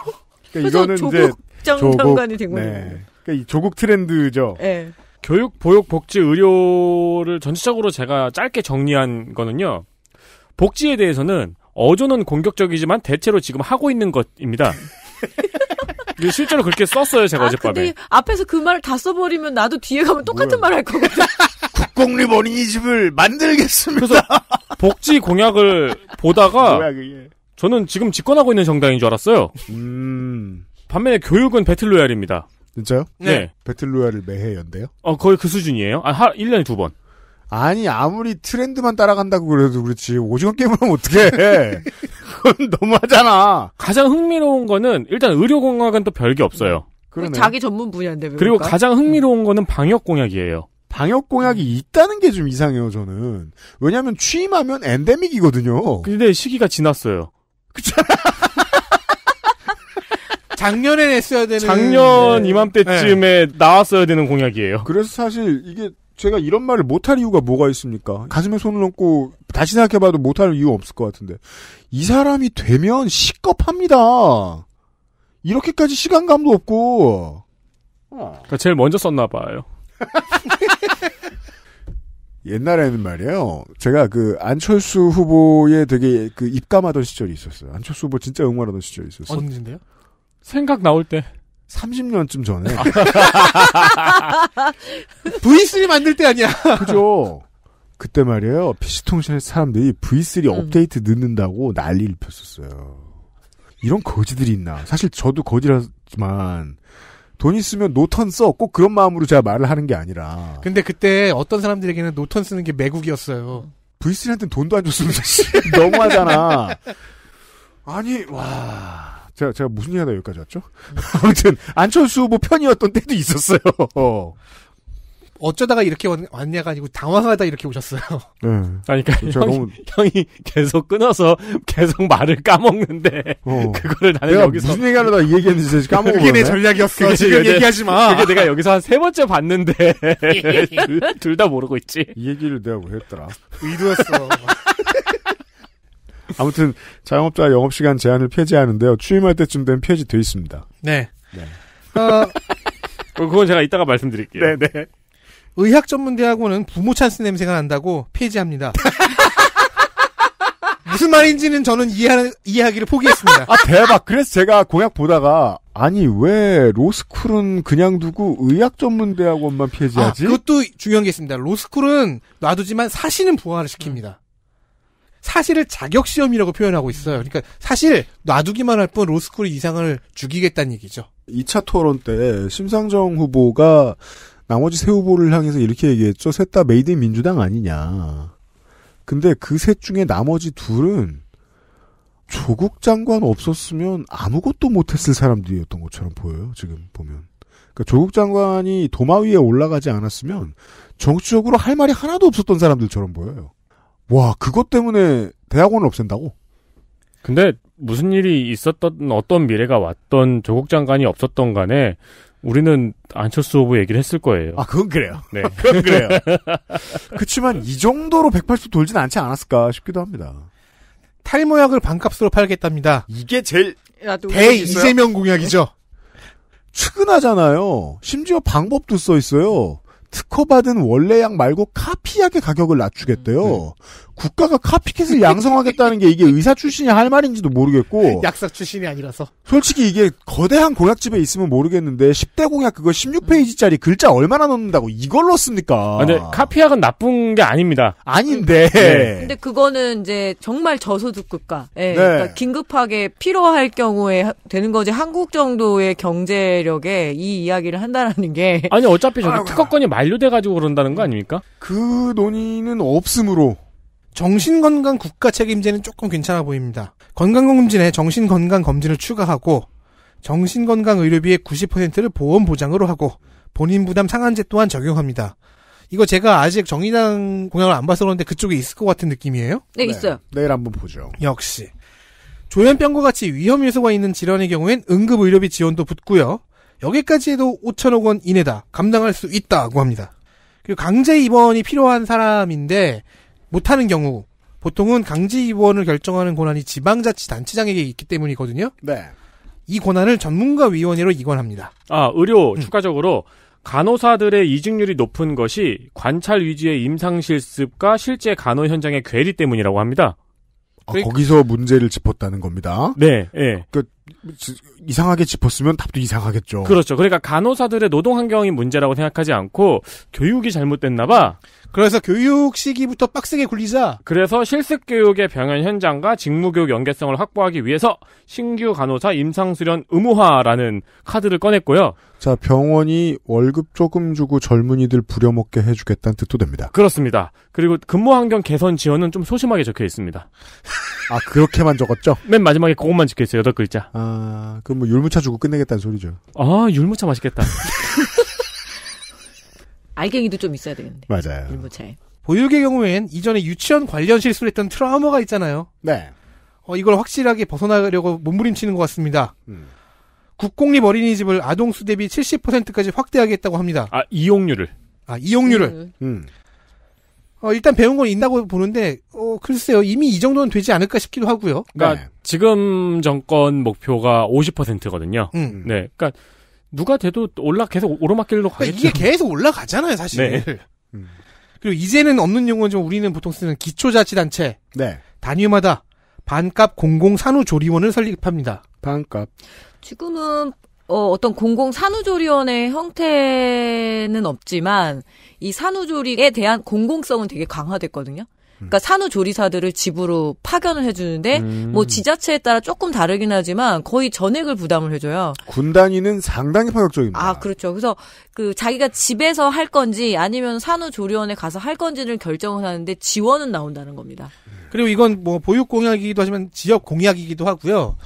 그러니까 이거는 조국 이제 조국 장관이 된 거예요. 네. 그러니까 조국 트렌드죠. 네. 교육, 보육, 복지, 의료를 전체적으로 제가 짧게 정리한 거는요. 복지에 대해서는 어조는 공격적이지만 대체로 지금 하고 있는 것입니다. (laughs) 실제로 그렇게 썼어요, 제가 아, 어젯밤에. 앞에서 그 말을 다 써버리면 나도 뒤에 가면 똑같은 말 할 거거든. (laughs) 국공립 어린이집을 만들겠습니다. 복지 공약을 보다가 (laughs) 뭐야, 저는 지금 집권하고 있는 정당인 줄 알았어요. 음. 반면에 교육은 배틀로얄입니다. 진짜요? 네. 네. 배틀로얄을 매해 연대요? 어, 거의 그 수준이에요. 아, 하, 1년에 두 번. 아니, 아무리 트렌드만 따라간다고 그래도 그렇지. 오징어 게임을 하면 어떡해. (laughs) 그건 너무하잖아. 가장 흥미로운 거는, 일단 의료공학은 또 별게 없어요. 그러네. 자기 전문 분야인데, 그 그리고 가장 흥미로운 거는 방역공약이에요. 방역 공약이 있다는 게 좀 이상해요, 저는. 왜냐면 하 취임하면 엔데믹이거든요. 근데 시기가 지났어요. (laughs) 작년에 냈어야 되는. 작년 네. 이맘때쯤에 네. 나왔어야 되는 공약이에요. 그래서 사실 이게 제가 이런 말을 못 할 이유가 뭐가 있습니까? 가슴에 손을 얹고 다시 생각해봐도 못 할 이유 없을 것 같은데. 이 사람이 되면 시겁합니다. 이렇게까지 시간감도 없고. 그러니까 제일 먼저 썼나 봐요. (laughs) 옛날에는 말이에요. 제가 그 안철수 후보에 되게 그 입감하던 시절이 있었어요. 안철수 후보 진짜 응원하던 시절이 있었어요. 언제인데요? 생각 나올 때. 30년쯤 전에. V3 아. (laughs) 만들 때 아니야. 그죠. 그때 말이에요. p c 통신의 사람들이 V3 음. 업데이트 늦는다고 난리를 폈었어요. 이런 거지들이 있나. 사실 저도 거지라지만, 돈 있으면 노턴 써. 꼭 그런 마음으로 제가 말을 하는 게 아니라. 근데 그때 어떤 사람들에게는 노턴 쓰는 게 매국이었어요. V3한테는 돈도 안 줬습니다. (laughs) 너무하잖아. 아니, 와. 제가, 제가 무슨 얘기 하다 여기까지 왔죠? (laughs) 아무튼, 안철수 후보 편이었던 때도 있었어요. 어쩌다가 이렇게 왔냐가 아니고 당황하다 이렇게 오셨어요. (laughs) 네. 그러니까 형이, 너무... 형이 계속 끊어서 계속 말을 까먹는데 어. (laughs) 그거를 나는 내가 여기서 무슨 얘기하려다 얘기했는지 까먹고 그게 내 전략이었어. 그게 지금 내, 얘기하지 마. 그게 내가 여기서 한 세 번째 봤는데 (laughs) 둘 다 모르고 있지. 이 얘기를 내가 왜 뭐 했더라. 의도했어. 아무튼 자영업자 영업시간 제한을 폐지하는데요. 취임할 때쯤 되면 폐지돼 있습니다. 네. 네. 어... 그건 제가 이따가 말씀드릴게요. 네네. 네. 의학 전문 대학원은 부모 찬스 냄새가 난다고 폐지합니다. (laughs) 무슨 말인지는 저는 이해하는, 이해하기를 포기했습니다. 아, 대박. 그래서 제가 공약 보다가, 아니, 왜 로스쿨은 그냥 두고 의학 전문 대학원만 폐지하지? 아, 그것도 중요한 게 있습니다. 로스쿨은 놔두지만 사실은 부활을 시킵니다. 사실을 자격시험이라고 표현하고 있어요. 그러니까 사실 놔두기만 할 뿐 로스쿨의 이상을 죽이겠다는 얘기죠. 2차 토론 때 심상정 후보가 나머지 세 후보를 향해서 이렇게 얘기했죠. 셋 다 메이드 인 민주당 아니냐. 근데 그 셋 중에 나머지 둘은 조국 장관 없었으면 아무것도 못했을 사람들이었던 것처럼 보여요. 지금 보면. 그러니까 조국 장관이 도마 위에 올라가지 않았으면 정치적으로 할 말이 하나도 없었던 사람들처럼 보여요. 와, 그것 때문에 대학원을 없앤다고? 근데 무슨 일이 있었던 어떤 미래가 왔던 조국 장관이 없었던 간에 우리는 안철수 후보 얘기를 했을 거예요. 아, 그건 그래요. (laughs) 네. (laughs) 그건 그래요. 그치만이 정도로 180도 돌진 않지 않았을까 싶기도 합니다. 탈모약을 반값으로 팔겠답니다. 이게 제일 대이세명 공약이죠. 측은하잖아요. 심지어 방법도 써 있어요. 특허받은 원래 약 말고 카피약의 가격을 낮추겠대요. 음. 국가가 카피캣을 양성하겠다는 게 이게 의사 출신이 할 말인지도 모르겠고 (laughs) 약사 출신이 아니라서 솔직히 이게 거대한 공약집에 있으면 모르겠는데 10대 공약 그거 16페이지짜리 글자 얼마나 넣는다고 이걸로 씁니까? 아, 근데 카피약은 나쁜 게 아닙니다. 아닌데. 네. 네. 근데 그거는 이제 정말 저소득국가. 네. 네. 그러니까 긴급하게 필요할 경우에 되는 거지 한국 정도의 경제력에 이 이야기를 한다라는 게 아니 어차피 저기 특허권이 만료돼 가지고 그런다는 거 아닙니까? 그 논의는 없으므로 정신건강 국가 책임제는 조금 괜찮아 보입니다. 건강검진에 정신건강검진을 추가하고 정신건강의료비의 90%를 보험 보장으로 하고 본인 부담 상한제 또한 적용합니다. 이거 제가 아직 정의당 공약을 안 봐서 그런데 그쪽에 있을 것 같은 느낌이에요? 네, 네. 있어요. 내일 한번 보죠. 역시. 조현병과 같이 위험 요소가 있는 질환의 경우엔 응급 의료비 지원도 붙고요. 여기까지 해도 5천억 원 이내다 감당할 수 있다고 합니다. 그리고 강제 입원이 필요한 사람인데 못하는 경우 보통은 강제 입원을 결정하는 권한이 지방자치단체장에게 있기 때문이거든요. 네. 이 권한을 전문가 위원회로 이관합니다. 아, 의료 음. 추가적으로 간호사들의 이직률이 높은 것이 관찰 위주의 임상 실습과 실제 간호 현장의 괴리 때문이라고 합니다. 아, 그러니까 거기서 문제를 짚었다는 겁니다. 네, 네. 그 이상하게 짚었으면 답도 이상하겠죠. 그렇죠. 그러니까 간호사들의 노동 환경이 문제라고 생각하지 않고 교육이 잘못됐나 봐. 그래서 교육 시기부터 빡세게 굴리자. 그래서 실습 교육의 병원 현장과 직무 교육 연계성을 확보하기 위해서 신규 간호사 임상 수련 의무화라는 카드를 꺼냈고요. 자, 병원이 월급 조금 주고 젊은이들 부려먹게 해 주겠다는 뜻도 됩니다. 그렇습니다. 그리고 근무 환경 개선 지원은 좀 소심하게 적혀 있습니다. 아, 그렇게만 적었죠? 맨 마지막에 그것만 적혀 있어요. 여덟 글자. 아, 그럼 뭐 율무차 주고 끝내겠다는 소리죠. 아, 율무차 맛있겠다. (laughs) 알갱이도 좀 있어야 되겠네. 맞아요. 율무차에. 보육의 경우엔 이전에 유치원 관련 실수를 했던 트라우마가 있잖아요. 네. 어, 이걸 확실하게 벗어나려고 몸부림치는 것 같습니다. 음. 국공립 어린이집을 아동 수대비 70%까지 확대하겠다고 합니다. 아, 이용률을. 아, 이용률을. 음. 어, 일단 배운 건 있다고 보는데, 어, 글쎄요. 이미 이 정도는 되지 않을까 싶기도 하고요. 그니까 네. 지금 정권 목표가 50%거든요. 음. 네. 네. 그니까 누가 돼도 올라 계속 오르막길로 그러니까 가 이게 계속 올라가잖아요, 사실. 네. 음. 그리고 이제는 없는 용어죠. 우리는 보통 쓰는 기초자치단체. 네. 단위마다 반값 공공산후조리원을 설립합니다. 반값. 지금은 어, 어떤 공공 산후조리원의 형태는 없지만 이 산후조리에 대한 공공성은 되게 강화됐거든요. 그러니까 음. 산후조리사들을 집으로 파견을 해주는데 음. 뭐 지자체에 따라 조금 다르긴 하지만 거의 전액을 부담을 해줘요. 군 단위는 상당히 파격적입니다. 아 그렇죠. 그래서 그 자기가 집에서 할 건지 아니면 산후조리원에 가서 할 건지를 결정을 하는데 지원은 나온다는 겁니다. 그리고 이건 뭐 보육 공약이기도 하지만 지역 공약이기도 하고요.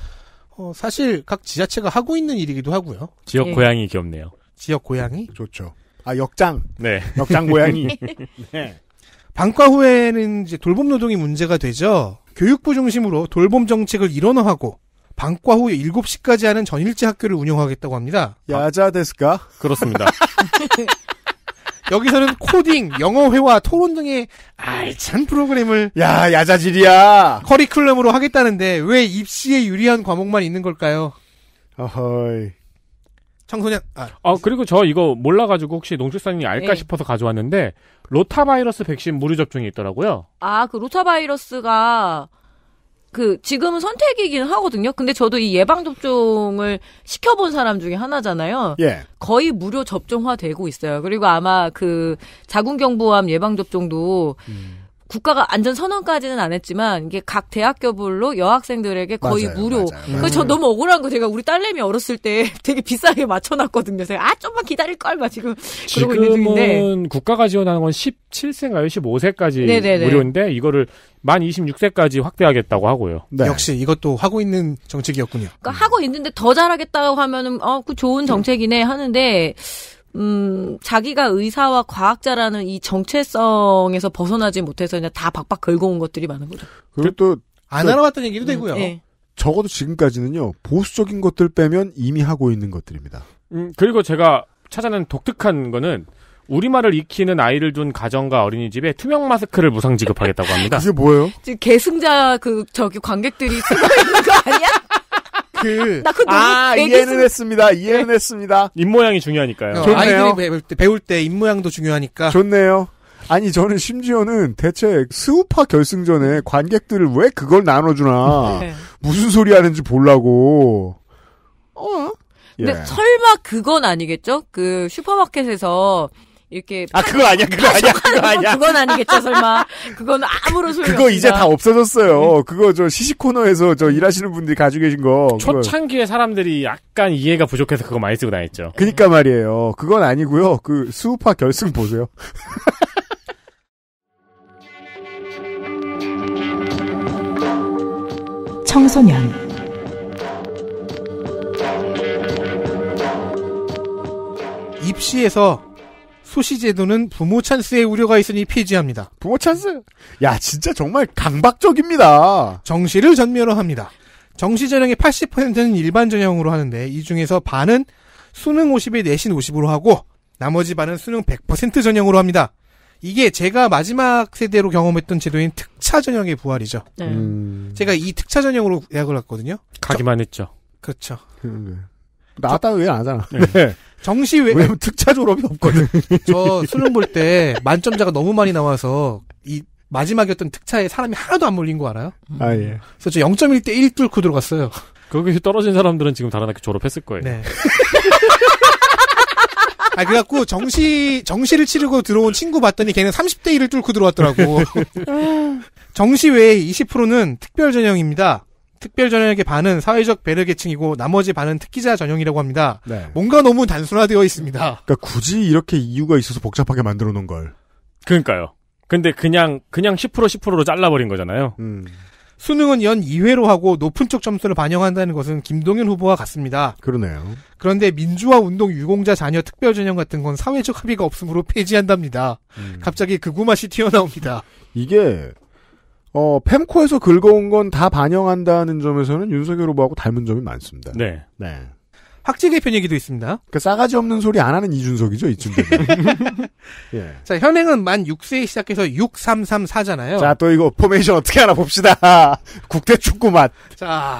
어, 사실 각 지자체가 하고 있는 일이기도 하고요. 지역 네. 고양이 귀엽네요. 지역 고양이? 좋죠. 아, 역장. 네. 역장 고양이. (laughs) 네. 방과 후에는 이제 돌봄 노동이 문제가 되죠. 교육부 중심으로 돌봄 정책을 일원화하고 방과 후 7시까지 하는 전일제 학교를 운영하겠다고 합니다. 야자 데스까? 그렇습니다. (laughs) 여기서는 코딩, 영어 회화, 토론 등의 알찬 프로그램을 야 야자질이야 커리큘럼으로 하겠다는데 왜 입시에 유리한 과목만 있는 걸까요? 어허이 청소년 아, 어, 그리고 저 이거 몰라가지고 혹시 농축사님이 알까 네. 싶어서 가져왔는데 로타바이러스 백신 무료 접종이 있더라고요. 아그 로타바이러스가 그 지금은 선택이긴 하거든요. 근데 저도 이 예방 접종을 시켜본 사람 중에 하나잖아요. 예. 거의 무료 접종화 되고 있어요. 그리고 아마 그 자궁경부암 예방 접종도 음. 국가가 안전 선언까지는 안 했지만 이게 각 대학교별로 여학생들에게 거의 맞아요, 무료. 그저 너무 억울한 거 제가 우리 딸내미 어렸을 때 (laughs) 되게 비싸게 맞춰놨거든요. 제가 아 좀만 기다릴 걸막 지금 그러고 있는 중인데. 국가가 지원하는 건 17세인가요? 15세까지 네네네. 무료인데 이거를 만 26세까지 확대하겠다고 하고요. 네. 역시 이것도 하고 있는 정책이었군요. 그러니까 음. 하고 있는데 더 잘하겠다고 하면은 어 그 좋은 네. 정책이네 하는데. 음, 자기가 의사와 과학자라는 이 정체성에서 벗어나지 못해서 그냥 다 박박 긁어 온 것들이 많은 거죠. 그리고 그, 또, 안 그 알아봤던 얘기도 음, 되고요. 예. 네. 적어도 지금까지는요, 보수적인 것들 빼면 이미 하고 있는 것들입니다. 음, 그리고 제가 찾아낸 독특한 거는, 우리말을 익히는 아이를 둔 가정과 어린이집에 투명 마스크를 무상 지급하겠다고 합니다. 이게 (laughs) 뭐예요? 지금 계승자 그 저기 관객들이 쓰고 있는 거 아니야? 그. (laughs) 나 그거 아, 이해는 했습니다. 이해는 네. 했습니다. 입모양이 중요하니까요. 어, 좋네요. 아이들이 배울 때 입모양도 중요하니까. 좋네요. 아니 저는 심지어는 대체 스우파 결승전에 관객들을 왜 그걸 나눠주나 네. 무슨 소리 하는지 보려고 어 근데 예. 설마 그건 아니겠죠 그 슈퍼마켓에서 이렇게 아 그거 아니야 그거 아니야 그거 아니야 그건 아니겠죠 설마 그건 아무런 소용 그거 없습니다. 이제 다 없어졌어요 그거 저 시식 코너에서 저 일하시는 분들이 가지고 계신 거 초창기에 사람들이 약간 이해가 부족해서 그거 많이 쓰고 다녔죠 그니까 말이에요 그건 아니고요 그 수우파 결승 보세요 (laughs) 청소년 입시에서 수시 제도는 부모 찬스의 우려가 있으니 폐지합니다. 부모 찬스? 야, 진짜 정말 강박적입니다. 정시를 전멸으로 합니다. 정시 전형의 80%는 일반 전형으로 하는데 이 중에서 반은 수능 50에 내신 50으로 하고 나머지 반은 수능 100% 전형으로 합니다. 이게 제가 마지막 세대로 경험했던 제도인 특차 전형의 부활이죠. 네. 음... 제가 이 특차 전형으로 대학을 갔거든요. 가기만 저... 했죠. 그렇죠. 그, 나왔다 저... 왜안 하잖아. 네. (laughs) 정시 외왜냐 특차 졸업이 없거든. (laughs) 저 수능 볼 때 만점자가 너무 많이 나와서 이 마지막이었던 특차에 사람이 하나도 안 몰린 거 알아요? 아 예. 그래서 저 0.1대 1 뚫고 들어갔어요. 거기 떨어진 사람들은 지금 다른 학교 졸업했을 거예요. 네. (laughs) 아, 그래갖고, 정시, 정시를 치르고 들어온 친구 봤더니 걔는 30대 1을 뚫고 들어왔더라고. (laughs) 정시 외에 20%는 특별 전형입니다. 특별 전역의 반은 사회적 배려 계층이고 나머지 반은 특기자 전형이라고 합니다. 네. 뭔가 너무 단순화되어 있습니다. 그러니까 굳이 이렇게 이유가 있어서 복잡하게 만들어 놓은 걸. 그러니까요. 근데 그냥 그냥 10% 10%로 잘라버린 거잖아요. 음. 수능은 연 2회로 하고 높은 쪽 점수를 반영한다는 것은 김동연 후보와 같습니다. 그러네요. 그런데 민주화 운동 유공자 자녀 특별 전형 같은 건 사회적 합의가 없으므로 폐지한답니다. 음. 갑자기 그 구맛이 튀어나옵니다. 이게 어, 펜코에서 긁어온 건 다 반영한다는 점에서는 윤석열 후보하고 닮은 점이 많습니다. 네. 네. 학제 개편 얘기도 있습니다. 그 싸가지 없는 소리 안 하는 이준석이죠, 이쯤 되면. (laughs) 예. 자, 현행은 만 6세에 시작해서 6334잖아요. 자, 또 이거 포메이션 어떻게 하나 봅시다. (laughs) 국대 축구 만 자,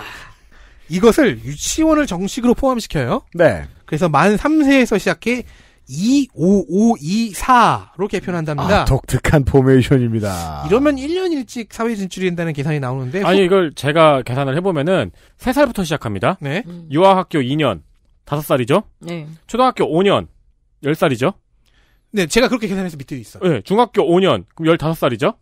이것을 유치원을 정식으로 포함시켜요. 네. 그래서 만 3세에서 시작해 25524로 개편한답니다. 아, 독특한 포메이션입니다. 이러면 1년 일찍 사회 진출이 된다는 계산이 나오는데 아니 이걸 제가 계산을 해보면은 3살부터 시작합니다. 네. 유아학교 2년 5살이죠. 네. 초등학교 5년 10살이죠. 네, 제가 그렇게 계산해서 밑에 있어요. 네, 중학교 5년 그럼 15살이죠.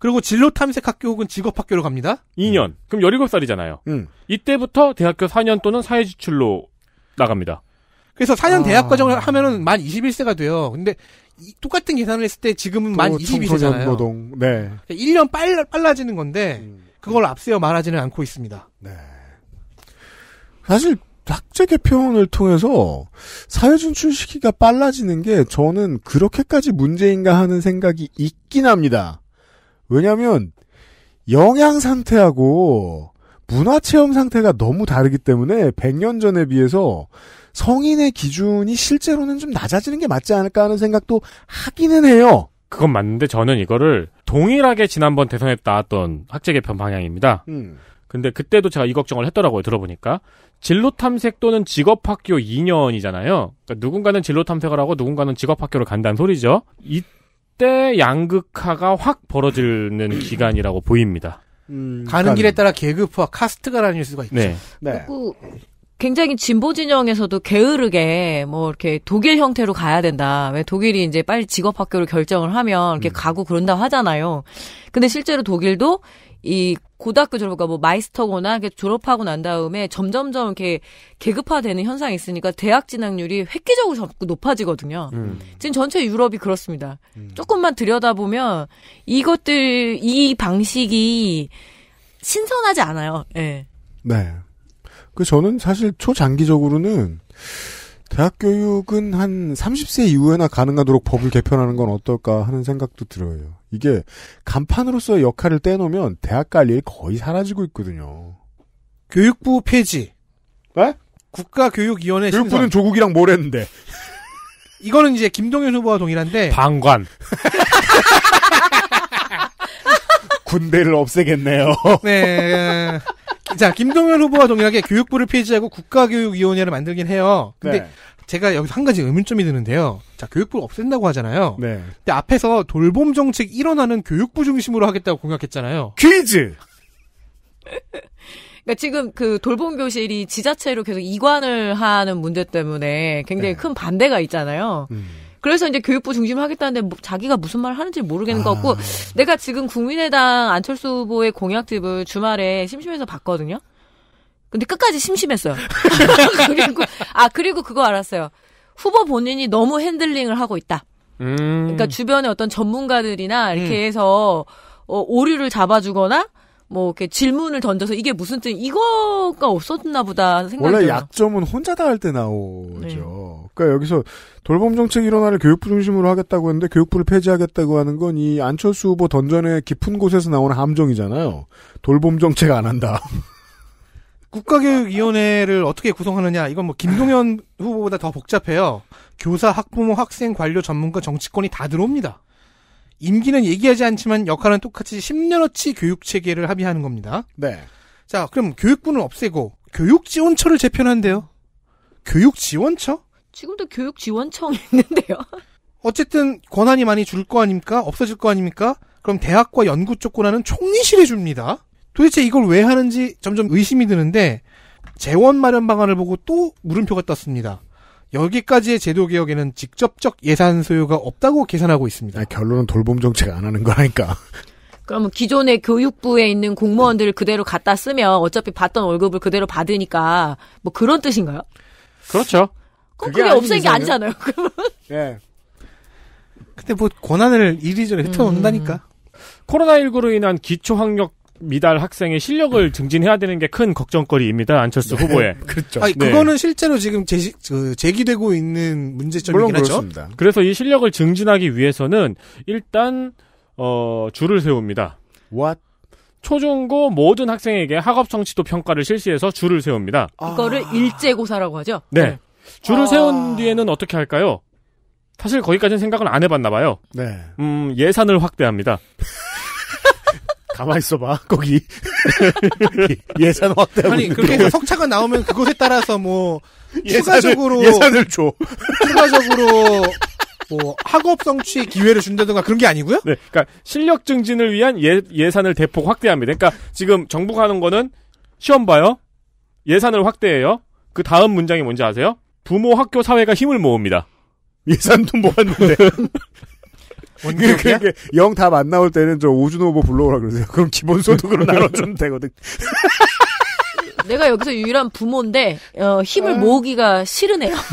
그리고 진로 탐색 학교 혹은 직업 학교로 갑니다. 2년. 음. 그럼 17살이잖아요. 음. 이때부터 대학교 4년 또는 사회 지출로 나갑니다. 그래서 4년 아. 대학 과정을 하면은 만 21세가 돼요. 근데 이 똑같은 계산을 했을 때 지금은 만 22세잖아요. 노동. 네. 1년 그러니까 빨라, 빨라지는 건데 음. 그걸 앞세워 말하지는 않고 있습니다. 네. 사실 학제 개편을 통해서 사회진출 시기가 빨라지는 게 저는 그렇게까지 문제인가 하는 생각이 있긴 합니다. 왜냐하면 영양 상태하고 문화 체험 상태가 너무 다르기 때문에 100년 전에 비해서 성인의 기준이 실제로는 좀 낮아지는 게 맞지 않을까 하는 생각도 하기는 해요. 그건 맞는데 저는 이거를 동일하게 지난번 대선에 나왔던 학제 개편 방향입니다. 음. 근데 그때도 제가 이 걱정을 했더라고요. 들어보니까 진로 탐색 또는 직업 학교 2년이잖아요. 그러니까 누군가는 진로 탐색을 하고 누군가는 직업 학교를 간다는 소리죠. 이때 양극화가 확 벌어지는 (clears throat) 기간이라고 보입니다. 음, 가는 그러니까... 길에 따라 계급화, 카스트가 나뉠 수가 있죠. 네. 네. 자꾸 굉장히 진보 진영에서도 게으르게 뭐 이렇게 독일 형태로 가야 된다. 왜 독일이 이제 빨리 직업 학교로 결정을 하면 이렇게 음. 가고 그런다 하잖아요. 근데 실제로 독일도 이 고등학교 졸업과 뭐 마이스터거나 졸업하고 난 다음에 점점점 이렇게 계급화되는 현상이 있으니까 대학 진학률이 획기적으로 자꾸 높아지거든요. 음. 지금 전체 유럽이 그렇습니다. 음. 조금만 들여다보면 이것들 이 방식이 신선하지 않아요. 예. 네. 그 저는 사실 초장기적으로는 대학 교육은 한 30세 이후에나 가능하도록 법을 개편하는 건 어떨까 하는 생각도 들어요. 이게 간판으로서의 역할을 떼놓으면 대학 갈 일이 거의 사라지고 있거든요. 교육부 폐지. 네? 국가교육위원회 교육부는 조국이랑 뭘 했는데. 이거는 이제 김동연 후보와 동일한데. 방관. (laughs) 군대를 없애겠네요. (laughs) 네. 자, 김동연 후보와 동일하게 교육부를 폐지하고 국가교육위원회를 만들긴 해요. 근데 네. 제가 여기서 한 가지 의문점이 드는데요. 자, 교육부를 없앤다고 하잖아요. 네. 근데 앞에서 돌봄 정책 일어나는 교육부 중심으로 하겠다고 공약했잖아요. 퀴즈! 그러니까 지금 그 돌봄 교실이 지자체로 계속 이관을 하는 문제 때문에 굉장히 네. 큰 반대가 있잖아요. 음. 그래서 이제 교육부 중심을 하겠다는데 뭐 자기가 무슨 말을 하는지 모르겠는 아. 것 같고 아. 내가 지금 국민의당 안철수 후보의 공약집을 주말에 심심해서 봤거든요. 근데 끝까지 심심했어요. (laughs) 그리고 아 그리고 그거 알았어요. 후보 본인이 너무 핸들링을 하고 있다. 음. 그러니까 주변에 어떤 전문가들이나 이렇게 음. 해서 어, 오류를 잡아주거나 뭐 이렇게 질문을 던져서 이게 무슨 뜻 이거가 없었나 보다 생각이 원래 들어서. 약점은 혼자 다 할 때 나오죠. 네. 그러니까 여기서 돌봄 정책 일원화를 교육부 중심으로 하겠다고 했는데 교육부를 폐지하겠다고 하는 건 이 안철수 후보 던전의 깊은 곳에서 나오는 함정이잖아요. 돌봄 정책 안 한다. (laughs) 국가교육위원회를 어떻게 구성하느냐 이건 뭐 김동연 후보보다 더 복잡해요. 교사, 학부모, 학생, 관료, 전문가, 정치권이 다 들어옵니다. 임기는 얘기하지 않지만 역할은 똑같이 10년어치 교육 체계를 합의하는 겁니다. 네. 자, 그럼 교육부는 없애고 교육 지원처를 재편한대요. 교육 지원처? 지금도 교육 지원청이 있는데요. (laughs) 어쨌든 권한이 많이 줄 거 아닙니까? 없어질 거 아닙니까? 그럼 대학과 연구 쪽 권한은 총리실에 줍니다. 도대체 이걸 왜 하는지 점점 의심이 드는데 재원 마련 방안을 보고 또 물음표가 떴습니다. 여기까지의 제도 개혁에는 직접적 예산 소요가 없다고 계산하고 있습니다. 아, 결론은 돌봄 정책 안 하는 거라니까. (laughs) 그러면 기존의 교육부에 있는 공무원들을 그대로 갖다 쓰면 어차피 받던 월급을 그대로 받으니까 뭐 그런 뜻인가요? 그렇죠. 그게 그게 없앤 게 아니잖아요. (laughs) 예. 근데 뭐 권한을 이리저리 흩어놓는다니까. 음. 코로나19로 인한 기초학력 미달 학생의 실력을 증진해야 되는 게 큰 걱정거리입니다. 안철수 네. 후보의. (laughs) 그렇죠. 아니, 네. 그거는 실제로 지금 제시, 그, 제기되고 있는 문제점이긴 하죠. 그렇습니다. 그래서 이 실력을 증진하기 위해서는 일단 어, 줄을 세웁니다. What? 초중고 모든 학생에게 학업 성취도 평가를 실시해서 줄을 세웁니다. 그거를 아. 일제고사라고 하죠? 네. 네. 줄을 아... 세운 뒤에는 어떻게 할까요? 사실 거기까지는 생각을 안 해봤나 봐요. 네. 음, 예산을 확대합니다. (laughs) 가만 있어봐 거기 (laughs) 예산 확대 아니 그렇게 석차가 나오면 그것에 따라서 뭐 (laughs) 예산을, 추가적으로 예산을 줘 추가적으로 뭐 학업 성취 기회를 준다든가 그런 게 아니고요. 네, 그러니까 실력 증진을 위한 예, 예산을 대폭 확대합니다. 그러니까 지금 정부가 하는 거는 시험 봐요, 예산을 확대해요. 그 다음 문장이 뭔지 아세요? 부모, 학교, 사회가 힘을 모읍니다. 예산도 모았는데 (laughs) 원격이야? 영다안 나올 때는 저 오준호 후보 불러오라 그러세요. 그럼 기본소득으로 (laughs) 나눠주면 되거든. (laughs) 내가 여기서 유일한 부모인데 어, 힘을 어. 모으기가 싫으네요. (laughs)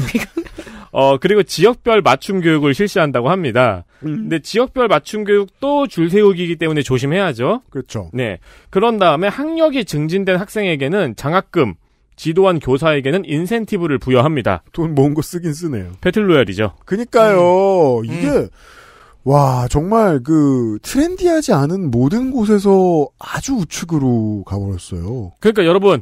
어 그리고 지역별 맞춤 교육을 실시한다고 합니다. 음. 근데 지역별 맞춤 교육도 줄 세우기이기 때문에 조심해야죠. 그렇죠. 네. 그런 다음에 학력이 증진된 학생에게는 장학금, 지도한 교사에게는 인센티브를 부여합니다. 돈 모은 거 쓰긴 쓰네요. 패틀로얄이죠 그니까요. 음. 이게 음. 와, 정말 그 트렌디하지 않은 모든 곳에서 아주 우측으로 가버렸어요. 그러니까 여러분,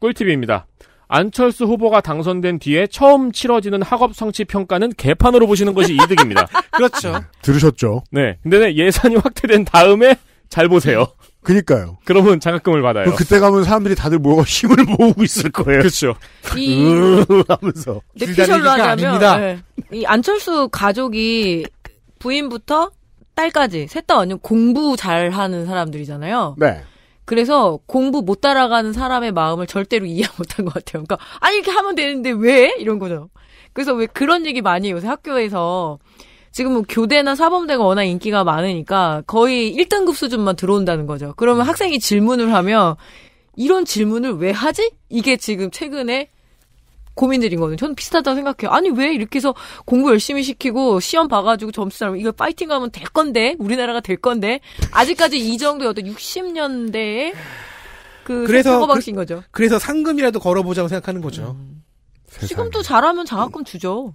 꿀팁입니다. 안철수 후보가 당선된 뒤에 처음 치러지는 학업 성취 평가는 개판으로 보시는 것이 이득입니다. (laughs) 그렇죠. 네, 들으셨죠? 네. 근데 네, 예산이 확대된 다음에 잘 보세요. 그니까요. 그러면 장학금을 받아요. 그때 가면 사람들이 다들 뭐가 힘을 모으고 있을 거예요. 그렇죠. 이 하면서. 내피셜로 하자면 네. 이 안철수 가족이 부인부터 딸까지 셋 다 완전 공부 잘하는 사람들이잖아요. 네. 그래서 공부 못 따라가는 사람의 마음을 절대로 이해 못한 것 같아요. 그러니까 아니 이렇게 하면 되는데 왜 이런 거죠. 그래서 왜 그런 얘기 많이 해 요새 학교에서 지금 교대나 사범대가 워낙 인기가 많으니까 거의 1등급 수준만 들어온다는 거죠. 그러면 음. 학생이 질문을 하면 이런 질문을 왜 하지? 이게 지금 최근에 고민들인 거는 저는 비슷하다고 생각해요. 아니 왜 이렇게 해서 공부 열심히 시키고 시험 봐가지고 점수 잘면 이거 파이팅하면 될 건데 우리나라가 될 건데 아직까지 이 정도의 어떤 60년대의 그 사고 그 방식인 거죠. 그, 래서 상금이라도 걸어보자고 생각하는 거죠. 음. 지금도 잘하면 장학금 주죠.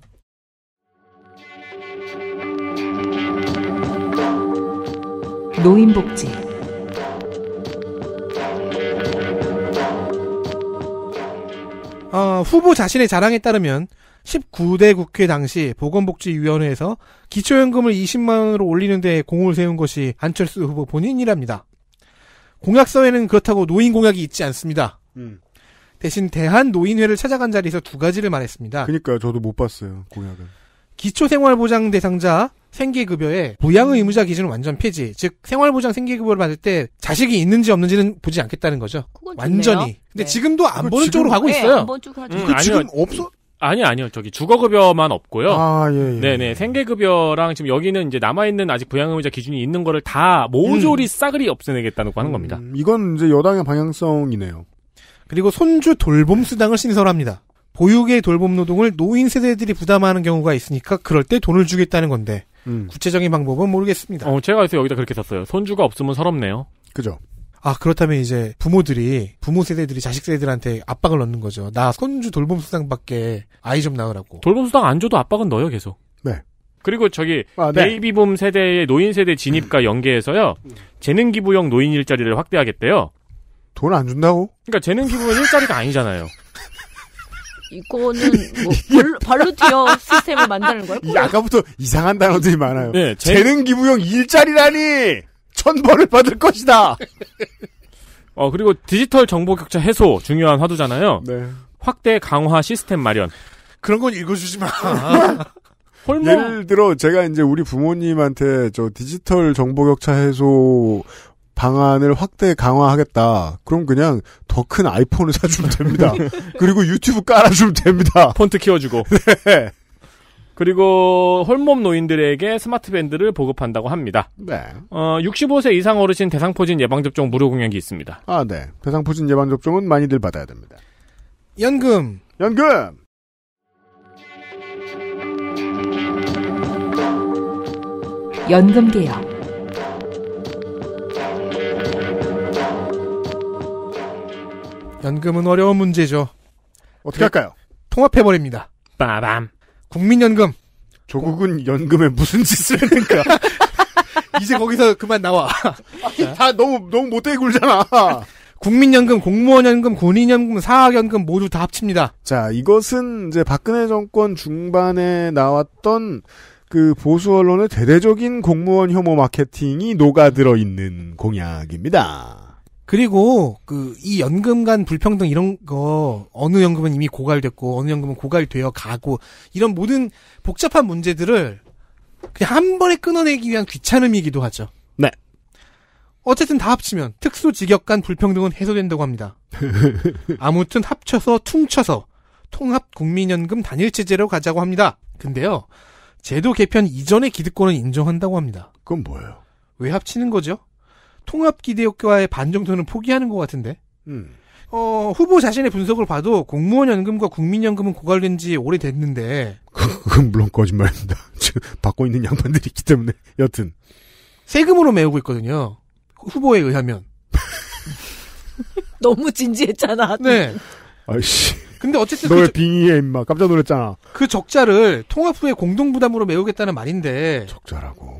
노인복지. 어, 후보 자신의 자랑에 따르면 19대 국회 당시 보건복지위원회에서 기초연금을 20만 원으로 올리는 데 공을 세운 것이 안철수 후보 본인이랍니다. 공약서에는 그렇다고 노인 공약이 있지 않습니다. 음. 대신 대한 노인회를 찾아간 자리에서 두 가지를 말했습니다. 그니까 저도 못 봤어요. 공약은. 기초생활보장 대상자 생계급여에 부양의무자 기준은 완전 폐지. 즉 생활보장 생계급여를 받을 때 자식이 있는지 없는지는 보지 않겠다는 거죠. 완전히. 근데 네. 지금도 안 보는 지금, 네, 쪽으로 가고 있어요. 음, 그 지금 아니요. 없어. 아니 아니요 저기 주거급여만 없고요. 아 예. 예. 네네 네. 생계급여랑 지금 여기는 이제 남아 있는 아직 부양의무자 기준이 있는 거를 다 모조리 음. 싸그리 없애내겠다고 하는 겁니다. 음, 이건 이제 여당의 방향성이네요. 그리고 손주 돌봄 수당을 신설합니다. 보육의 돌봄 노동을 노인 세대들이 부담하는 경우가 있으니까 그럴 때 돈을 주겠다는 건데 음. 구체적인 방법은 모르겠습니다. 어, 제가 그래서 여기다 그렇게 썼어요. 손주가 없으면 서럽네요. 그죠. 아 그렇다면 이제 부모들이 부모 세대들이 자식 세대들한테 압박을 넣는 거죠. 나 손주 돌봄 수당밖에 아이 좀 낳으라고. 돌봄 수당 안 줘도 압박은 넣어요 계속. 네. 그리고 저기 아, 네. 베이비붐 세대의 노인 세대 진입과 음. 연계해서요 재능 기부형 노인 일자리를 확대하겠대요. 돈 안 준다고? 그러니까 재능 기부형 일자리가 아니잖아요. 이거는 뭐 발루티어 시스템을 만드는 거예요? 아까부터 이상한 단어들이 많아요. 네, 제... 재능 기부형 일자리라니 천벌을 받을 것이다. 어 그리고 디지털 정보 격차 해소 중요한 화두잖아요. 네. 확대 강화 시스템 마련. 그런 건 읽어주지 마. (laughs) 예를 들어 제가 이제 우리 부모님한테 저 디지털 정보 격차 해소 방안을 확대 강화하겠다. 그럼 그냥 더 큰 아이폰을 사주면 됩니다. (laughs) 그리고 유튜브 깔아주면 됩니다. 폰트 키워주고. (laughs) 네. 그리고 홀몸 노인들에게 스마트 밴드를 보급한다고 합니다. 네. 어, 65세 이상 어르신 대상포진 예방접종 무료 공약이 있습니다. 아, 네. 대상포진 예방접종은 많이들 받아야 됩니다. 연금. 연금. 연금 개혁. 연금은 어려운 문제죠. 어떻게 할까요? 통합해버립니다. 빠밤. 국민연금. 조국은 연금에 무슨 짓을 했는가. (laughs) 이제 거기서 그만 나와. 다 너무, 너무 못되게 굴잖아. 국민연금, 공무원연금, 군인연금, 사학연금 모두 다 합칩니다. 자, 이것은 이제 박근혜 정권 중반에 나왔던 그 보수 언론의 대대적인 공무원 혐오 마케팅이 녹아들어 있는 공약입니다. 그리고 그 이 연금 간 불평등 이런 거 어느 연금은 이미 고갈됐고 어느 연금은 고갈되어 가고 이런 모든 복잡한 문제들을 그냥 한 번에 끊어내기 위한 귀찮음이기도 하죠. 네. 어쨌든 다 합치면 특수 직역 간 불평등은 해소된다고 합니다. (laughs) 아무튼 합쳐서 퉁쳐서 통합 국민연금 단일 체제로 가자고 합니다. 근데요. 제도 개편 이전의 기득권은 인정한다고 합니다. 그건 뭐예요? 왜 합치는 거죠? 통합기대학과의 반정도는 포기하는 것 같은데. 음. 어, 후보 자신의 분석을 봐도 공무원 연금과 국민연금은 고갈된 지 오래됐는데. (laughs) 그건 물론 거짓말입니다. (laughs) 지금 받고 있는 양반들이 있기 때문에. 여튼. 세금으로 메우고 있거든요. 후보에 의하면. (laughs) 너무 진지했잖아. 네. 아이씨. 근데 어쨌든 너의 그 빙의해 임마 깜짝 놀랐잖아. 그 적자를 통합 후에 공동 부담으로 메우겠다는 말인데 적자라고?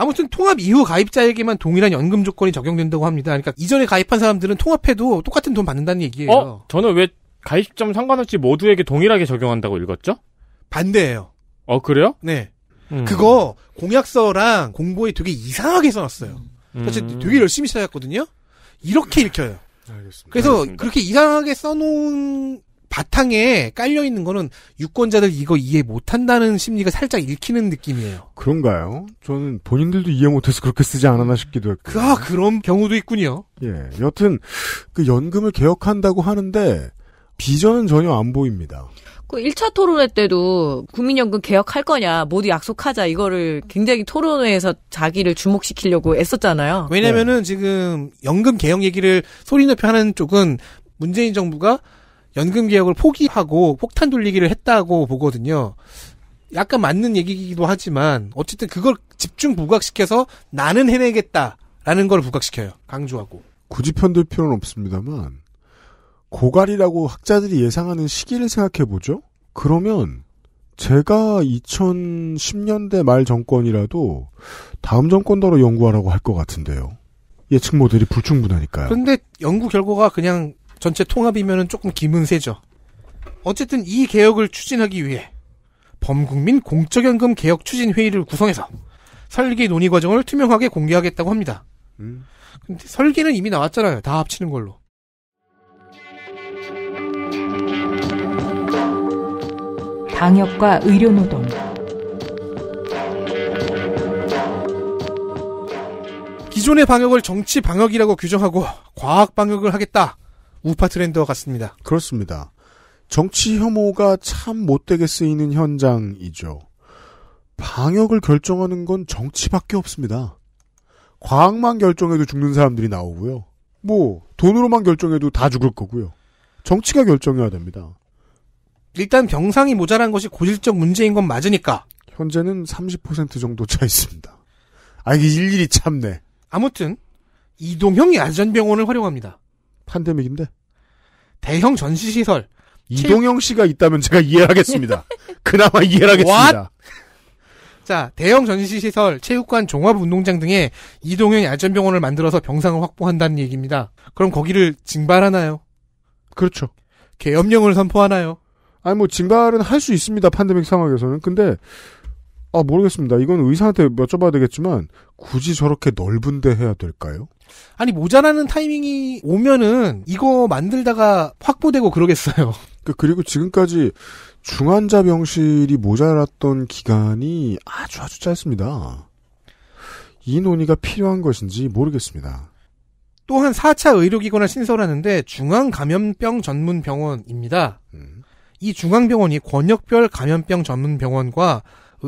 아무튼 통합 이후 가입자에게만 동일한 연금 조건이 적용된다고 합니다. 그러니까 이전에 가입한 사람들은 통합해도 똑같은 돈 받는다는 얘기예요. 어? 저는 왜 가입점 상관없이 모두에게 동일하게 적용한다고 읽었죠? 반대예요. 어 그래요? 네. 음. 그거 공약서랑 공보에 되게 이상하게 써놨어요. 음. 사실 되게 열심히 찾았거든요. 이렇게 읽혀요. 알겠습니다. 그래서 알겠습니다. 그렇게 이상하게 써놓은 바탕에 깔려 있는 거는 유권자들 이거 이해 못 한다는 심리가 살짝 읽히는 느낌이에요. 그런가요? 저는 본인들도 이해 못해서 그렇게 쓰지 않았나 싶기도 했고. 그, 아, 그런 경우도 있군요. 예. 여튼 그 연금을 개혁한다고 하는데 비전은 전혀 안 보입니다. 그 1차 토론회 때도 국민연금 개혁할 거냐, 모두 약속하자, 이거를 굉장히 토론회에서 자기를 주목시키려고 애썼잖아요. 왜냐면은 네. 지금 연금 개혁 얘기를 소리 높여 하는 쪽은 문재인 정부가 연금 개혁을 포기하고 폭탄 돌리기를 했다고 보거든요. 약간 맞는 얘기이기도 하지만 어쨌든 그걸 집중 부각시켜서 나는 해내겠다라는 걸 부각시켜요. 강조하고. 굳이 편들 필요는 없습니다만 고갈이라고 학자들이 예상하는 시기를 생각해 보죠. 그러면 제가 2010년대 말 정권이라도 다음 정권더러 연구하라고 할 것 같은데요. 예측 모델이 불충분하니까요. 그런데 연구 결과가 그냥 전체 통합이면 조금 기문세죠 어쨌든 이 개혁을 추진하기 위해 범국민 공적연금 개혁 추진 회의를 구성해서 설계 논의 과정을 투명하게 공개하겠다고 합니다. 음. 근데 설계는 이미 나왔잖아요. 다 합치는 걸로. 방역과 의료노동 기존의 방역을 정치 방역이라고 규정하고 과학 방역을 하겠다 우파 트렌드와 같습니다. 그렇습니다. 정치 혐오가 참 못되게 쓰이는 현장이죠. 방역을 결정하는 건 정치밖에 없습니다. 과학만 결정해도 죽는 사람들이 나오고요. 뭐 돈으로만 결정해도 다 죽을 거고요. 정치가 결정해야 됩니다. 일단 병상이 모자란 것이 고질적 문제인 건 맞으니까. 현재는 30% 정도 차 있습니다. 아 이게 일일이 참네. 아무튼 이동형 야전병원을 활용합니다. 판데믹인데. 대형 전시시설. 이동영 씨가 있다면 제가 이해하겠습니다. (laughs) 그나마 이해하겠습니다. 자, 대형 전시시설, 체육관, 종합운동장 등에 이동형 야전병원을 만들어서 병상을 확보한다는 얘기입니다. 그럼 거기를 징발하나요? 그렇죠. 개업령을 선포하나요? 아니 뭐 징발은 할 수 있습니다. 팬데믹 상황에서는. 근데 아 모르겠습니다. 이건 의사한테 여쭤봐야 되겠지만 굳이 저렇게 넓은데 해야 될까요? 아니 모자라는 타이밍이 오면은 이거 만들다가 확보되고 그러겠어요. (laughs) 그러니까 그리고 지금까지 중환자 병실이 모자랐던 기간이 아주 아주 짧습니다. 이 논의가 필요한 것인지 모르겠습니다. 또한 4차 의료기관을 신설하는데 중앙감염병 전문병원입니다. 음. 이 중앙병원이 권역별 감염병 전문병원과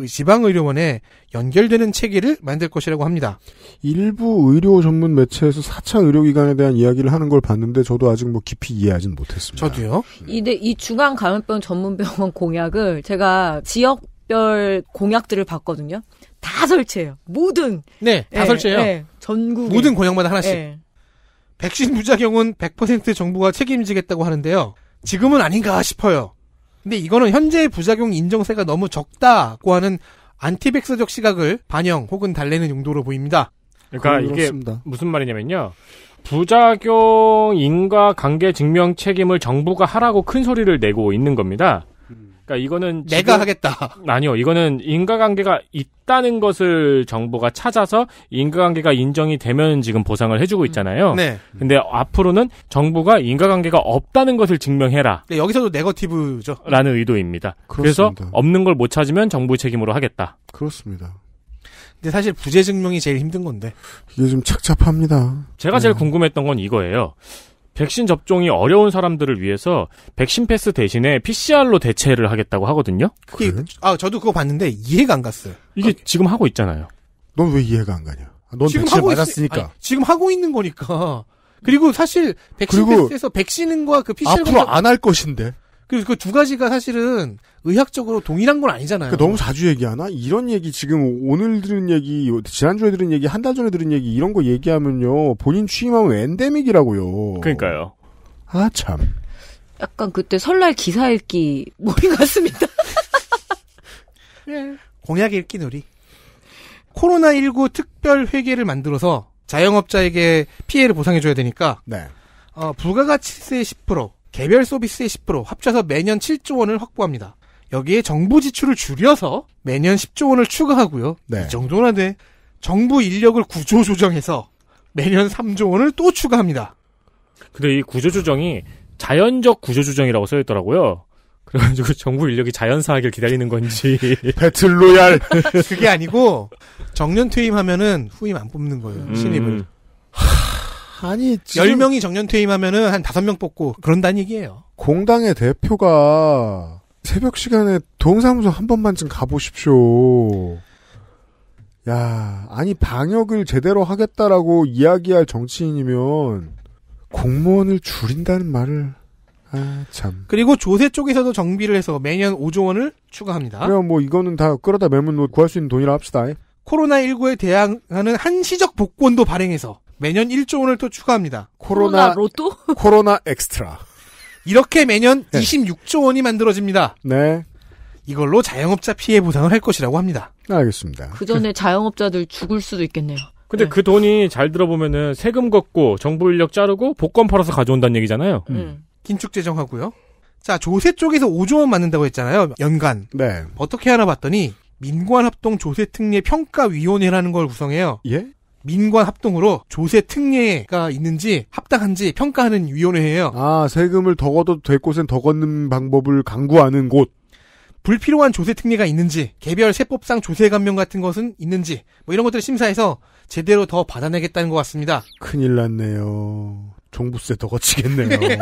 지방의료원에 연결되는 체계를 만들 것이라고 합니다. 일부 의료 전문 매체에서 4차 의료기관에 대한 이야기를 하는 걸 봤는데 저도 아직 뭐 깊이 이해하진 못했습니다. 저도요. 이데 이 중앙 감염병 전문병원 (laughs) 공약을 제가 지역별 공약들을 봤거든요. 다 설치해요. 모든 네, 다 예, 설치해요. 예, 네, 전국 모든 공약마다 하나씩. 예. 백신 부작용은 100% 정부가 책임지겠다고 하는데요. 지금은 아닌가 싶어요. 근데 이거는 현재의 부작용 인정세가 너무 적다고 하는 안티백서적 시각을 반영 혹은 달래는 용도로 보입니다. 그러니까 이게 무슨 말이냐면요. 부작용 인과 관계 증명 책임을 정부가 하라고 큰 소리를 내고 있는 겁니다. 그러니까 이거는 내가 하겠다. 아니요, 이거는 인과관계가 있다는 것을 정부가 찾아서 인과관계가 인정이 되면 지금 보상을 해주고 음. 있잖아요. 음, 네. 근데 앞으로는 정부가 인과관계가 없다는 것을 증명해라. 네, 여기서도 네거티브죠. 라는 의도입니다. 그렇습니다. 그래서 없는 걸 못 찾으면 정부 책임으로 하겠다. 그렇습니다. 근데 사실 부재 증명이 제일 힘든 건데. 이게 좀 착잡합니다. 제가 네. 제일 궁금했던 건 이거예요. 백신 접종이 어려운 사람들을 위해서 백신 패스 대신에 PCR로 대체를 하겠다고 하거든요. 그게 아 저도 그거 봤는데 이해가 안 갔어요. 이게 아, 지금 하고 있잖아요. 넌 왜 이해가 안 가냐? 아, 넌 지금 백신 하고 맞았으니까. 있, 아니, 지금 하고 있는 거니까. 그리고 사실 백신 그리고 패스에서 백신과 그 PCR 앞으로 검사... 안할 것인데. 그래서 그두 가지가 사실은 의학적으로 동일한 건 아니잖아요. 그러니까 너무 자주 얘기하나? 이런 얘기 지금 오늘 들은 얘기, 지난주에 들은 얘기, 한 달 전에 들은 얘기 이런 거 얘기하면요. 본인 취임하면 엔데믹이라고요. 그러니까요. 아 참. 약간 그때 설날 기사 읽기 모임 (laughs) 같습니다. (laughs) 네. 공약 읽기 놀이. 코로나19 특별 회계를 만들어서 자영업자에게 피해를 보상해줘야 되니까 네. 어, 부가가치세 10%, 개별 서비스의 10% 합쳐서 매년 7조 원을 확보합니다. 여기에 정부 지출을 줄여서 매년 10조 원을 추가하고요. 네. 이 정도나 돼. 정부 인력을 구조 조정해서 매년 3조 원을 또 추가합니다. 근데 이 구조 조정이 자연적 구조 조정이라고 써 있더라고요. 그래가지고 정부 인력이 자연사하길 기다리는 건지 (laughs) 배틀로얄 그게 아니고 정년 퇴임하면은 후임 안 뽑는 거예요 음. 신입을 하... 아니, 지금... 10명이 정년 퇴임하면은 한 5명 뽑고 그런다는 얘기예요. 공당의 대표가 새벽 시간에 동사무소 한 번만쯤 가보십시오. 야, 아니, 방역을 제대로 하겠다라고 이야기할 정치인이면 공무원을 줄인다는 말을, 아, 참. 그리고 조세 쪽에서도 정비를 해서 매년 5조 원을 추가합니다. 그럼 뭐, 이거는 다 끌어다 매면 뭐 구할 수 있는 돈이라 합시다. 코로나19에 대항하는 한시적 복권도 발행해서 매년 1조 원을 또 추가합니다. 코로나, 코로나 로또? (laughs) 코로나 엑스트라. 이렇게 매년 26조 원이 만들어집니다. 네. 이걸로 자영업자 피해 보상을 할 것이라고 합니다. 네, 알겠습니다. 그 전에 네. 자영업자들 죽을 수도 있겠네요. 근데 네. 그 돈이 잘 들어보면은 세금 걷고 정부 인력 자르고 복권 팔아서 가져온다는 얘기잖아요. 음. 음. 긴축 재정하고요. 자 조세 쪽에서 5조 원 맞는다고 했잖아요. 연간. 네. 어떻게 하나 봤더니 민관합동 조세특례 평가위원회라는 걸 구성해요. 예? 민관 합동으로 조세 특례가 있는지 합당한지 평가하는 위원회예요. 아 세금을 더 걷어도 될 곳엔 더 걷는 방법을 강구하는 곳. 불필요한 조세 특례가 있는지 개별 세법상 조세 감면 같은 것은 있는지 뭐 이런 것들을 심사해서 제대로 더 받아내겠다는 것 같습니다. 큰일 났네요. 종부세 더 거치겠네요. (laughs) 네.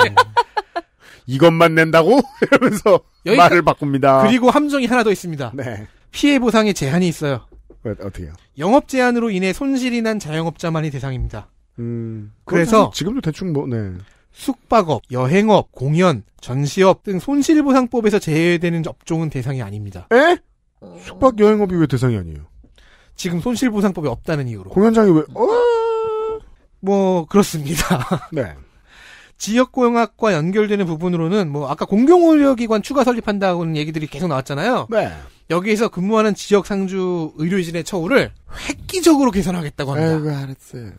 이것만 낸다고? (laughs) 이러면서 여기까... 말을 바꿉니다. 그리고 함정이 하나 더 있습니다. 네. 피해 보상에 제한이 있어요. 어떻게요? 영업 제한으로 인해 손실이 난 자영업자만이 대상입니다. 음, 그래서 지금도 대충 뭐 네. 숙박업, 여행업, 공연, 전시업 등 손실보상법에서 제외되는 업종은 대상이 아닙니다. 에? 숙박 여행업이 왜 대상이 아니에요? 지금 손실보상법이 없다는 이유로. 공연장이 왜? 어... 뭐 그렇습니다. (laughs) 네. 지역공용학과 연결되는 부분으로는 뭐 아까 공공의료기관 추가 설립한다고는 얘기들이 계속 나왔잖아요. 네. 여기에서 근무하는 지역 상주 의료진의 처우를 획기적으로 개선하겠다고 합니다. 알았어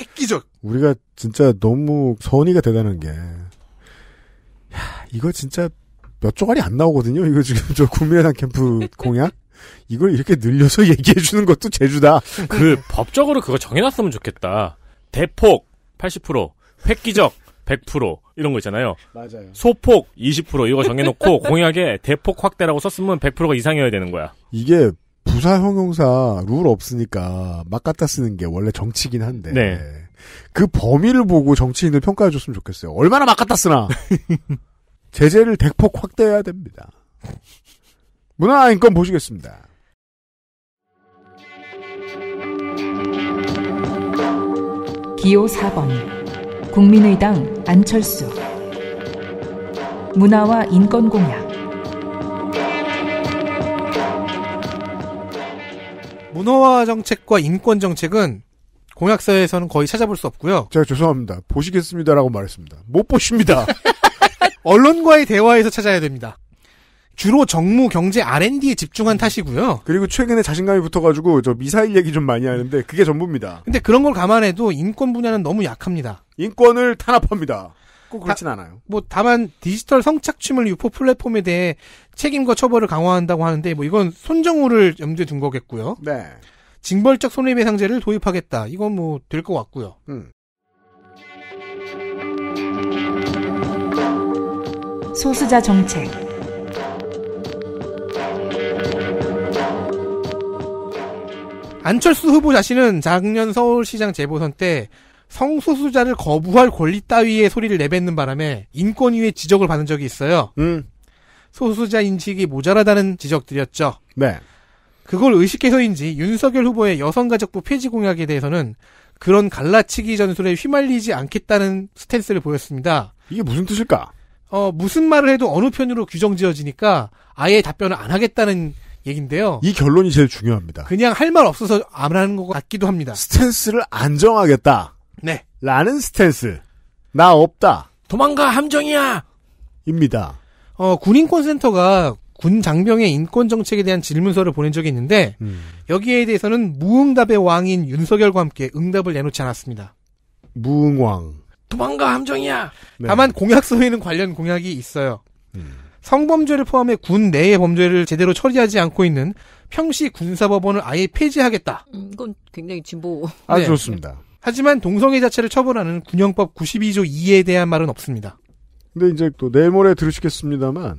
획기적. 우리가 진짜 너무 선의가 대단한 게, 야, 이거 진짜 몇 조각이 안 나오거든요. 이거 지금 저 국민의당 캠프 (laughs) 공약? 이걸 이렇게 늘려서 얘기해주는 것도 재주다. 그, 법적으로 그거 정해놨으면 좋겠다. 대폭 80%, 획기적 100%, 이런 거 있잖아요. 맞아요. 소폭 20% 이거 정해놓고 (laughs) 공약에 대폭 확대라고 썼으면 100%가 이상이어야 되는 거야. 이게 부사 형용사 룰 없으니까 막 갖다 쓰는 게 원래 정치긴 한데 네. 그 범위를 보고 정치인을 평가해 줬으면 좋겠어요. 얼마나 막 갖다 쓰나. (laughs) 제재를 대폭 확대해야 됩니다. 문화인권 보시겠습니다. 기호 4번 국민의당 안철수 문화와 인권 공약 문화 정책과 인권 정책은 공약서에서는 거의 찾아볼 수 없고요. 제가 죄송합니다. 보시겠습니다라고 말했습니다. 못 보십니다. (laughs) 언론과의 대화에서 찾아야 됩니다. 주로 정무, 경제, R&D에 집중한 음. 탓이고요. 그리고 최근에 자신감이 붙어가지고 저 미사일 얘기 좀 많이 하는데 그게 전부입니다. 근데 그런 걸 감안해도 인권 분야는 너무 약합니다. 인권을 탄압합니다. 꼭 그렇진 다, 않아요. 뭐 다만 디지털 성착취물 유포 플랫폼에 대해 책임과 처벌을 강화한다고 하는데 뭐 이건 손정우를 염두에 둔 거겠고요. 네. 징벌적 손해배상제를 도입하겠다. 이건 뭐될 것 같고요. 음. 소수자 정책. 안철수 후보 자신은 작년 서울시장 재보선 때 성소수자를 거부할 권리 따위의 소리를 내뱉는 바람에 인권위의 지적을 받은 적이 있어요. 음. 소수자 인식이 모자라다는 지적들이었죠. 네. 그걸 의식해서인지 윤석열 후보의 여성가족부 폐지 공약에 대해서는 그런 갈라치기 전술에 휘말리지 않겠다는 스탠스를 보였습니다. 이게 무슨 뜻일까? 어, 무슨 말을 해도 어느 편으로 규정 지어지니까 아예 답변을 안 하겠다는 얘긴데요. 이 결론이 제일 중요합니다. 그냥 할 말 없어서 안 하는 것 같기도 합니다. 스탠스를 안정하겠다. 네. 라는 스탠스. 나 없다. 도망가 함정이야. 입니다. 어, 군인권센터가 군 장병의 인권 정책에 대한 질문서를 보낸 적이 있는데 음. 여기에 대해서는 무응답의 왕인 윤석열과 함께 응답을 내놓지 않았습니다. 무응왕. 도망가 함정이야. 네. 다만 공약 서위는 관련 공약이 있어요. 음. 성범죄를 포함해 군 내의 범죄를 제대로 처리하지 않고 있는 평시 군사법원을 아예 폐지하겠다. 음, 이건 굉장히 진보. 아주 네. 좋습니다. 하지만 동성애 자체를 처벌하는 군형법 92조 2에 대한 말은 없습니다. 근데 이제 또 내일 모레 들으시겠습니다만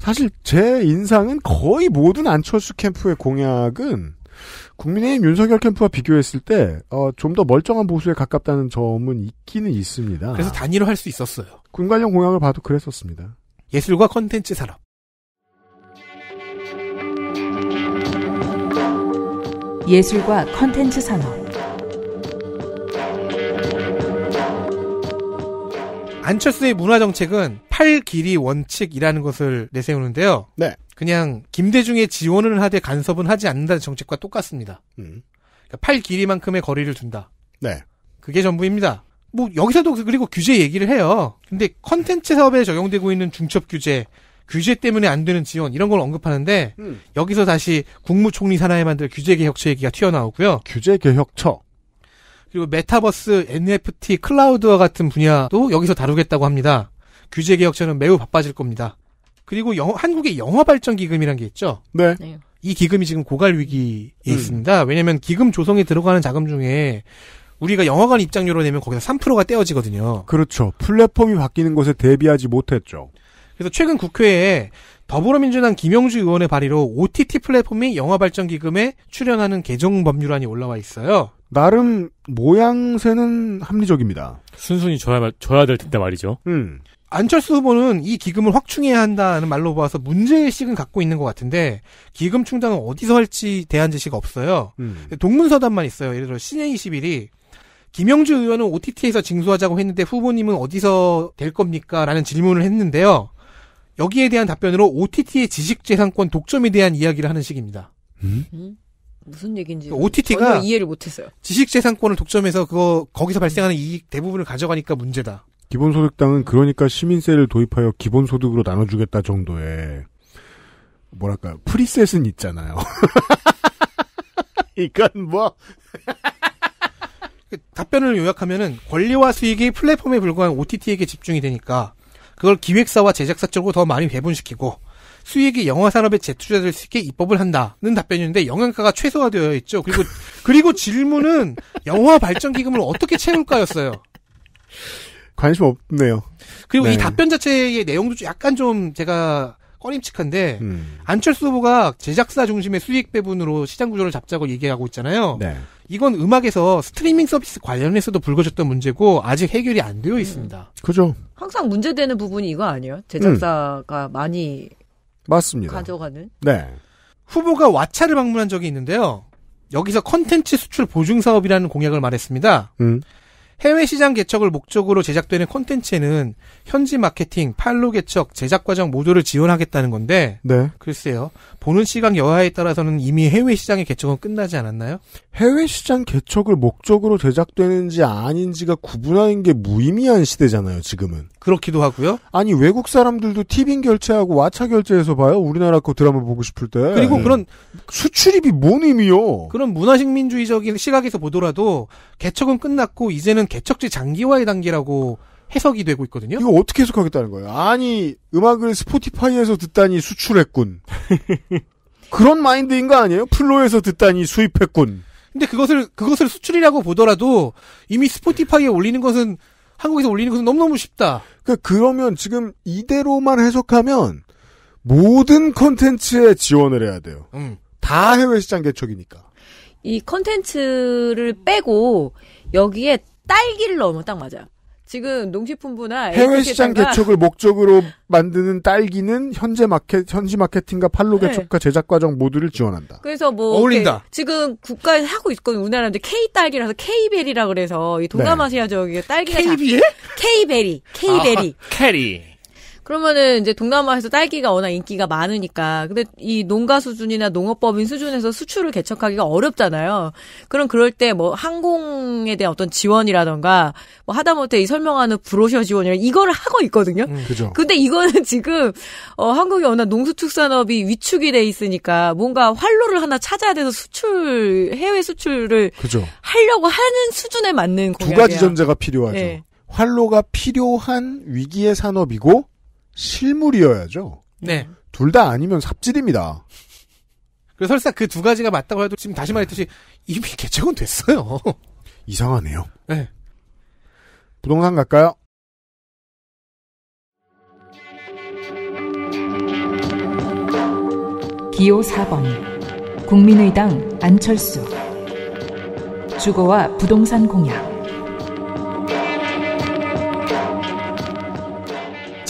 사실 제 인상은 거의 모든 안철수 캠프의 공약은 국민의힘 윤석열 캠프와 비교했을 때, 어, 좀 더 멀쩡한 보수에 가깝다는 점은 있기는 있습니다. 그래서 단일화 할수 있었어요. 군 관련 공약을 봐도 그랬었습니다. 예술과 컨텐츠 산업. 예술과 컨텐츠 산업. 안철수의 문화 정책은 팔 길이 원칙이라는 것을 내세우는데요. 네. 그냥 김대중의 지원은 하되 간섭은 하지 않는다는 정책과 똑같습니다. 음. 그러니까 팔 길이만큼의 거리를 둔다. 네. 그게 전부입니다. 뭐 여기서도 그리고 규제 얘기를 해요. 근데 컨텐츠 사업에 적용되고 있는 중첩 규제, 규제 때문에 안 되는 지원 이런 걸 언급하는데 음. 여기서 다시 국무총리 산하에 만들 규제 개혁처 얘기가 튀어나오고요. 규제 개혁처 그리고 메타버스, NFT, 클라우드와 같은 분야도 여기서 다루겠다고 합니다. 규제 개혁처는 매우 바빠질 겁니다. 그리고 영어, 한국의 영화 발전 기금이란 게 있죠. 네. 네. 이 기금이 지금 고갈 위기에 음. 있습니다. 왜냐하면 기금 조성에 들어가는 자금 중에 우리가 영화관 입장료로 내면 거기서 3%가 떼어지거든요. 그렇죠. 플랫폼이 바뀌는 것에 대비하지 못했죠. 그래서 최근 국회에 더불어민주당 김영주 의원의 발의로 OTT 플랫폼이 영화 발전 기금에 출연하는 개정 법률안이 올라와 있어요. 나름 모양새는 합리적입니다. 순순히 줘야, 줘야 될 텐데 말이죠. 음. 안철수 후보는 이 기금을 확충해야 한다는 말로 봐서 문제의식은 갖고 있는 것 같은데 기금 충당은 어디서 할지 대한 지시가 없어요. 음. 동문서답만 있어요. 예를 들어 신의 21이 김영주 의원은 OTT에서 징수하자고 했는데 후보님은 어디서 될 겁니까? 라는 질문을 했는데요. 여기에 대한 답변으로 OTT의 지식재산권 독점에 대한 이야기를 하는 식입니다. 음? 음? 무슨 얘기인지 그러니까 OTT가 이해를 못했어요. 지식재산권을 독점해서 그거 거기서 발생하는 이익 대부분을 가져가니까 문제다. 기본소득당은 그러니까 시민세를 도입하여 기본소득으로 나눠주겠다 정도의 뭐랄까 프리셋은 있잖아요. (laughs) 이건 뭐그 답변을 요약하면은 권리와 수익이 플랫폼에 불과한 OTT에게 집중이 되니까 그걸 기획사와 제작사 쪽으로 더 많이 배분시키고 수익이 영화 산업에 재투자될 수 있게 입법을 한다는 답변이었는데 영향가가 최소화되어 있죠. 그리고 (laughs) 그리고 질문은 영화 발전 기금을 어떻게 채울까였어요. 관심 없네요. 그리고 네. 이 답변 자체의 내용도 약간 좀 제가 꺼림칙한데 음. 안철수 후보가 제작사 중심의 수익 배분으로 시장 구조를 잡자고 얘기하고 있잖아요. 네. 이건 음악에서 스트리밍 서비스 관련해서도 불거졌던 문제고 아직 해결이 안 되어 음. 있습니다. 음. 그죠. 항상 문제되는 부분이 이거 아니에요? 제작사가 음. 많이 맞습니다. 가져가는. 네. 후보가 왓차를 방문한 적이 있는데요. 여기서 컨텐츠 수출 보증 사업이라는 공약을 말했습니다. 음. 해외 시장 개척을 목적으로 제작되는 콘텐츠는 에 현지 마케팅, 판로 개척, 제작 과정 모두를 지원하겠다는 건데 네. 글쎄요. 보는 시각 여하에 따라서는 이미 해외 시장의 개척은 끝나지 않았나요? 해외 시장 개척을 목적으로 제작되는지 아닌지가 구분하는 게 무의미한 시대잖아요, 지금은. 그렇기도 하고요. 아니, 외국 사람들도 티빙 결제하고 와차 결제해서 봐요. 우리나라 거 드라마 보고 싶을 때. 그리고 네. 그런 수출입이 뭔 의미요? 그런 문화식민주의적인 시각에서 보더라도 개척은 끝났고 이제는 개척지 장기화의 단계라고 해석이 되고 있거든요. 이거 어떻게 해석하겠다는 거예요? 아니 음악을 스포티파이에서 듣다니 수출했군. (laughs) 그런 마인드인 거 아니에요? 플로에서 듣다니 수입했군. 근데 그것을 그것을 수출이라고 보더라도 이미 스포티파이에 올리는 것은 한국에서 올리는 것은 너무너무 쉽다. 그러니까 그러면 지금 이대로만 해석하면 모든 컨텐츠에 지원을 해야 돼요. 음. 다 해외 시장 개척이니까. 이 컨텐츠를 빼고 여기에 딸기를 넣으면 딱 맞아요. 지금 농식품부나 해외 시장 개척을 목적으로 만드는 딸기는 현재 마켓 현지 마케팅과 판로 네. 개척과 네. 제작 과정 모두를 지원한다. 그래서 뭐 어울린다. 지금 국가에서 하고 있거든 우리나라인데 K 딸기라서 K 베리라 그래서 이 동남아시아 네. 지역에 딸기가 K 베리? K 베리, K 베리, 캐리. 그러면은 이제 동남아에서 딸기가 워낙 인기가 많으니까 근데 이 농가 수준이나 농업법인 수준에서 수출을 개척하기가 어렵잖아요. 그럼 그럴 때 뭐 항공에 대한 어떤 지원이라던가 뭐 하다못해 이 설명하는 브로셔 지원이라 이거를 하고 있거든요. 음, 그죠. 근데 이거는 (laughs) 지금 어 한국이 워낙 농수축산업이 위축이 돼 있으니까 뭔가 활로를 하나 찾아야 돼서 수출 해외 수출을 그죠. 하려고 하는 수준에 맞는 공약이야. 두 가지 전제가 필요하죠. 네. 활로가 필요한 위기의 산업이고 실물이어야죠. 네. 둘 다 아니면 삽질입니다. 그래서 설사 그 두 가지가 맞다고 해도 지금 다시 말했듯이 이미 (laughs) 개척은 됐어요. 이상하네요. 네. 부동산 갈까요? 기호 4번 국민의당 안철수 주거와 부동산 공약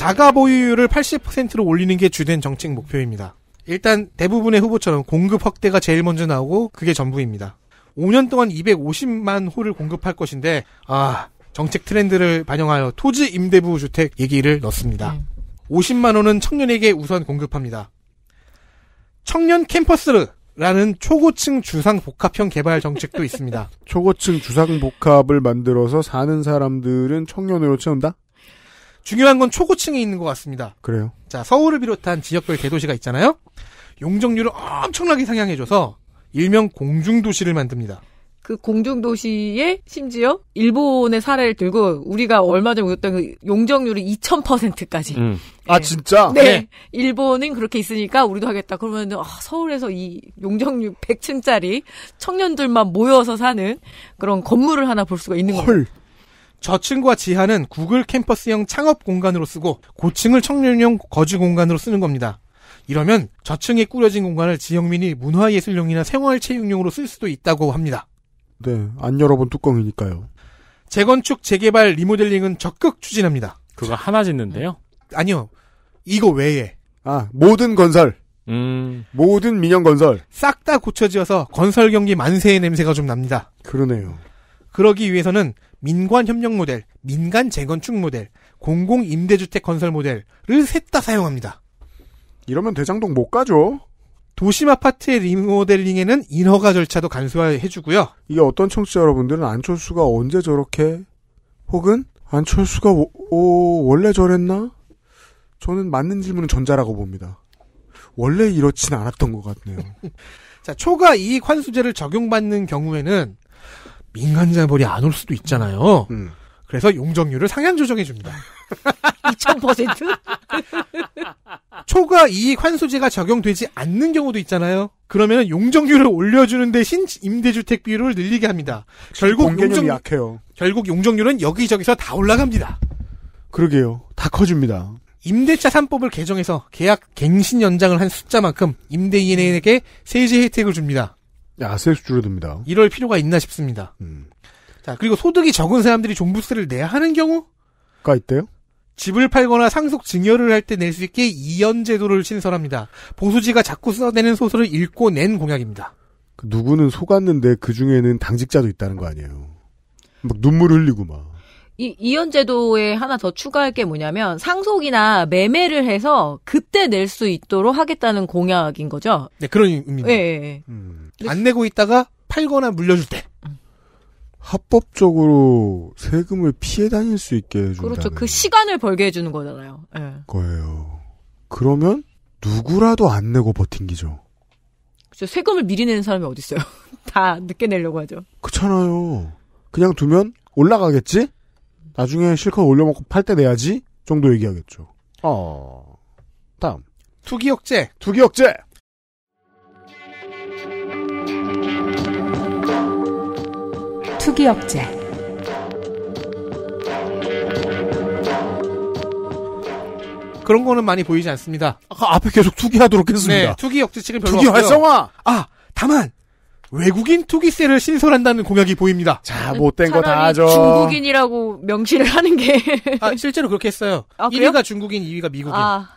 자가 보유율을 80%로 올리는 게 주된 정책 목표입니다. 일단 대부분의 후보처럼 공급 확대가 제일 먼저 나오고 그게 전부입니다. 5년 동안 250만 호를 공급할 것인데 아 정책 트렌드를 반영하여 토지 임대부 주택 얘기를 넣습니다. 음. 50만 호는 청년에게 우선 공급합니다. 청년 캠퍼스라는 초고층 주상 복합형 개발 정책도 있습니다. (laughs) 초고층 주상 복합을 만들어서 사는 사람들은 청년으로 채운다? 중요한 건 초고층에 있는 것 같습니다. 그래요. 자, 서울을 비롯한 지역별 대도시가 있잖아요. 용적률을 엄청나게 상향해줘서 일명 공중도시를 만듭니다. 그 공중도시에 심지어 일본의 사례를 들고 우리가 얼마 전에 보셨던 그 용적률이 2000%까지. 음. 네. 아 진짜? 네. 네. 일본은 그렇게 있으니까 우리도 하겠다. 그러면 아, 서울에서 이 용적률 100층짜리 청년들만 모여서 사는 그런 건물을 하나 볼 수가 있는 거예요. 저층과 지하는 구글 캠퍼스형 창업 공간으로 쓰고 고층을 청년용 거주 공간으로 쓰는 겁니다. 이러면 저층에 꾸려진 공간을 지역민이 문화예술용이나 생활체육용으로 쓸 수도 있다고 합니다. 네, 안 열어본 뚜껑이니까요. 재건축, 재개발, 리모델링은 적극 추진합니다. 그거 하나 짓는데요? 아니요. 이거 외에. 아, 모든 건설. 음. 모든 민영 건설. 싹 다 고쳐지어서 건설 경기 만세의 냄새가 좀 납니다. 그러네요. 그러기 위해서는 민관 협력 모델, 민간 재건축 모델, 공공 임대주택 건설 모델을 셋 다 사용합니다. 이러면 대장동 못 가죠. 도심 아파트의 리모델링에는 인허가 절차도 간소화해주고요. 이게 어떤 청취자 여러분들은 안철수가 언제 저렇게 혹은 안철수가 오, 오, 원래 저랬나? 저는 맞는 질문은 전자라고 봅니다. 원래 이렇진 않았던 것 같네요. (laughs) 자, 초과 이익 환수제를 적용받는 경우에는 민간자본이안올 수도 있잖아요. 음. 그래서 용적률을 상향 조정해 줍니다. 2000%? (laughs) 초과 이익 환수제가 적용되지 않는 경우도 있잖아요. 그러면 용적률을 올려주는 대신 임대주택 비율을 늘리게 합니다. 결국 용적 약해요. 결국 용적률은 여기저기서 다 올라갑니다. 그러게요. 다 커집니다. 임대차 3법을 개정해서 계약 갱신 연장을 한 숫자만큼 임대인에게 세제 혜택을 줍니다. 아세수 줄어듭니다. 이럴 필요가 있나 싶습니다. 음. 자, 그리고 소득이 적은 사람들이 종부세를 내야 하는 경우가 있대요? 집을 팔거나 상속 증여를 할 때 낼 수 있게 이연 제도를 신설합니다. 보수지가 자꾸 써내는 소설을 읽고 낸 공약입니다. 그 누구는 속았는데 그 중에는 당직자도 있다는 거 아니에요. 막 눈물 흘리고 막. 이, 이연 제도에 하나 더 추가할 게 뭐냐면 상속이나 매매를 해서 그때 낼 수 있도록 하겠다는 공약인 거죠. 네, 그런 의미입니다. 예. 예. 예. 음. 안 내고 있다가 팔거나 물려줄 때. 음. 합법적으로 세금을 피해 다닐 수 있게 해준다. 그렇죠. 그 시간을 벌게 해주는 거잖아요. 예. 네. 거예요. 그러면 누구라도 안 내고 버틴기죠. 그렇죠. 세금을 미리 내는 사람이 어디 있어요? (laughs) 다 늦게 내려고 하죠. 그렇잖아요. 그냥 두면 올라가겠지. 나중에 실컷 올려먹고 팔 때 내야지 정도 얘기하겠죠. 어. 다음 투기억제. 투기억제. 투기억제 그런 거는 많이 보이지 않습니다. 아까 앞에 계속 투기하도록 했습니다. 네, 투기 억제책은 별로 투기 없고요. 활성화. 아, 다만 외국인 투기세를 신설한다는 공약이 보입니다. 자, 못된 거다 하죠. 중국인이라고 명시를 하는 게. 아, 실제로 그렇게 했어요. 아, 1위가 중국인, 2위가 미국인. 아.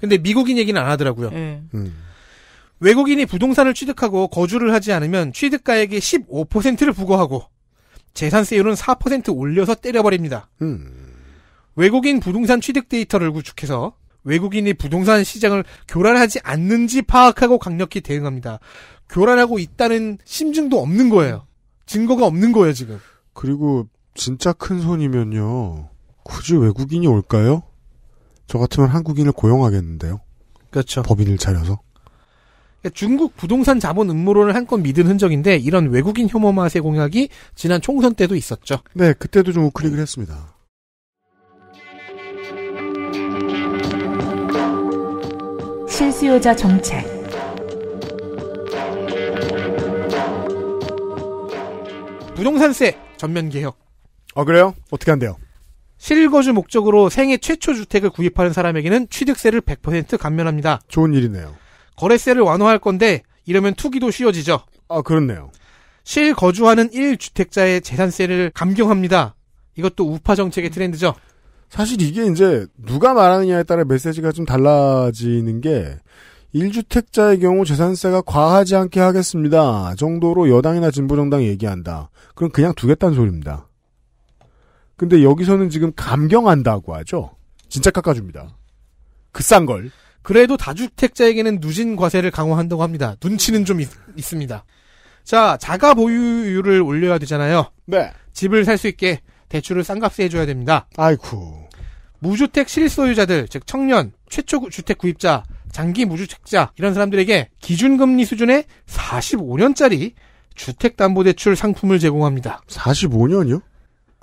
근데 미국인 얘기는 안 하더라고요. 네. 음. 외국인이 부동산을 취득하고 거주를 하지 않으면 취득가액의 15%를 부과하고 재산세율은 4% 올려서 때려버립니다. 음. 외국인 부동산 취득 데이터를 구축해서 외국인이 부동산 시장을 교란하지 않는지 파악하고 강력히 대응합니다. 교란하고 있다는 심증도 없는 거예요. 증거가 없는 거예요, 지금. 그리고 진짜 큰 손이면요. 굳이 외국인이 올까요? 저 같으면 한국인을 고용하겠는데요. 그렇죠. 법인을 차려서. 그러니까 중국 부동산 자본 음모론을 한껏 믿은 흔적인데 이런 외국인 혐오 맛의 공약이 지난 총선 때도 있었죠. 네, 그때도 좀 우클릭을 했습니다. 실수요자 정책 부동산세 전면 개혁. 어 그래요? 어떻게 한대요? 실거주 목적으로 생애 최초 주택을 구입하는 사람에게는 취득세를 100% 감면합니다. 좋은 일이네요. 거래세를 완화할 건데 이러면 투기도 쉬워지죠. 아 그렇네요. 실거주하는 1주택자의 재산세를 감경합니다. 이것도 우파 정책의 트렌드죠. 사실 이게 이제 누가 말하느냐에 따라 메시지가 좀 달라지는 게 1주택자의 경우 재산세가 과하지 않게 하겠습니다. 정도로 여당이나 진보정당 얘기한다. 그럼 그냥 두겠다는 소리입니다. 근데 여기서는 지금 감경한다고 하죠. 진짜 깎아줍니다. 그 싼 걸. 그래도 다주택자에게는 누진 과세를 강화한다고 합니다. 눈치는 좀 있, 습니다 자, 자가 보유율을 올려야 되잖아요. 네. 집을 살 수 있게 대출을 싼 값에 해줘야 됩니다. 아이쿠. 무주택 실소유자들, 즉 청년, 최초 주택 구입자, 장기 무주택자 이런 사람들에게 기준금리 수준의 45년짜리 주택담보대출 상품을 제공합니다. 45년이요?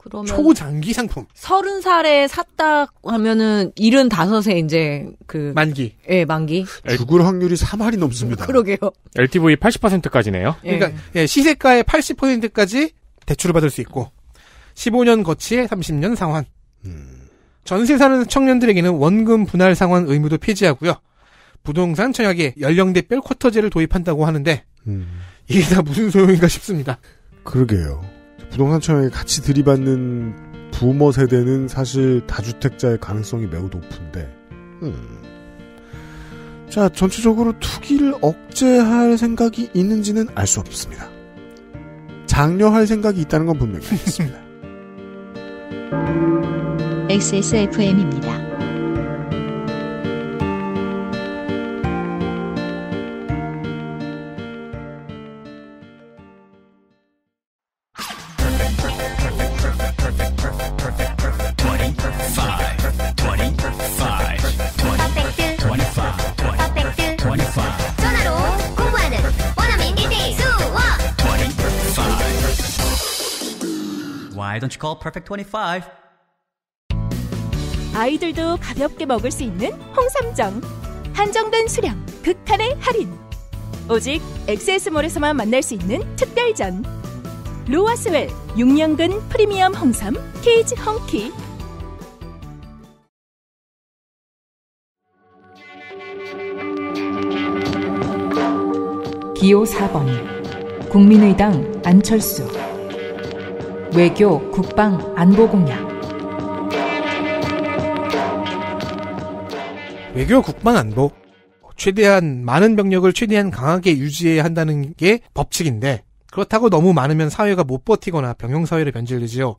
그러면 초장기 상품. 서른 살에 샀다 하면은 일흔 다섯에 이제 그 만기. 예, 네, 만기. 죽을 확률이 3할이 넘습니다. 그러게요. LTV 80%까지네요. 예. 그러니까 예, 시세가의 80%까지 대출을 받을 수 있고 15년 거치에 30년 상환. 음. 전세 사는 청년들에게는 원금 분할 상환 의무도 폐지하고요. 부동산 청약에 연령대별 쿼터제를 도입한다고 하는데 음. 이게 다 무슨 소용인가 싶습니다. 그러게요. 부동산 청약에 같이 들이받는 부모 세대는 사실 다주택자의 가능성이 매우 높은데, 음. 자, 전체적으로 투기를 억제할 생각이 있는지는 알 수 없습니다. 장려할 생각이 있다는 건 분명히 있습니다. XSFM입니다. (laughs) Why don't you call Perfect 25? 아이들도 가볍게 먹을 수 있는 홍삼정. 한정된 수량, 극한의 할인. 오직 엑세스몰에서만 만날 수 있는 특별전. 로아스웰 6년근 프리미엄 홍삼 케이지 헝키. 기호 4번 국민의당 안철수 외교, 국방, 안보 공약. 외교, 국방, 안보. 최대한 많은 병력을 최대한 강하게 유지해야 한다는 게 법칙인데 그렇다고 너무 많으면 사회가 못 버티거나 병용 사회로 변질되지요.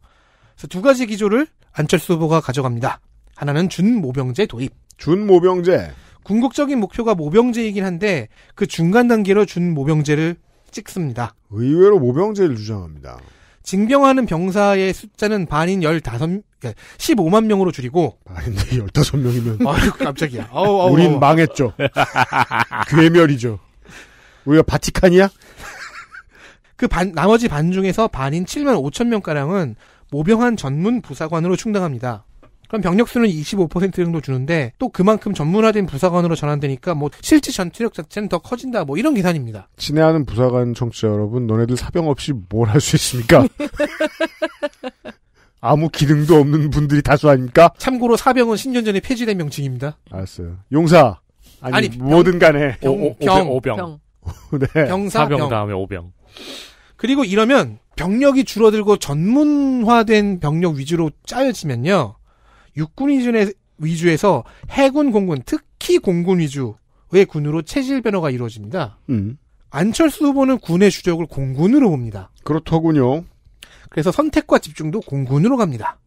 그래서 두 가지 기조를 안철수 후보가 가져갑니다. 하나는 준모병제 도입. 준모병제. 궁극적인 목표가 모병제이긴 한데 그 중간 단계로 준모병제를 찍습니다. 의외로 모병제를 주장합니다. 징병하는 병사의 숫자는 반인 15, 15만 그러니까 명으로 줄이고. 반인데 15명이면. (laughs) 아유, 깜짝이야. 아우, 아우, 우린 망했죠. (laughs) 괴멸이죠. 우리가 바티칸이야? (laughs) 그 반, 나머지 반 중에서 반인 7만 5천 명가량은 모병한 전문 부사관으로 충당합니다. 그럼 병력수는 25% 정도 주는데 또 그만큼 전문화된 부사관으로 전환되니까 뭐 실제 전투력 자체는 더 커진다 뭐 이런 계산입니다. 친애하는 부사관 청취자 여러분 너네들 사병 없이 뭘 할 수 있습니까? (laughs) 아무 기능도 없는 분들이 다수 아닙니까? 참고로 사병은 10년 전에 폐지된 명칭입니다. 알았어요. 용사 아니, 아니 뭐든 간에 병, 오, 병, 병 병. (laughs) 네. 병사 사병 병. 다음에 오병. 그리고 이러면 병력이 줄어들고 전문화된 병력 위주로 짜여지면요. 육군 위주에서 해군 공군 특히 공군 위주의 군으로 체질 변화가 이루어집니다. 음. 안철수 후보는 군의 주적을 공군으로 봅니다. 그렇더군요. 그래서 선택과 집중도 공군으로 갑니다.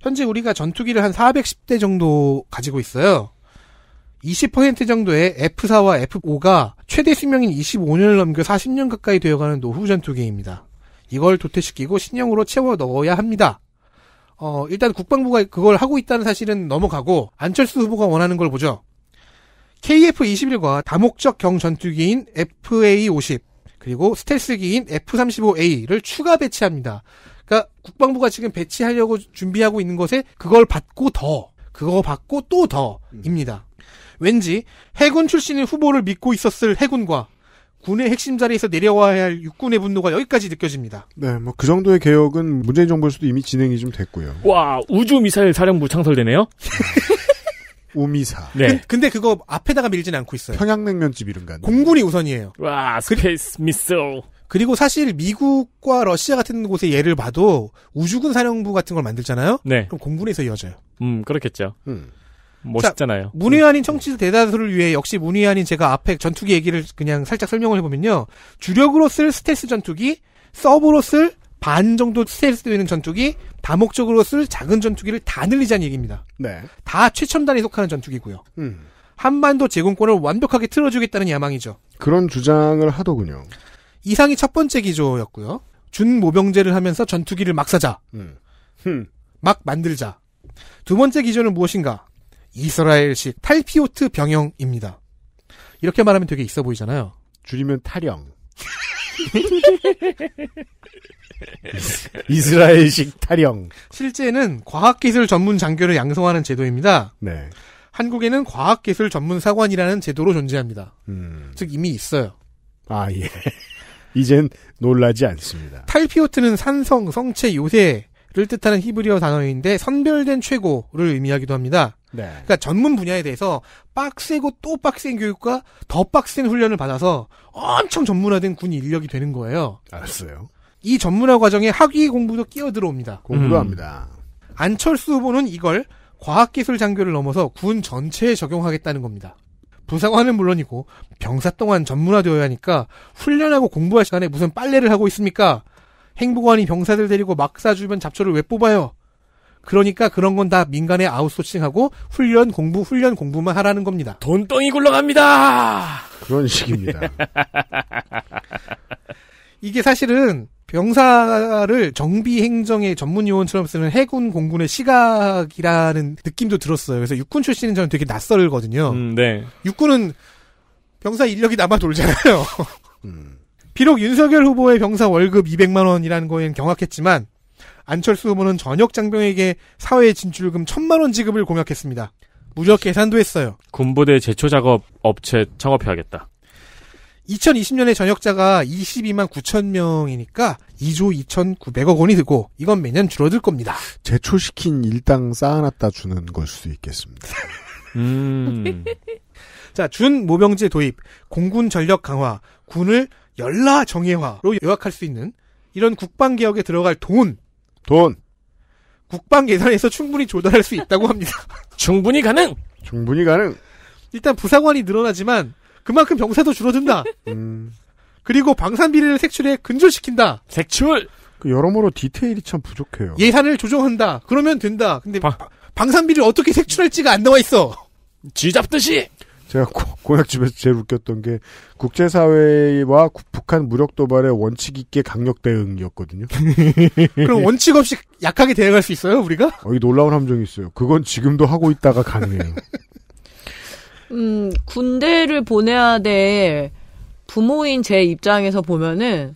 현재 우리가 전투기를 한 410대 정도 가지고 있어요. 20% 정도의 F4와 F5가 최대 수명인 25년을 넘겨 40년 가까이 되어가는 노후 전투기입니다. 이걸 도태시키고 신형으로 채워 넣어야 합니다. 어, 일단 국방부가 그걸 하고 있다는 사실은 넘어가고 안철수 후보가 원하는 걸 보죠. KF-21과 다목적 경전투기인 FA-50 그리고 스텔스기인 F-35A를 추가 배치합니다. 그러니까 국방부가 지금 배치하려고 준비하고 있는 것에 그걸 받고 더 그거 받고 또 더입니다. 음. 왠지 해군 출신의 후보를 믿고 있었을 해군과 군의 핵심 자리에서 내려와야 할 육군의 분노가 여기까지 느껴집니다. 네, 뭐 그 정도의 개혁은 문재인 정부에서도 이미 진행이 좀 됐고요. 와, 우주 미사일 사령부 창설되네요. (laughs) 우미사. 네. 근, 데 그거 앞에다가 밀진 않고 있어요. 평양냉면집 이름 같은. 공군이 우선이에요. 와, 스페이스 그리, 미소. 그리고 사실 미국과 러시아 같은 곳의 예를 봐도 우주군 사령부 같은 걸 만들잖아요. 네. 그럼 공군에서 이어져요. 음, 그렇겠죠. 음. 멋있잖아요. 자, 문의한인 청취자 대다수를 위해 역시 문의한인 제가 앞에 전투기 얘기를 그냥 살짝 설명을 해보면요. 주력으로 쓸 스텔스 전투기, 서브로 쓸 반 정도 스텔스 되는 전투기, 다목적으로 쓸 작은 전투기를 다 늘리자는 얘기입니다. 네. 다 최첨단에 속하는 전투기고요. 음. 한반도 제공권을 완벽하게 틀어주겠다는 야망이죠. 그런 주장을 하더군요. 이상이 첫 번째 기조였고요. 준모병제를 하면서 전투기를 막 사자. 음. 흠. 막 만들자. 두 번째 기조는 무엇인가? 이스라엘식 탈피오트 병영입니다. 이렇게 말하면 되게 있어 보이잖아요. 줄이면 탈영. (laughs) 이스라엘식 탈영. 실제는 과학기술 전문 장교를 양성하는 제도입니다. 네. 한국에는 과학기술 전문 사관이라는 제도로 존재합니다. 음. 즉 이미 있어요. 아 예. (laughs) 이젠 놀라지 않습니다. 탈피오트는 산성, 성체, 요새를 뜻하는 히브리어 단어인데 선별된 최고를 의미하기도 합니다. 네. 그러니까 전문 분야에 대해서 빡세고 또 빡센 교육과 더 빡센 훈련을 받아서 엄청 전문화된 군 인력이 되는 거예요. 알았어요. 이 전문화 과정에 학위 공부도 끼어 들어옵니다. 공부도 음. 합니다. 안철수 후보는 이걸 과학기술 장교를 넘어서 군 전체에 적용하겠다는 겁니다. 부사관은 물론이고 병사 동안 전문화되어야 하니까 훈련하고 공부할 시간에 무슨 빨래를 하고 있습니까? 행보관이 병사들 데리고 막사 주변 잡초를 왜 뽑아요? 그러니까 그런 건 다 민간에 아웃소싱하고 훈련 공부 훈련 공부만 하라는 겁니다. 돈덩이 굴러갑니다. 그런 식입니다. (laughs) 이게 사실은 병사를 정비 행정의 전문 요원처럼 쓰는 해군 공군의 시각이라는 느낌도 들었어요. 그래서 육군 출신은 저는 되게 낯설거든요. 음, 네. 육군은 병사 인력이 남아 돌잖아요. 음. 비록 윤석열 후보의 병사 월급 200만 원이라는 거엔 경악했지만 안철수 후보는 전역 장병에게 사회 진출금 천만 원 지급을 공약했습니다. 무력 계산도 했어요. 군부대 제초 작업 업체 창업해야겠다. 2020년에 전역자가 22만 9천 명이니까 2조 2,900억 원이 되고 이건 매년 줄어들 겁니다. 제초시킨 일당 쌓아놨다 주는 걸 수도 있겠습니다. 음. (laughs) 자, 준 모병제 도입, 공군 전력 강화, 군을 연라 정예화로 요약할 수 있는 이런 국방 개혁에 들어갈 돈 돈. 국방 예산에서 충분히 조달할 수 있다고 합니다. (laughs) 충분히 가능. 충분히 가능. 일단 부사관이 늘어나지만 그만큼 병사도 줄어든다. 음. 그리고 방산비를 리 색출해 근절시킨다. 색출. 그 여러모로 디테일이 참 부족해요. 예산을 조정한다. 그러면 된다. 근데 방산비를 어떻게 색출할지가 안 나와 있어. 쥐 잡듯이. 제가 공약집에서 제일 웃겼던 게 국제사회와 북한 무력 도발의 원칙 있게 강력 대응이었거든요. (laughs) 그럼 원칙 없이 약하게 대응할 수 있어요, 우리가? 어, 이 놀라운 함정이 있어요. 그건 지금도 하고 있다가 가능해요. (laughs) 음, 군대를 보내야 돼. 부모인 제 입장에서 보면은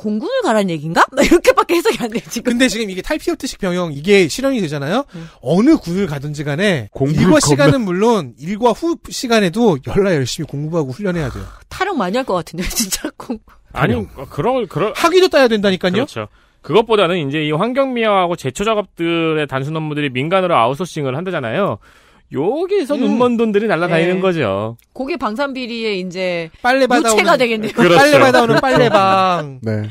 공군을 가란 얘기인가? 이렇게밖에 해석이 안 돼, 지금. 근데 지금 이게 탈피어트식 병영, 이게 실현이 되잖아요? 음. 어느 군을 가든지 간에, 일과 시간은 물론, 일과 후 시간에도 열라 열심히 공부하고 훈련해야 돼요. 아, 타령 많이 할 것 같은데, (laughs) 진짜 공부. 아니, 그럴, 아, 그럴. 학위도 따야 된다니까요? 그렇죠. 그것보다는 이제 이 환경미화하고 제초 작업들의 단순 업무들이 민간으로 아웃소싱을 한다잖아요. 여기서 에 음. 눈먼 돈들이 날라다니는 네. 예. 거죠. 고게 방산비리에 이제 빨래 유체가 되겠네요. 그렇죠. 빨래 받아오는 그렇죠. 빨래방. (laughs) 네.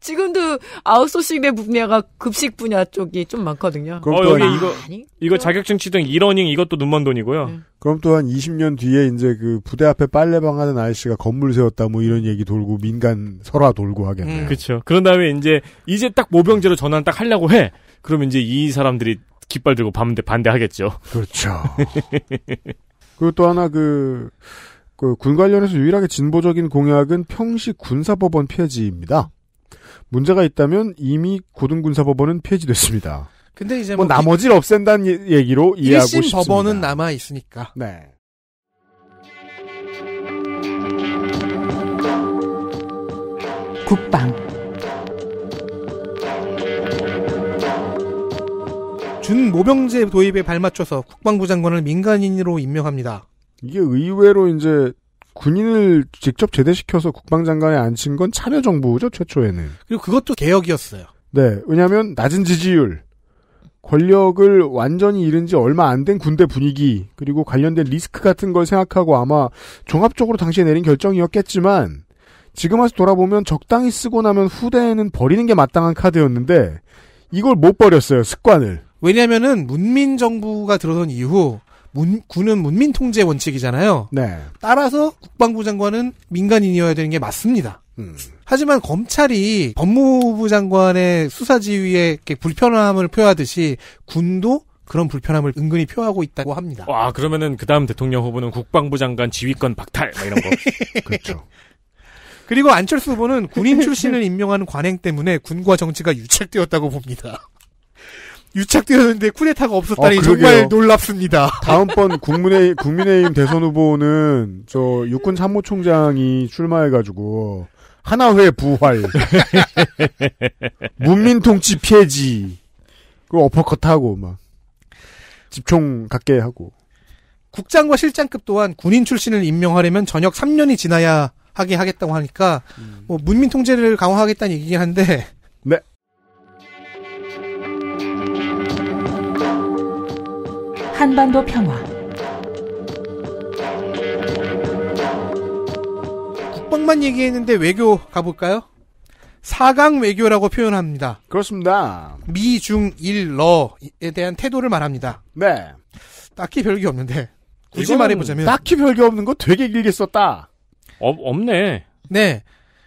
지금도 아웃소싱 된 분야가 급식 분야 쪽이 좀 많거든요. 그럼 어, 여기 아, 이거 아니? 이거 자격증 취득 이러닝 이것도 눈먼 돈이고요. 네. 그럼 또 한 20년 뒤에 이제 그 부대 앞에 빨래방 하는 아저씨가 건물 세웠다 뭐 이런 얘기 돌고 민간 설화 돌고 하겠네요. 음. 그렇죠. 그런 다음에 이제 이제 딱 모병제로 전환 딱 하려고 해. 그러면 이제 이 사람들이 깃발 들고 반대 반대하겠죠. 그렇죠. (laughs) 그리고 또 하나 그, 그, 군 관련해서 유일하게 진보적인 공약은 평시 군사법원 폐지입니다. 문제가 있다면 이미 고등군사법원은 폐지됐습니다. 근데 이제 뭐, 뭐 나머지를 없앤다는 예, 얘기로 이해하고 싶습니다. 법원은 남아 있으니까. 네. 국방 준모병제 도입에 발맞춰서 국방부 장관을 민간인으로 임명합니다. 이게 의외로 이제 군인을 직접 제대시켜서 국방장관에 앉힌 건 참여정부죠, 최초에는. 그리고 그것도 개혁이었어요. 네, 왜냐하면 낮은 지지율, 권력을 완전히 잃은 지 얼마 안 된 군대 분위기, 그리고 관련된 리스크 같은 걸 생각하고 아마 종합적으로 당시에 내린 결정이었겠지만, 지금 와서 돌아보면 적당히 쓰고 나면 후대에는 버리는 게 마땅한 카드였는데, 이걸 못 버렸어요, 습관을. 왜냐면은 하 문민 정부가 들어선 이후 문, 군은 문민 통제 원칙이잖아요. 네. 따라서 국방부 장관은 민간인이어야 되는 게 맞습니다. 음. 하지만 검찰이 법무부 장관의 수사 지휘에 불편함을 표하듯이 군도 그런 불편함을 은근히 표하고 있다고 합니다. 와 그러면은 그 다음 대통령 후보는 국방부 장관 지휘권 박탈 이런 거. (laughs) 그렇죠. 그리고 안철수 후보는 군인 출신을 임명하는 관행 때문에 군과 정치가 유착되었다고 봅니다. 유착되었는데 쿠데타가 없었다니 아, 정말 놀랍습니다. 다음번 국민의, 국민의힘 대선 후보는 저 육군 참모총장이 출마해가지고 하나회 부활, (laughs) 문민통치 폐지, 그 어퍼컷하고 막 집총 갖게 하고. 국장과 실장급 또한 군인 출신을 임명하려면 전역 3년이 지나야 하게 하겠다고 하니까 음. 뭐 문민 통제를 강화하겠다는 얘기긴 한데 네. 한반도 평화. 국방만 얘기했는데 외교 가볼까요? 사강 외교라고 표현합니다. 그렇습니다. 미, 중, 일, 러에 대한 태도를 말합니다. 네. 딱히 별게 없는데. 굳이 말해보자면. 딱히 별게 없는 거 되게 길게 썼다. 어, 없네. 네.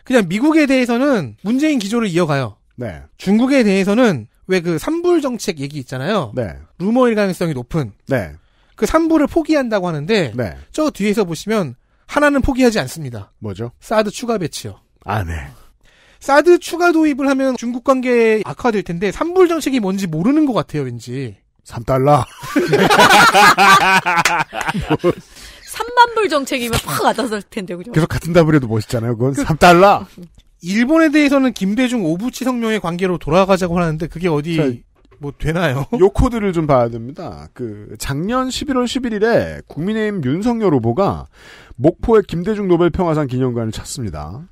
그냥 미국에 대해서는 문재인 기조를 이어가요. 네. 중국에 대해서는 왜그산불 정책 얘기 있잖아요. 네. 루머일 가능성이 높은. 네. 그산불을 포기한다고 하는데 네. 저 뒤에서 보시면 하나는 포기하지 않습니다. 뭐죠? 사드 추가 배치요. 아, 네. 사드 추가 도입을 하면 중국 관계 악화될 텐데 산불 정책이 뭔지 모르는 것 같아요, 왠지. 3달러. 3만 불 정책이면 팍와닿을 텐데, 그죠? 계속 같은 답을 해도 멋있잖아요, 그건. 그, 3달러! (laughs) 일본에 대해서는 김대중 오부치 성명의 관계로 돌아가자고 하는데 그게 어디 뭐 되나요? (laughs) 요 코드를 좀 봐야 됩니다. 그 작년 11월 11일에 국민의힘 윤석열 후보가 목포의 김대중 노벨 평화상 기념관을 찾습니다.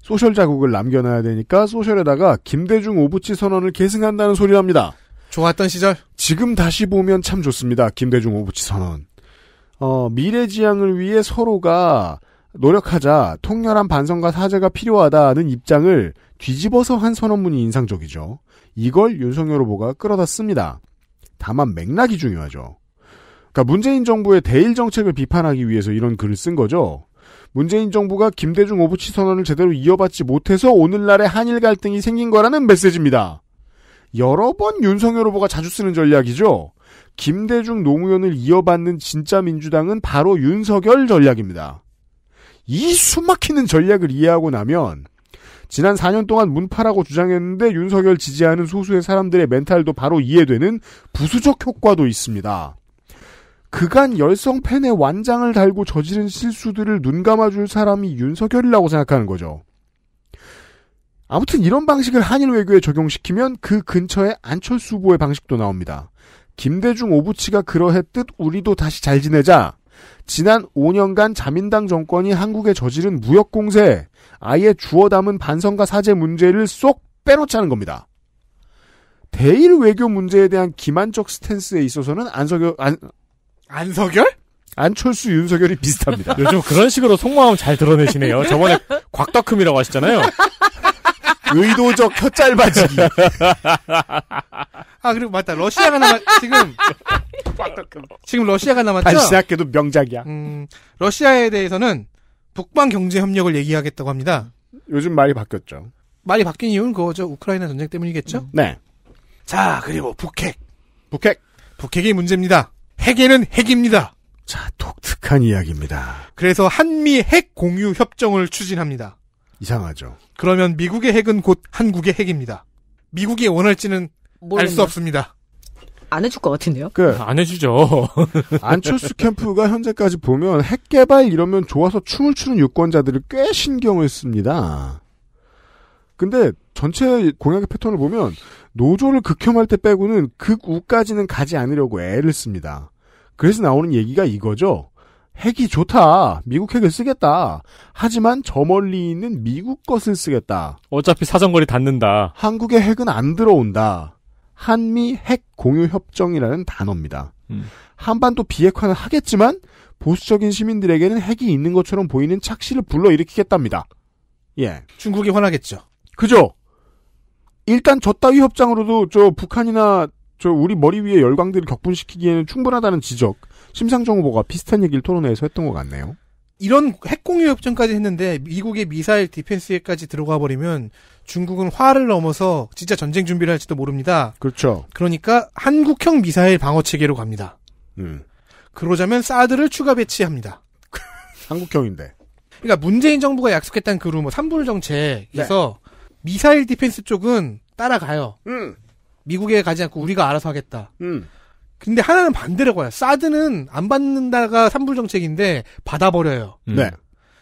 소셜 자국을 남겨놔야 되니까 소셜에다가 김대중 오부치 선언을 계승한다는 소리를 합니다. 좋았던 시절. 지금 다시 보면 참 좋습니다. 김대중 오부치 선언. 어, 미래지향을 위해 서로가 노력하자 통렬한 반성과 사죄가 필요하다는 입장을 뒤집어서 한 선언문이 인상적이죠. 이걸 윤석열 후보가 끌어다 씁니다. 다만 맥락이 중요하죠. 그러니까 문재인 정부의 대일 정책을 비판하기 위해서 이런 글을 쓴 거죠. 문재인 정부가 김대중 오부치 선언을 제대로 이어받지 못해서 오늘날의 한일 갈등이 생긴 거라는 메시지입니다. 여러 번 윤석열 후보가 자주 쓰는 전략이죠. 김대중 노무현을 이어받는 진짜 민주당은 바로 윤석열 전략입니다. 이 숨막히는 전략을 이해하고 나면 지난 4년 동안 문파라고 주장했는데 윤석열 지지하는 소수의 사람들의 멘탈도 바로 이해되는 부수적 효과도 있습니다. 그간 열성팬의 완장을 달고 저지른 실수들을 눈 감아줄 사람이 윤석열이라고 생각하는 거죠. 아무튼 이런 방식을 한일 외교에 적용시키면 그 근처에 안철수 후보의 방식도 나옵니다. 김대중 오부치가 그러했듯 우리도 다시 잘 지내자. 지난 5년간 자민당 정권이 한국에 저지른 무역 공세, 아예 주워 담은 반성과 사죄 문제를 쏙 빼놓자는 겁니다. 대일 외교 문제에 대한 기만적 스탠스에 있어서는 안석열 안 안석열? 안철수 윤석열이 비슷합니다. 요즘 그런 식으로 속마음 잘 드러내시네요. 저번에 곽다큼이라고 하셨잖아요. 의도적 혀 짧아지기. (laughs) 아 그리고 맞다 러시아가 남았 지금 지금 러시아가 남았죠. 다시 타깝해도 명작이야. 음, 러시아에 대해서는 북방 경제 협력을 얘기하겠다고 합니다. 요즘 말이 바뀌었죠. 말이 바뀐 이유는 그거죠. 우크라이나 전쟁 때문이겠죠. 음. 네. 자 그리고 북핵. 북핵. 북핵이 문제입니다. 핵에는 핵입니다. 자 독특한 이야기입니다. 그래서 한미 핵 공유 협정을 추진합니다. 이상하죠. 그러면 미국의 핵은 곧 한국의 핵입니다. 미국이 원할지는 알 수 없습니다. 안 해줄 것 같은데요? 그, 안 해주죠. (laughs) 안철수 캠프가 현재까지 보면 핵 개발 이러면 좋아서 춤을 추는 유권자들을 꽤 신경을 씁니다. 근데 전체 공약의 패턴을 보면 노조를 극혐할 때 빼고는 극우까지는 가지 않으려고 애를 씁니다. 그래서 나오는 얘기가 이거죠. 핵이 좋다. 미국 핵을 쓰겠다. 하지만 저 멀리 있는 미국 것을 쓰겠다. 어차피 사정거리 닿는다. 한국의 핵은 안 들어온다. 한미 핵 공유 협정이라는 단어입니다. 음. 한반도 비핵화는 하겠지만 보수적인 시민들에게는 핵이 있는 것처럼 보이는 착시를 불러일으키겠답니다. 예. 중국이 화나겠죠. 그죠? 일단 저 따위 협정으로도 저 북한이나 저 우리 머리 위에 열광들을 격분시키기에는 충분하다는 지적. 심상정 후보가 비슷한 얘기를 토론회에서 했던 것 같네요. 이런 핵공유 협정까지 했는데 미국의 미사일 디펜스에까지 들어가 버리면 중국은 화를 넘어서 진짜 전쟁 준비를 할지도 모릅니다. 그렇죠. 그러니까 한국형 미사일 방어 체계로 갑니다. 음. 그러자면 사드를 추가 배치합니다. (laughs) 한국형인데. 그러니까 문재인 정부가 약속했던 그룹머 3불 정책에서 네. 미사일 디펜스 쪽은 따라가요. 음. 미국에 가지 않고 우리가 알아서 하겠다. 음. 근데 하나는 반대라고 해요. 사드는 안 받는다가 산불 정책인데 받아버려요. 음. 네.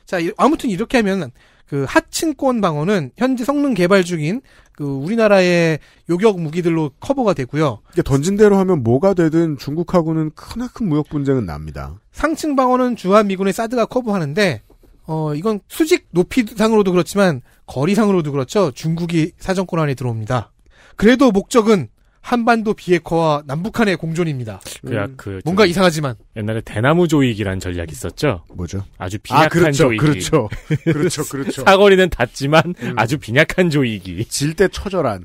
자 아무튼 이렇게 하면 그 하층권 방어는 현재 성능 개발 중인 그 우리나라의 요격 무기들로 커버가 되고요. 던진 대로 하면 뭐가 되든 중국하고는 크나큰 무역 분쟁은 납니다. 상층 방어는 주한 미군의 사드가 커버하는데 어 이건 수직 높이상으로도 그렇지만 거리상으로도 그렇죠. 중국이 사정권 안에 들어옵니다. 그래도 목적은 한반도 비핵화와 남북한의 공존입니다. 그야 음. 그 뭔가 이상하지만 옛날에 대나무 조익이란 전략 있었죠. 뭐죠? 아주 아, 빈약한 아, 그렇죠, 조익이. 그렇죠. (laughs) 그렇죠. 그렇죠. 사거리는 닿지만 음. 아주 빈약한 조익이. 질 때 처절한.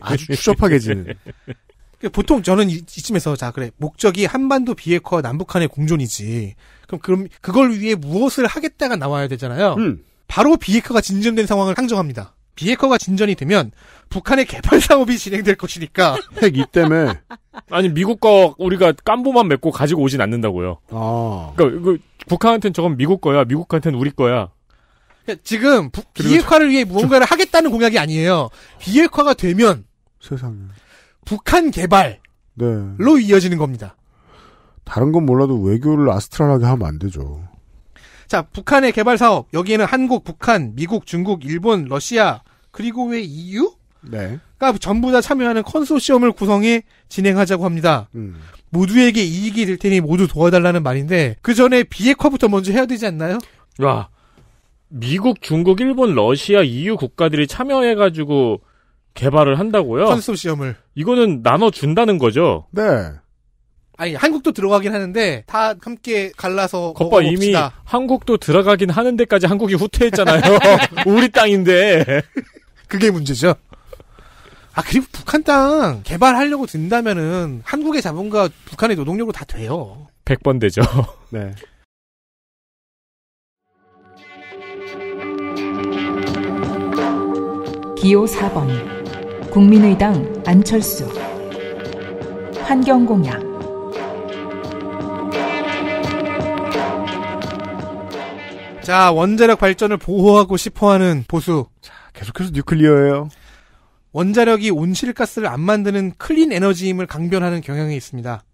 아주 추접하게 지는. 그러니까 보통 저는 이쯤에서 자 그래 목적이 한반도 비핵화와 남북한의 공존이지. 그럼 그럼 그걸 위해 무엇을 하겠다가 나와야 되잖아요. 음. 바로 비핵화가 진전된 상황을 상정합니다. 비핵화가 진전이 되면 북한의 개발 사업이 진행될 것이니까 (laughs) 핵이 때문에 아니 미국과 우리가 깜보만 맺고 가지고 오진 않는다고요. 아. 그러니까 그, 북한한테는 저건 미국 거야. 미국한테는 우리 거야. 그러니까 지금 부, 비핵화를 위해 무언가를 저... 하겠다는 공약이 아니에요. 비핵화가 되면 세상에 북한 개발로 네. 이어지는 겁니다. 다른 건 몰라도 외교를 아스트랄하게 하면 안 되죠. 자, 북한의 개발 사업. 여기에는 한국, 북한, 미국, 중국, 일본, 러시아, 그리고 왜 EU? 네. 그니까 전부 다 참여하는 컨소시엄을 구성해 진행하자고 합니다. 음. 모두에게 이익이 될 테니 모두 도와달라는 말인데 그 전에 비핵화부터 먼저 해야 되지 않나요? 와. 미국, 중국, 일본, 러시아, EU 국가들이 참여해 가지고 개발을 한다고요? 컨소시엄을. 이거는 나눠 준다는 거죠. 네. 아니 한국도 들어가긴 하는데 다 함께 갈라서 겉바 이미 한국도 들어가긴 하는데까지 한국이 후퇴했잖아요. (laughs) (laughs) 우리 땅인데 그게 문제죠. 아 그리고 북한 땅 개발하려고 든다면은 한국의 자본과 북한의 노동력으로 다 돼요. 100번 되죠. (laughs) 네. 기호 4번 국민의당 안철수 환경공약 자, 원자력 발전을 보호하고 싶어하는 보수. 자, 계속해서 뉴클리어예요. 원자력이 온실가스를 안 만드는 클린 에너지임을 강변하는 경향이 있습니다.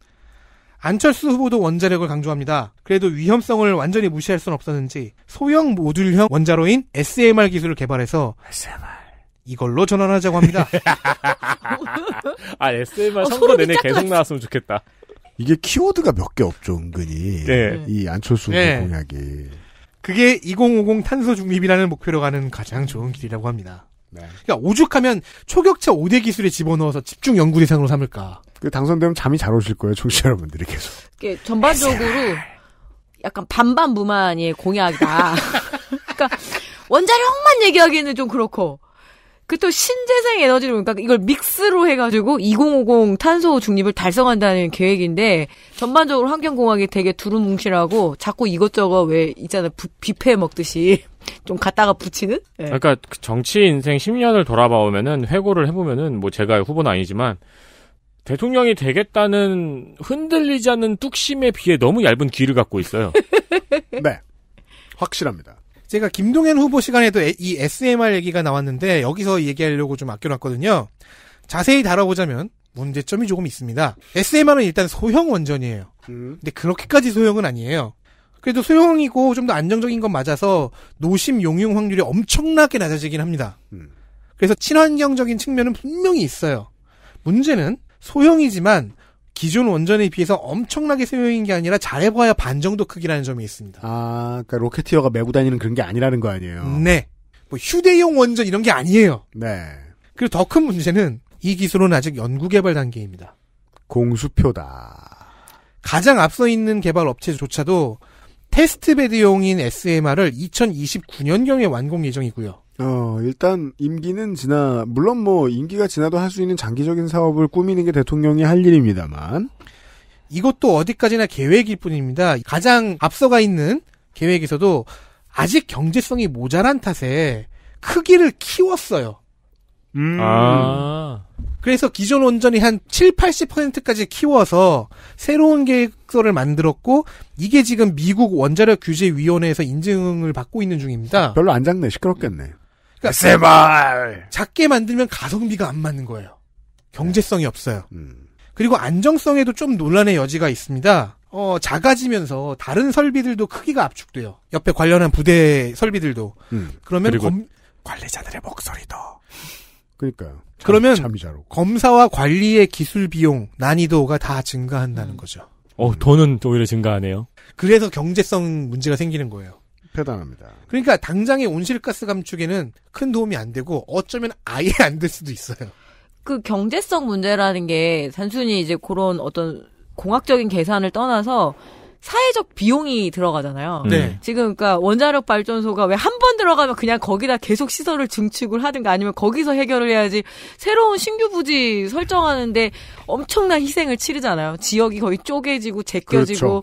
안철수 후보도 원자력을 강조합니다. 그래도 위험성을 완전히 무시할 수는 없었는지 소형 모듈형 원자로인 SMR 기술을 개발해서 SMR. 이걸로 전환하자고 합니다. (laughs) 아 SMR 어, 선거 내내 계속 나왔으면 좋겠다. 이게 키워드가 몇 개 없죠 은근히 네. 이 안철수 후보 네. 공약이. 그게 2050 탄소 중립이라는 목표로 가는 가장 좋은 길이라고 합니다. 네. 그러니까 오죽하면 초격차 5대 기술에 집어넣어서 집중 연구 대상으로 삼을까. 그 당선되면 잠이 잘 오실 거예요, 청취자 여러분들이 계속. 이게 전반적으로 약간 반반무만의 공약이다. (laughs) 그러니까 원자력만 얘기하기에는 좀 그렇고 그또 신재생 에너지를 그러니까 이걸 믹스로 해가지고 2050 탄소 중립을 달성한다는 계획인데 전반적으로 환경공학이 되게 두루뭉실하고 자꾸 이것저것 왜 있잖아 부, 뷔페 먹듯이 (laughs) 좀갖다가 붙이는? 네. 그러니까 그 정치 인생 10년을 돌아봐오면은 회고를 해보면은 뭐 제가 후보는 아니지만 대통령이 되겠다는 흔들리지 않는 뚝심에 비해 너무 얇은 귀를 갖고 있어요. (laughs) 네. 확실합니다. 제가 김동현 후보 시간에도 이 SMR 얘기가 나왔는데 여기서 얘기하려고 좀 아껴놨거든요. 자세히 다뤄보자면 문제점이 조금 있습니다. SMR은 일단 소형 원전이에요. 음. 근데 그렇게까지 소형은 아니에요. 그래도 소형이고 좀 더 안정적인 건 맞아서 노심 용융 확률이 엄청나게 낮아지긴 합니다. 음. 그래서 친환경적인 측면은 분명히 있어요. 문제는 소형이지만 기존 원전에 비해서 엄청나게 소명인게 아니라 잘해봐야 반 정도 크기라는 점이 있습니다. 아, 그러니까 로켓티어가 메고 다니는 그런 게 아니라는 거 아니에요? 네. 뭐 휴대용 원전 이런 게 아니에요. 네. 그리고 더 큰 문제는 이 기술은 아직 연구개발 단계입니다. 공수표다. 가장 앞서 있는 개발 업체조차도 테스트베드용인 SMR을 2029년경에 완공 예정이고요. 어, 일단 임기는 지나 물론 뭐 임기가 지나도 할 수 있는 장기적인 사업을 꾸미는 게 대통령이 할 일입니다만 이것도 어디까지나 계획일 뿐입니다. 가장 앞서가 있는 계획에서도 아직 경제성이 모자란 탓에 크기를 키웠어요. 음. 아. 그래서 기존 원전이 한 7, 80%까지 키워서 새로운 계획서를 만들었고 이게 지금 미국 원자력 규제 위원회에서 인증을 받고 있는 중입니다. 별로 안 작네. 시끄럽겠네. 그러니까 s 그 m 작게 만들면 가성비가 안 맞는 거예요. 경제성이 네. 없어요. 음. 그리고 안정성에도 좀 논란의 여지가 있습니다. 어, 작아지면서 다른 설비들도 크기가 압축돼요. 옆에 관련한 부대 설비들도. 음. 그러면 검... 관리자들의 목소리도. 그러니까요. 참, 그러면 검사와 관리의 기술 비용, 난이도가 다 증가한다는 음. 거죠. 어, 돈은 오히려 증가하네요. 그래서 경제성 문제가 생기는 거예요. 폐단합니다. 그러니까 당장의 온실가스 감축에는 큰 도움이 안 되고 어쩌면 아예 안 될 수도 있어요. 그 경제성 문제라는 게 단순히 이제 그런 어떤 공학적인 계산을 떠나서 사회적 비용이 들어가잖아요. 네. 지금 그러니까 원자력 발전소가 왜 한 번 들어가면 그냥 거기다 계속 시설을 증축을 하든가 아니면 거기서 해결을 해야지 새로운 신규 부지 설정하는데 엄청난 희생을 치르잖아요. 지역이 거의 쪼개지고 제껴지고 그렇죠.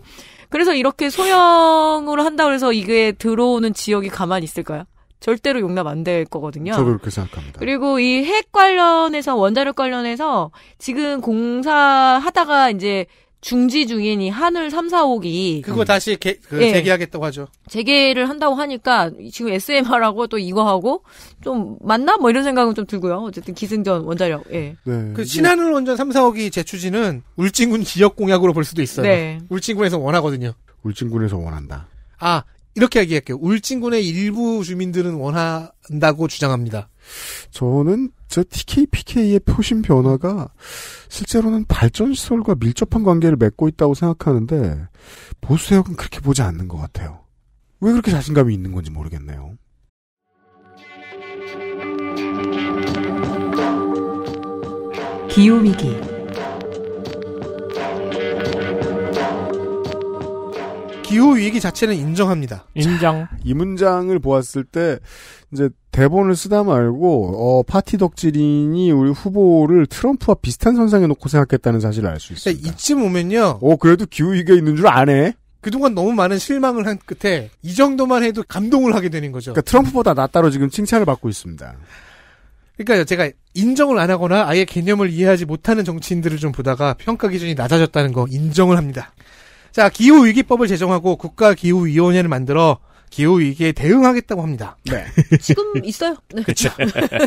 그래서 이렇게 소형으로 한다고 해서 이게 들어오는 지역이 가만히 있을까요? 절대로 용납 안 될 거거든요. 저도 그렇게 생각합니다. 그리고 이 핵 관련해서 원자력 관련해서 지금 공사하다가 이제 중지 중인 이 한울 3, 4, 5기 그거 다시 개, 그 예. 재개하겠다고 하죠. 재개를 한다고 하니까 지금 SMR하고 또 이거하고 좀 맞나 뭐 이런 생각은 좀 들고요. 어쨌든 기승전 원자력. 예. 네. 그 신한울 원전 3, 4, 5기 재추진은 울진군 지역 공약으로 볼 수도 있어요. 네. 울진군에서 원하거든요. 울진군에서 원한다. 아 이렇게 얘기할게요. 울진군의 일부 주민들은 원한다고 주장합니다. 저는 저 TKPK의 표심 변화가 실제로는 발전 시설과 밀접한 관계를 맺고 있다고 생각하는데 보수 세력은 그렇게 보지 않는 것 같아요. 왜 그렇게 자신감이 있는 건지 모르겠네요. 기후 위기 기후 위기 자체는 인정합니다. 인정. 자, 이 문장을 보았을 때 이제 대본을 쓰다 말고 어, 파티 덕질인이 우리 후보를 트럼프와 비슷한 선상에 놓고 생각했다는 사실을 알수 그러니까 있습니다. 그러니 이쯤 오면요. 어 그래도 기후위기가 있는 줄 아네. 그동안 너무 많은 실망을 한 끝에 이 정도만 해도 감동을 하게 되는 거죠. 그러니까 트럼프보다 낫다로 지금 칭찬을 받고 있습니다. 그러니까 제가 인정을 안 하거나 아예 개념을 이해하지 못하는 정치인들을 좀 보다가 평가 기준이 낮아졌다는 거 인정을 합니다. 자, 기후위기법을 제정하고 국가기후위원회를 만들어 기후 위기에 대응하겠다고 합니다. 네. (laughs) 지금 있어요. 네. 그렇죠.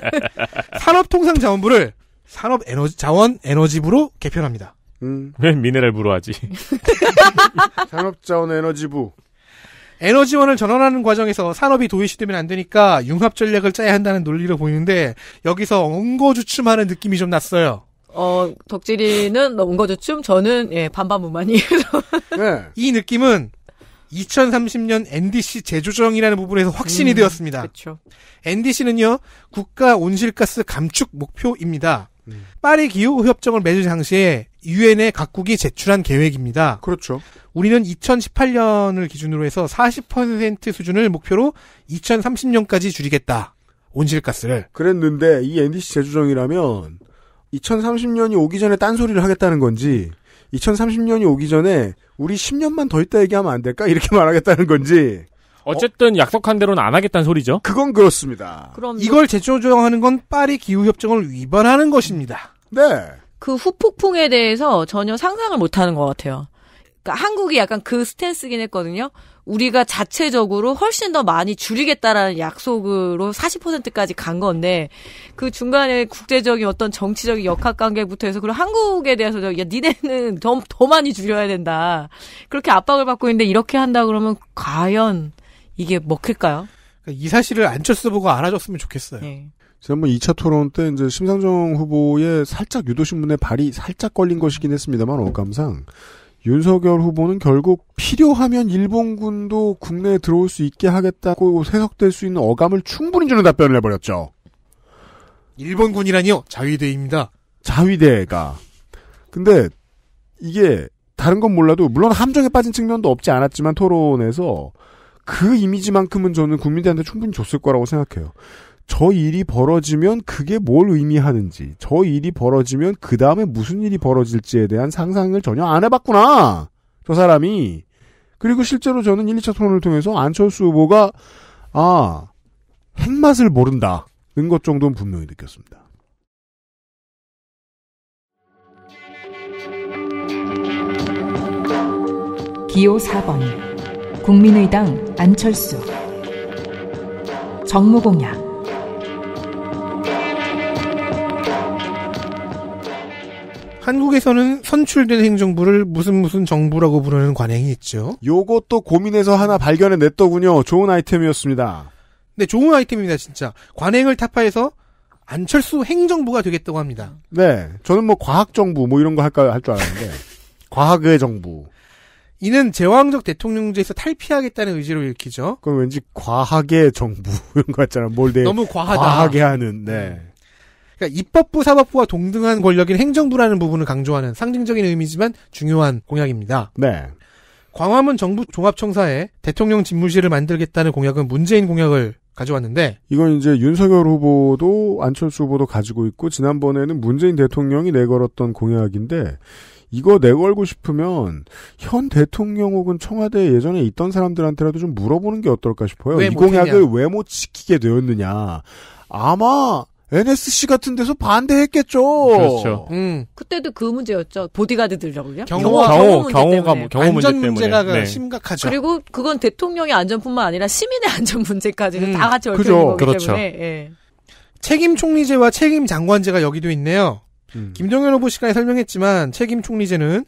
(laughs) 산업통상자원부를 산업에너지자원에너지부로 개편합니다. 음. 왜 미네랄부로 하지? (laughs) 산업자원에너지부. 에너지원을 전환하는 과정에서 산업이 도외시되면 안 되니까 융합 전략을 짜야 한다는 논리로 보이는데 여기서 엉거주춤하는 느낌이 좀 났어요. 어 덕질이는 엉거주춤, 저는 예 반반무만이에요. 네. 이 느낌은 2030년 NDC 재조정이라는 부분에서 확신이 음, 되었습니다. 그쵸. NDC는요, 국가 온실가스 감축 목표입니다. 음. 파리 기후 협정을 맺을 당시에 UN에 각국이 제출한 계획입니다. 그렇죠. 우리는 2018년을 기준으로 해서 40% 수준을 목표로 2030년까지 줄이겠다. 온실가스를. 그랬는데 이 NDC 재조정이라면 2030년이 오기 전에 딴소리를 하겠다는 건지 2030년이 오기 전에 우리 10년만 더 있다 얘기하면 안 될까? 이렇게 (laughs) 말하겠다는 건지. 어쨌든 어? 약속한 대로는 안 하겠다는 소리죠. 그건 그렇습니다. 그럼 이걸 재조정하는 건 파리 기후 협정을 위반하는 것입니다. 네. 그 후폭풍에 대해서 전혀 상상을 못 하는 것 같아요. 그러니까 한국이 약간 그 스탠스긴 했거든요. 우리가 자체적으로 훨씬 더 많이 줄이겠다라는 약속으로 40%까지 간 건데 그 중간에 국제적인 어떤 정치적인 역학관계부터 해서 그리고 한국에 대해서 야 니네는 더, 더 많이 줄여야 된다 그렇게 압박을 받고 있는데 이렇게 한다 그러면 과연 이게 먹힐까요? 그러니까 이 사실을 안철수 보고가 알아줬으면 좋겠어요. 네. 제가 한번 2차 토론 때 이제 심상정 후보의 살짝 유도신문에 발이 살짝 걸린 것이긴 했습니다만 어감상 윤석열 후보는 결국 필요하면 일본군도 국내에 들어올 수 있게 하겠다고 해석될 수 있는 어감을 충분히 주는 답변을 해버렸죠. 일본군이라니요? 자위대입니다. 자위대가. 근데 이게 다른 건 몰라도 물론 함정에 빠진 측면도 없지 않았지만 토론에서 그 이미지만큼은 저는 국민들한테 충분히 줬을 거라고 생각해요. 저 일이 벌어지면 그게 뭘 의미하는지, 저 일이 벌어지면 그 다음에 무슨 일이 벌어질지에 대한 상상을 전혀 안 해봤구나! 저 사람이. 그리고 실제로 저는 1, 2차 토론을 통해서 안철수 후보가, 아, 핵맛을 모른다. 는 것 정도는 분명히 느꼈습니다. 기호 4번 국민의당 안철수 정무공약 한국에서는 선출된 행정부를 무슨 무슨 정부라고 부르는 관행이 있죠. 요것도 고민해서 하나 발견해 냈더군요. 좋은 아이템이었습니다. 네, 좋은 아이템입니다, 진짜. 관행을 타파해서 안철수 행정부가 되겠다고 합니다. 네, 저는 뭐 과학정부 뭐 이런 거 할까 할줄 알았는데 (laughs) 과학의 정부. 이는 제왕적 대통령제에서 탈피하겠다는 의지로 읽히죠. 그럼 왠지 과학의 정부 (laughs) 이런 거 같잖아. 뭘 너무 과하다. 과하게 하는. 네. 음. 그러니까 입법부, 사법부와 동등한 권력인 행정부라는 부분을 강조하는 상징적인 의미지만 중요한 공약입니다. 네. 광화문 정부 종합청사에 대통령 집무실을 만들겠다는 공약은 문재인 공약을 가져왔는데 이건 이제 윤석열 후보도 안철수 후보도 가지고 있고 지난번에는 문재인 대통령이 내걸었던 공약인데 이거 내걸고 싶으면 현 대통령 혹은 청와대 에 예전에 있던 사람들한테라도 좀 물어보는 게 어떨까 싶어요. 이 공약을 왜 못 지키게 되었느냐. 아마 NSC 같은 데서 반대했겠죠. 그렇죠. 음. 그때도 그 문제였죠. 보디가드들려고요 경호, 경호, 경호 문제 뭐, 경호 문 때문에. 문제가 그 네. 심각하죠. 그리고 그건 대통령의 안전뿐만 아니라 시민의 (laughs) 안전 문제까지는 음. 다 같이 얽혀 있는 거기 그렇죠. 때문에. 예. 책임 총리제와 책임 장관제가 여기도 있네요. 음. 김정현 후보 시간에 설명했지만 책임 총리제는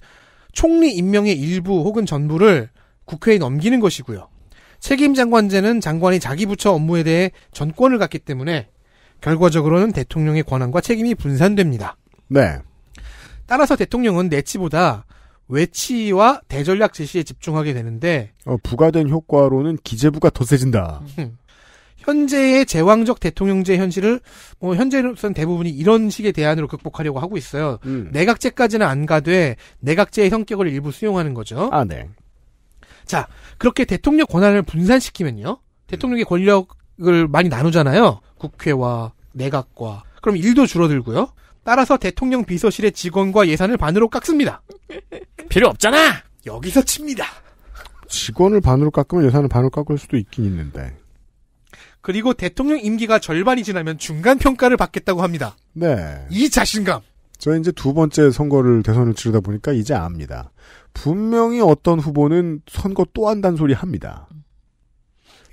총리 임명의 일부 혹은 전부를 국회에 넘기는 것이고요. 책임 장관제는 장관이 자기 부처 업무에 대해 전권을 갖기 때문에 결과적으로는 대통령의 권한과 책임이 분산됩니다. 네. 따라서 대통령은 내치보다 외치와 대전략 제시에 집중하게 되는데 어, 부과된 효과로는 기재부가 더 세진다. 현재의 제왕적 대통령제 현실을 뭐현재로선 대부분이 이런 식의 대안으로 극복하려고 하고 있어요. 음. 내각제까지는 안 가되 내각제의 성격을 일부 수용하는 거죠. 아, 네. 자, 그렇게 대통령 권한을 분산시키면요. 대통령의 권력을 많이 나누잖아요. 국회와 내각과 그럼 일도 줄어들고요. 따라서 대통령 비서실의 직원과 예산을 반으로 깎습니다. 필요 없잖아. 여기서 칩니다. 직원을 반으로 깎으면 예산을 반으로 깎을 수도 있긴 있는데. 그리고 대통령 임기가 절반이 지나면 중간 평가를 받겠다고 합니다. 네. 이 자신감. 저 이제 두 번째 선거를 대선을 치르다 보니까 이제 압니다. 분명히 어떤 후보는 선거 또 한단 소리 합니다.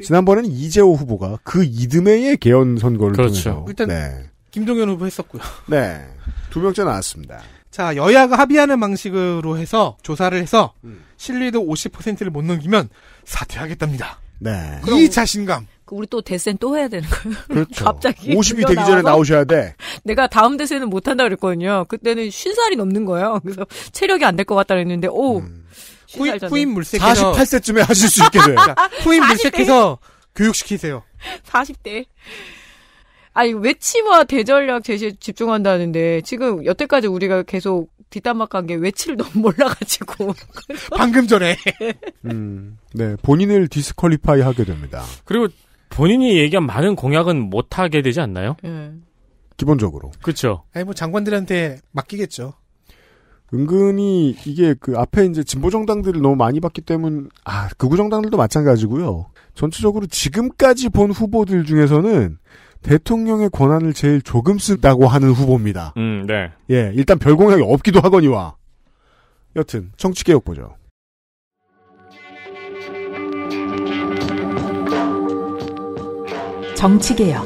그 지난번에는 이재호 후보가 그 이듬해의 개헌 선거를 그렇죠. 통해서 일단 네. 김동연 후보 했었고요. (laughs) 네. 두 명째 나왔습니다. 자, 여야가 합의하는 방식으로 해서 조사를 해서 음. 신뢰도 50%를 못 넘기면 사퇴하겠답니다. 네. 이 자신감. 그 우리 또 대선 또 해야 되는 거예요. (laughs) 그렇죠. 갑자기 50이 되기 전에 나오셔야 돼. (laughs) 내가 다음 대선은 못 한다 그랬거든요. 그때는 50살이 넘는 거예요. 그래서 체력이 안 될 것 같다 그랬는데 오. 음. 후임, 후임 물색해서 48세쯤에 하실 수 있게 돼요. 그러니까 후임 40대. 물색해서 교육시키세요. 40대. 아니 외치와 대전략 제시에 집중한다는데 지금 여태까지 우리가 계속 뒷담화 한게 외치를 너무 몰라가지고 (laughs) 방금 전에 (laughs) 음, 네 본인을 디스퀄리파이 하게 됩니다. 그리고 본인이 얘기한 많은 공약은 못 하게 되지 않나요? 음. 기본적으로 그렇죠. 아니 뭐 장관들한테 맡기겠죠. 은근히 이게 그 앞에 이제 진보 정당들을 너무 많이 봤기 때문 에아 극우 그 정당들도 마찬가지고요. 전체적으로 지금까지 본 후보들 중에서는 대통령의 권한을 제일 조금 쓴다고 하는 후보입니다. 음, 네. 예, 일단 별 공약이 없기도 하거니와 여튼 정치 개혁 보죠. 정치 개혁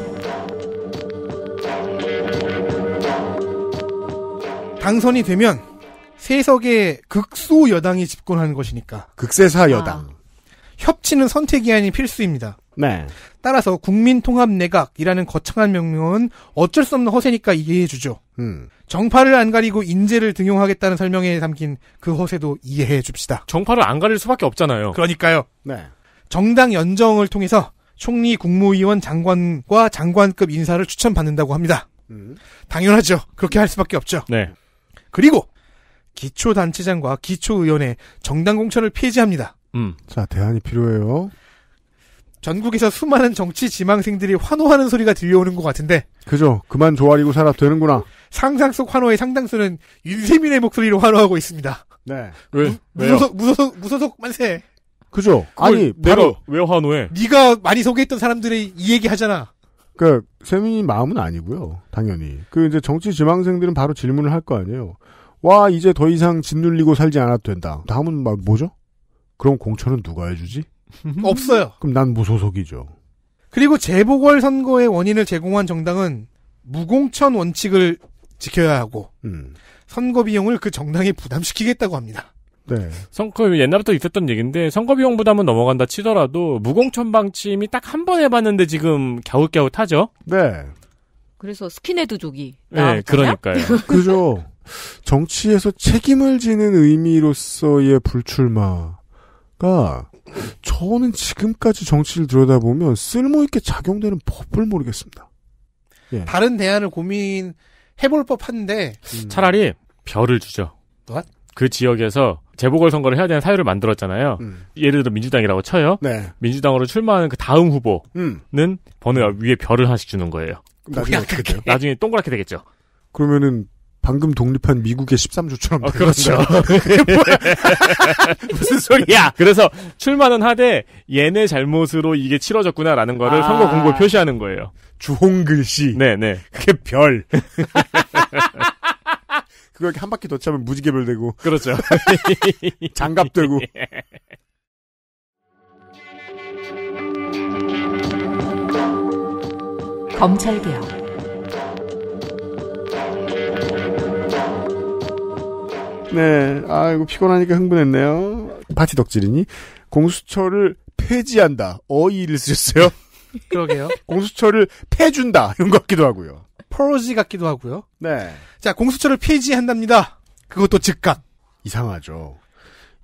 당선이 되면 세석의 극소 여당이 집권하는 것이니까. 극세사 아. 여당. 아. 협치는 선택이 아닌 필수입니다. 네. 따라서 국민통합내각이라는 거창한 명령은 어쩔 수 없는 허세니까 이해해주죠. 음. 정파를 안 가리고 인재를 등용하겠다는 설명에 담긴 그 허세도 이해해줍시다. 정파를 안 가릴 수밖에 없잖아요. 그러니까요. 네. 정당 연정을 통해서 총리 국무위원 장관과 장관급 인사를 추천받는다고 합니다. 음. 당연하죠. 그렇게 할 수밖에 없죠. 네. 그리고 기초단체장과 기초의원의 정당 공천을 폐지합니다. 음. 자, 대안이 필요해요. 전국에서 수많은 정치 지망생들이 환호하는 소리가 들려오는 것 같은데. 그죠. 그만 조아리고 살아 되는구나. 상상 속 환호의 상당수는 윤세민의 목소리로 환호하고 있습니다. 네. 왜? 무, 무소속, 무소속, 무소속 만세. 그죠. 아니, 내가 왜 환호해? 네가 많이 소개했던 사람들이 이 얘기 하잖아. 그 세민이 마음은 아니고요. 당연히. 그 이제 정치 지망생들은 바로 질문을 할 거 아니에요. 와 이제 더 이상 짓눌리고 살지 않아도 된다. 다음은 뭐죠? 그럼 공천은 누가 해주지? (laughs) 없어요. 그럼 난 무소속이죠. 그리고 재보궐 선거의 원인을 제공한 정당은 무공천 원칙을 지켜야 하고 음. 선거 비용을 그 정당에 부담시키겠다고 합니다. 네. 선거 그 옛날부터 있었던 얘기인데 선거 비용 부담은 넘어간다 치더라도 무공천 방침이 딱 한 번 해봤는데 지금 겨우겨우 타죠. 네. 그래서 스킨헤드족이 네, 그러니까요. 그죠. 정치에서 책임을 지는 의미로서의 불출마가 저는 지금까지 정치를 들여다보면 쓸모있게 작용되는 법을 모르겠습니다. 예. 다른 대안을 고민해볼 법한데 음. 차라리 별을 주죠. What? 그 지역에서 재보궐 선거를 해야 되는 사유를 만들었잖아요. 음. 예를 들어 민주당이라고 쳐요. 네. 민주당으로 출마하는 그 다음 후보는 음. 버느 위에 별을 하나씩 주는 거예요. 나중에 어 나중에 동그랗게 되겠죠. 그러면은 방금 독립한 미국의 13조처럼. 아, 어, 그렇죠. (laughs) (laughs) 무슨 소리야? 그래서 출마는 하되 얘네 잘못으로 이게 치러졌구나라는 거를 아~ 선거 공고에 표시하는 거예요. 주홍 글씨. 네네. 네. 그게 별. (laughs) 그거 이렇게 한 바퀴 더 차면 무지개별 되고. 그렇죠. 장갑 되고. 예. 검찰개혁. 네. 아이고, 피곤하니까 흥분했네요. 파티 덕질이니? 공수처를 폐지한다. 어이를 쓰셨어요. (laughs) 그러게요. 공수처를 폐준다 이런 것 같기도 하고요. 포로지 같기도 하고요. 네. 자, 공수처를 폐지한답니다. 그것도 즉각. 이상하죠.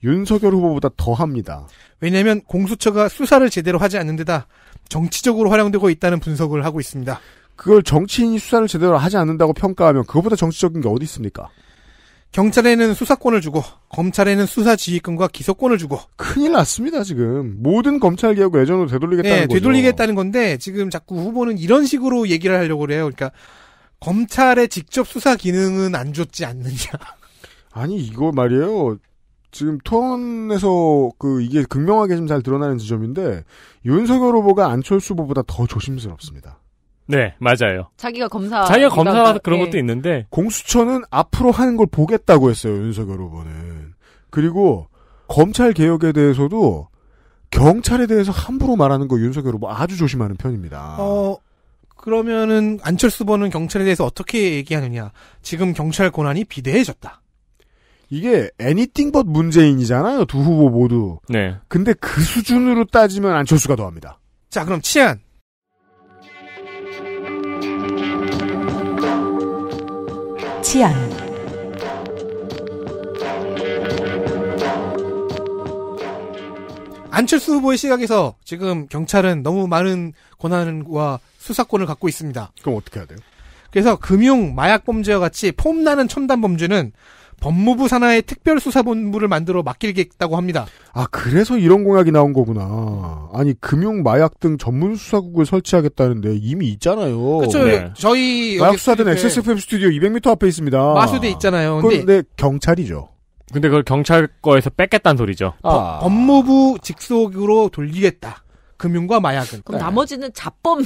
윤석열 후보보다 더 합니다. 왜냐면 하 공수처가 수사를 제대로 하지 않는 데다 정치적으로 활용되고 있다는 분석을 하고 있습니다. 그걸 정치인이 수사를 제대로 하지 않는다고 평가하면 그것보다 정치적인 게 어디 있습니까? 경찰에는 수사권을 주고 검찰에는 수사 지휘권과 기소권을 주고 큰일 났습니다 지금 모든 검찰 개혁 예전으로 되돌리겠다는 네, 거죠. 되돌리겠다는 건데 지금 자꾸 후보는 이런 식으로 얘기를 하려고 그래요. 그러니까 검찰의 직접 수사 기능은 안 줬지 않느냐. (laughs) 아니 이거 말이에요. 지금 토론에서 그 이게 극명하게 좀잘 드러나는 지점인데 윤석열 후보가 안철수 후보보다 더 조심스럽습니다. 네, 맞아요. 자기가 검사. 자기가 검사라서 그런 네. 것도 있는데. 공수처는 앞으로 하는 걸 보겠다고 했어요, 윤석열 후보는. 그리고 검찰 개혁에 대해서도 경찰에 대해서 함부로 말하는 거 윤석열 후보 아주 조심하는 편입니다. 어, 그러면은 안철수 보는 경찰에 대해서 어떻게 얘기하느냐. 지금 경찰 권한이 비대해졌다. 이게 애니띵 벗 문재인이잖아요, 두 후보 모두. 네. 근데 그 수준으로 따지면 안철수가 더합니다. 자, 그럼 치안. 치안 안철수 후보의 시각에서 지금 경찰은 너무 많은 권한과 수사권을 갖고 있습니다. 그럼 어떻게 해야 돼요? 그래서 금융, 마약 범죄와 같이 폼나는 첨단 범죄는 법무부 산하의 특별수사본부를 만들어 맡기겠다고 합니다. 아, 그래서 이런 공약이 나온 거구나. 아니, 금융, 마약 등 전문 수사국을 설치하겠다는데 이미 있잖아요. 그렇죠. 네. 저희 마약 수사된 XSFM 그 스튜디오 200m 앞에 있습니다. 마수대 있잖아요. 근데, 근데 네, 경찰이죠. 근데 그걸 경찰 거에서 뺏겠다는 소리죠. 아. 법, 무부 직속으로 돌리겠다. 금융과 마약은. 그럼 네. 나머지는 잡범,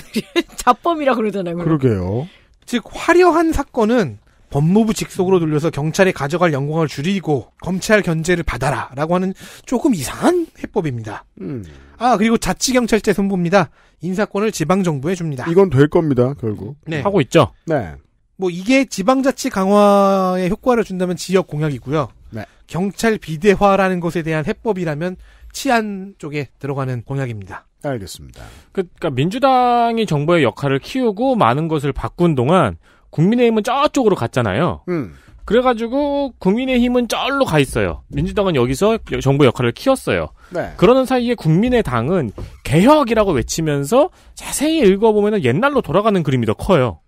잡범이라 (laughs) 그러잖아요. 그러면. 그러게요. 즉 화려한 사건은 법무부 직속으로 돌려서 경찰에 가져갈 영광을 줄이고 검찰 견제를 받아라라고 하는 조금 이상한 해법입니다. 음. 아 그리고 자치경찰제 선보입니다. 인사권을 지방정부에 줍니다. 이건 될 겁니다. 결국 네. 하고 있죠. 네. 뭐 이게 지방자치 강화에 효과를 준다면 지역 공약이고요. 네. 경찰 비대화라는 것에 대한 해법이라면 치안 쪽에 들어가는 공약입니다. 알겠습니다. 그, 그러니까 민주당이 정부의 역할을 키우고 많은 것을 바꾼 동안 국민의힘은 저쪽으로 갔잖아요. 음. 그래가지고 국민의힘은 절로 가 있어요. 민주당은 여기서 정부 역할을 키웠어요. 네. 그러는 사이에 국민의당은 개혁이라고 외치면서 자세히 읽어보면 옛날로 돌아가는 그림이 더 커요.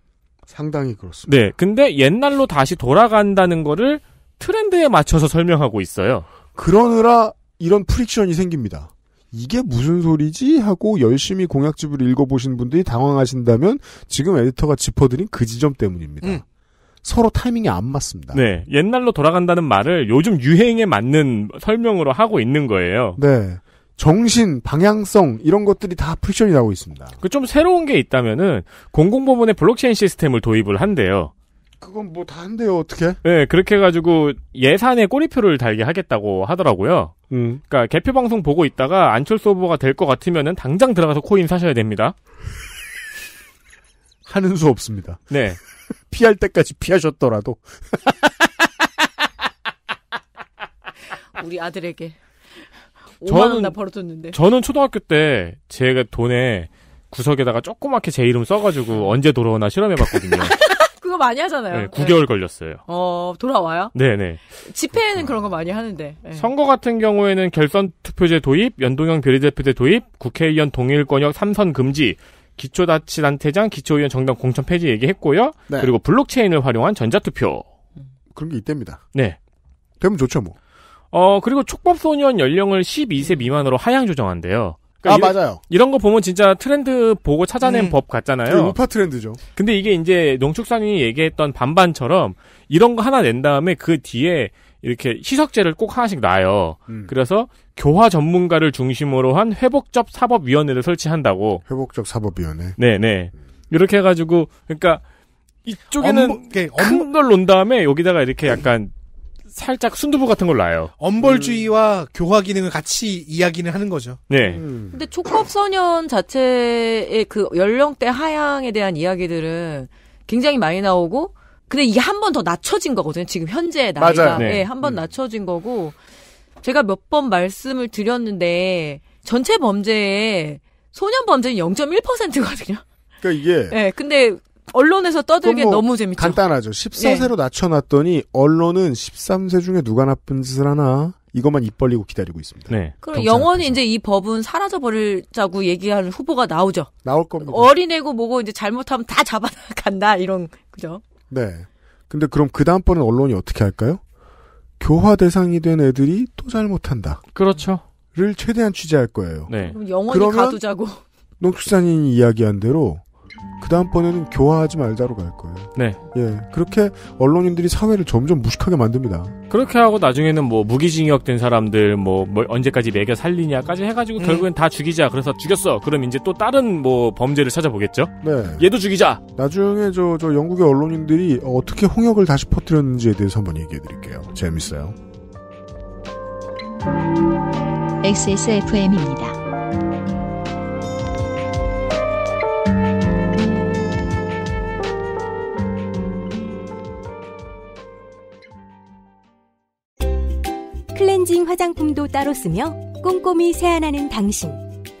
상당히 그렇습니다. 네, 근데 옛날로 다시 돌아간다는 거를 트렌드에 맞춰서 설명하고 있어요. 그러느라 이런 프릭션이 생깁니다. 이게 무슨 소리지? 하고 열심히 공약집을 읽어보신 분들이 당황하신다면 지금 에디터가 짚어드린 그 지점 때문입니다. 음. 서로 타이밍이 안 맞습니다. 네. 옛날로 돌아간다는 말을 요즘 유행에 맞는 설명으로 하고 있는 거예요. 네. 정신, 방향성 이런 것들이 다 풀션이 나오고 있습니다. 그 좀 새로운 게 있다면은 공공부문의 블록체인 시스템을 도입을 한대요. 그건 뭐 다 한대요, 어떻게? 네, 그렇게 해가지고 예산에 꼬리표를 달게 하겠다고 하더라고요. 음. 그러니까 개표 방송 보고 있다가 안철수 후보가 될 것 같으면은 당장 들어가서 코인 사셔야 됩니다. (laughs) 하는 수 없습니다. 네. (laughs) 피할 때까지 피하셨더라도. (laughs) 우리 아들에게 5만 원 벌어뒀는데. 저는 초등학교 때 제가 돈에 구석에다가 조그맣게 제 이름 써가지고 언제 돌아오나 실험해봤거든요. 거 많이 하잖아요. 네, 9개월 네. 걸렸어요. 어, 돌아와요? 네네. 집회에는 그런거 많이 하는데. 네. 선거 같은 경우에는 결선 투표제 도입, 연동형 비례대표제 도입, 국회의원 동일 권역 3선 금지, 기초자치단체장, 기초의원 정당 공천 폐지 얘기했고요. 네. 그리고 블록체인을 활용한 전자투표. 그런 게이때니다 네. 되면 좋죠, 뭐. 어, 그리고 촉법소년 연령을 12세 미만으로 하향 조정한대요. 그러니까 아 이런, 맞아요. 이런 거 보면 진짜 트렌드 보고 찾아낸 음, 법 같잖아요. 우파 트렌드죠. 근데 이게 이제 농축산인이 얘기했던 반반처럼 이런 거 하나 낸 다음에 그 뒤에 이렇게 희석제를 꼭 하나씩 놔요. 음. 그래서 교화 전문가를 중심으로 한 회복적 사법위원회를 설치한다고. 회복적 사법위원회. 네네. 네. 이렇게 해가지고 그러니까 이쪽에는 엄, 엄... 큰걸 논 다음에 여기다가 이렇게 약간 살짝 순두부 같은 걸 놔요. 엄벌주의와 음. 교화 기능을 같이 이야기는 하는 거죠. 네. 음. 근데 촉법 소년 자체의 그 연령대 하향에 대한 이야기들은 굉장히 많이 나오고, 근데 이게 한 번 더 낮춰진 거거든요. 지금 현재 나이가 네. 네, 한번 음. 낮춰진 거고, 제가 몇 번 말씀을 드렸는데 전체 범죄에 소년 범죄는 0.1%거든요. 그니까 이게 네, 근데 언론에서 떠들게 뭐 너무 재밌죠. 간단하죠. 14세로 예. 낮춰놨더니 언론은 13세 중에 누가 나쁜 짓을 하나 이것만 입 벌리고 기다리고 있습니다. 네. 그럼 영원히 앞에서. 이제 이 법은 사라져 버리자고 얘기하는 후보가 나오죠. 나올 겁니다. 어린애고 뭐고 이제 잘못하면 다 잡아간다 이런 그죠? 네. 근데 그럼 그 다음번엔 언론이 어떻게 할까요? 교화 대상이 된 애들이 또 잘못한다. 그렇죠. 를 최대한 취재할 거예요. 네. 그럼 영원히 그러면 가두자고. 농축산인이 이야기한 대로 그 다음번에는 교화하지 말자로 갈 거예요. 네. 예. 그렇게 언론인들이 사회를 점점 무식하게 만듭니다. 그렇게 하고 나중에는 뭐 무기징역된 사람들 뭐 언제까지 매겨 살리냐까지 해가지고 음. 결국엔 다 죽이자. 그래서 죽였어. 그럼 이제 또 다른 뭐 범죄를 찾아보겠죠? 네. 얘도 죽이자! 나중에 저, 저 영국의 언론인들이 어떻게 홍역을 다시 퍼뜨렸는지에 대해서 한번 얘기해 드릴게요. 재밌어요. XSFM입니다. 클렌징 화장품도 따로 쓰며 꼼꼼히 세안하는 당신.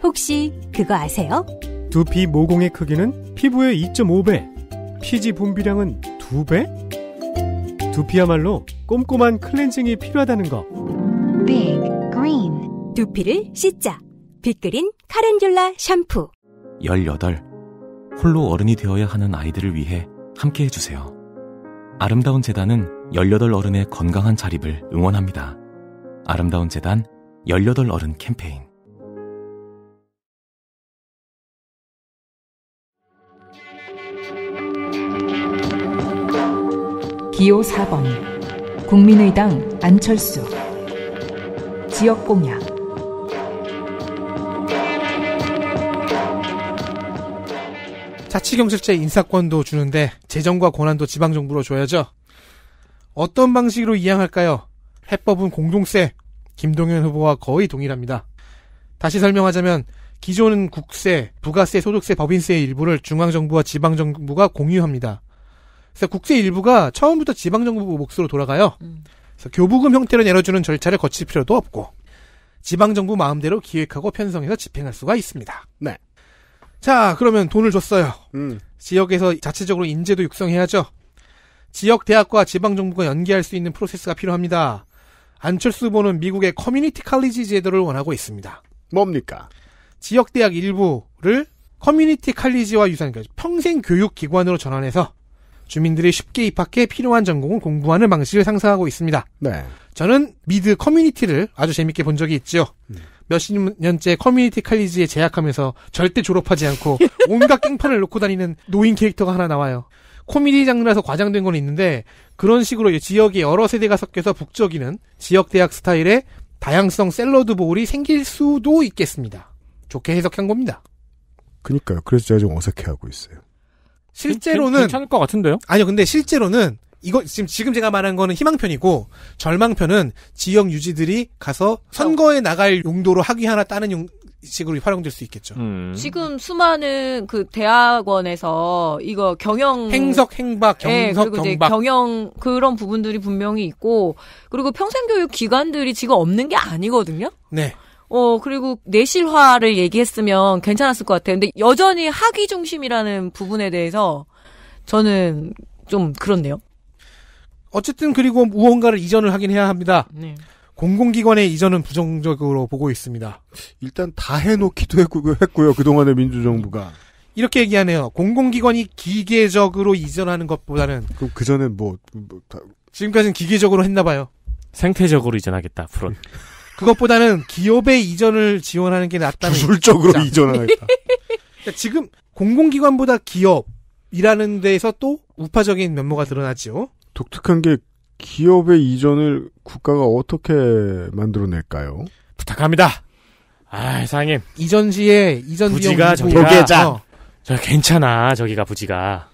혹시 그거 아세요? 두피 모공의 크기는 피부의 2.5배, 피지 분비량은 2배? 두피야말로 꼼꼼한 클렌징이 필요하다는 거. Big Green. 두피를 씻자. 빅그린 카렌듈라 샴푸. 18. 홀로 어른이 되어야 하는 아이들을 위해 함께 해주세요. 아름다운 재단은 18 어른의 건강한 자립을 응원합니다. 아름다운 재단 18 어른 캠페인 기호 4번 국민의당 안철수 지역 공약 자치경찰제 인사권도 주는데 재정과 권한도 지방정부로 줘야죠. 어떤 방식으로 이양할까요? 해법은 공동세. 김동현 후보와 거의 동일합니다. 다시 설명하자면 기존 국세, 부가세, 소득세, 법인세의 일부를 중앙정부와 지방정부가 공유합니다. 그래서 국세 일부가 처음부터 지방정부 몫으로 돌아가요. 음. 그래서 교부금 형태로 내려주는 절차를 거칠 필요도 없고 지방정부 마음대로 기획하고 편성해서 집행할 수가 있습니다. 네. 자, 그러면 돈을 줬어요. 음. 지역에서 자체적으로 인재도 육성해야죠. 지역 대학과 지방정부가 연계할 수 있는 프로세스가 필요합니다. 안철수 후보는 미국의 커뮤니티 칼리지 제도를 원하고 있습니다. 뭡니까? 지역 대학 일부를 커뮤니티 칼리지와 유사한 평생 교육 기관으로 전환해서 주민들이 쉽게 입학해 필요한 전공을 공부하는 방식을 상상하고 있습니다. 네. 저는 미드 커뮤니티를 아주 재밌게 본 적이 있죠 네. 음. 몇십 년째 커뮤니티 칼리지에 재학하면서 절대 졸업하지 않고 온갖 (laughs) 깽판을 놓고 다니는 노인 캐릭터가 하나 나와요. 코미디 장르라서 과장된 건 있는데 그런 식으로 지역의 여러 세대가 섞여서 북적이는 지역 대학 스타일의 다양성 샐러드 볼이 생길 수도 있겠습니다. 좋게 해석한 겁니다. 그니까요. 그래서 제가 좀 어색해하고 있어요. 실제로는 괜찮을 것 같은데요? 아니요. 근데 실제로는 이거 지금 지금 제가 말한 거는 희망편이고 절망편은 지역 유지들이 가서 선거에 나갈 용도로 학위 하나 따는 용, 식으로 활용될 수 있겠죠. 음. 지금 수많은 그 대학원에서 이거 경영 행석 행박 예, 경석 네, 경박 경영 그런 부분들이 분명히 있고 그리고 평생교육 기관들이 지금 없는 게 아니거든요. 네. 어, 그리고 내실화를 얘기했으면 괜찮았을 것 같아요. 근데 여전히 학위 중심이라는 부분에 대해서 저는 좀 그렇네요. 어쨌든 그리고 무언가를 이전을 하긴 해야 합니다. 네. 공공기관의 이전은 부정적으로 보고 있습니다. 일단 다 해놓기도 했고요, 했고요. 그동안의 민주정부가. 이렇게 얘기하네요. 공공기관이 기계적으로 이전하는 것보다는. 그럼 그전엔 뭐, 뭐 다... 지금까지는 기계적으로 했나봐요. 생태적으로 이전하겠다, 앞으로 (laughs) 그것보다는 기업의 이전을 지원하는 게 낫다는. 기술적으로 이전하겠다. (laughs) 그러니까 지금 공공기관보다 기업이라는 데에서 또 우파적인 면모가 드러나지요. 독특한 게 기업의 이전을 국가가 어떻게 만들어낼까요? 부탁합니다. 아, 사장님. 이전 시에 이전 부지가 저기가 어. 저 괜찮아. 저기가 부지가.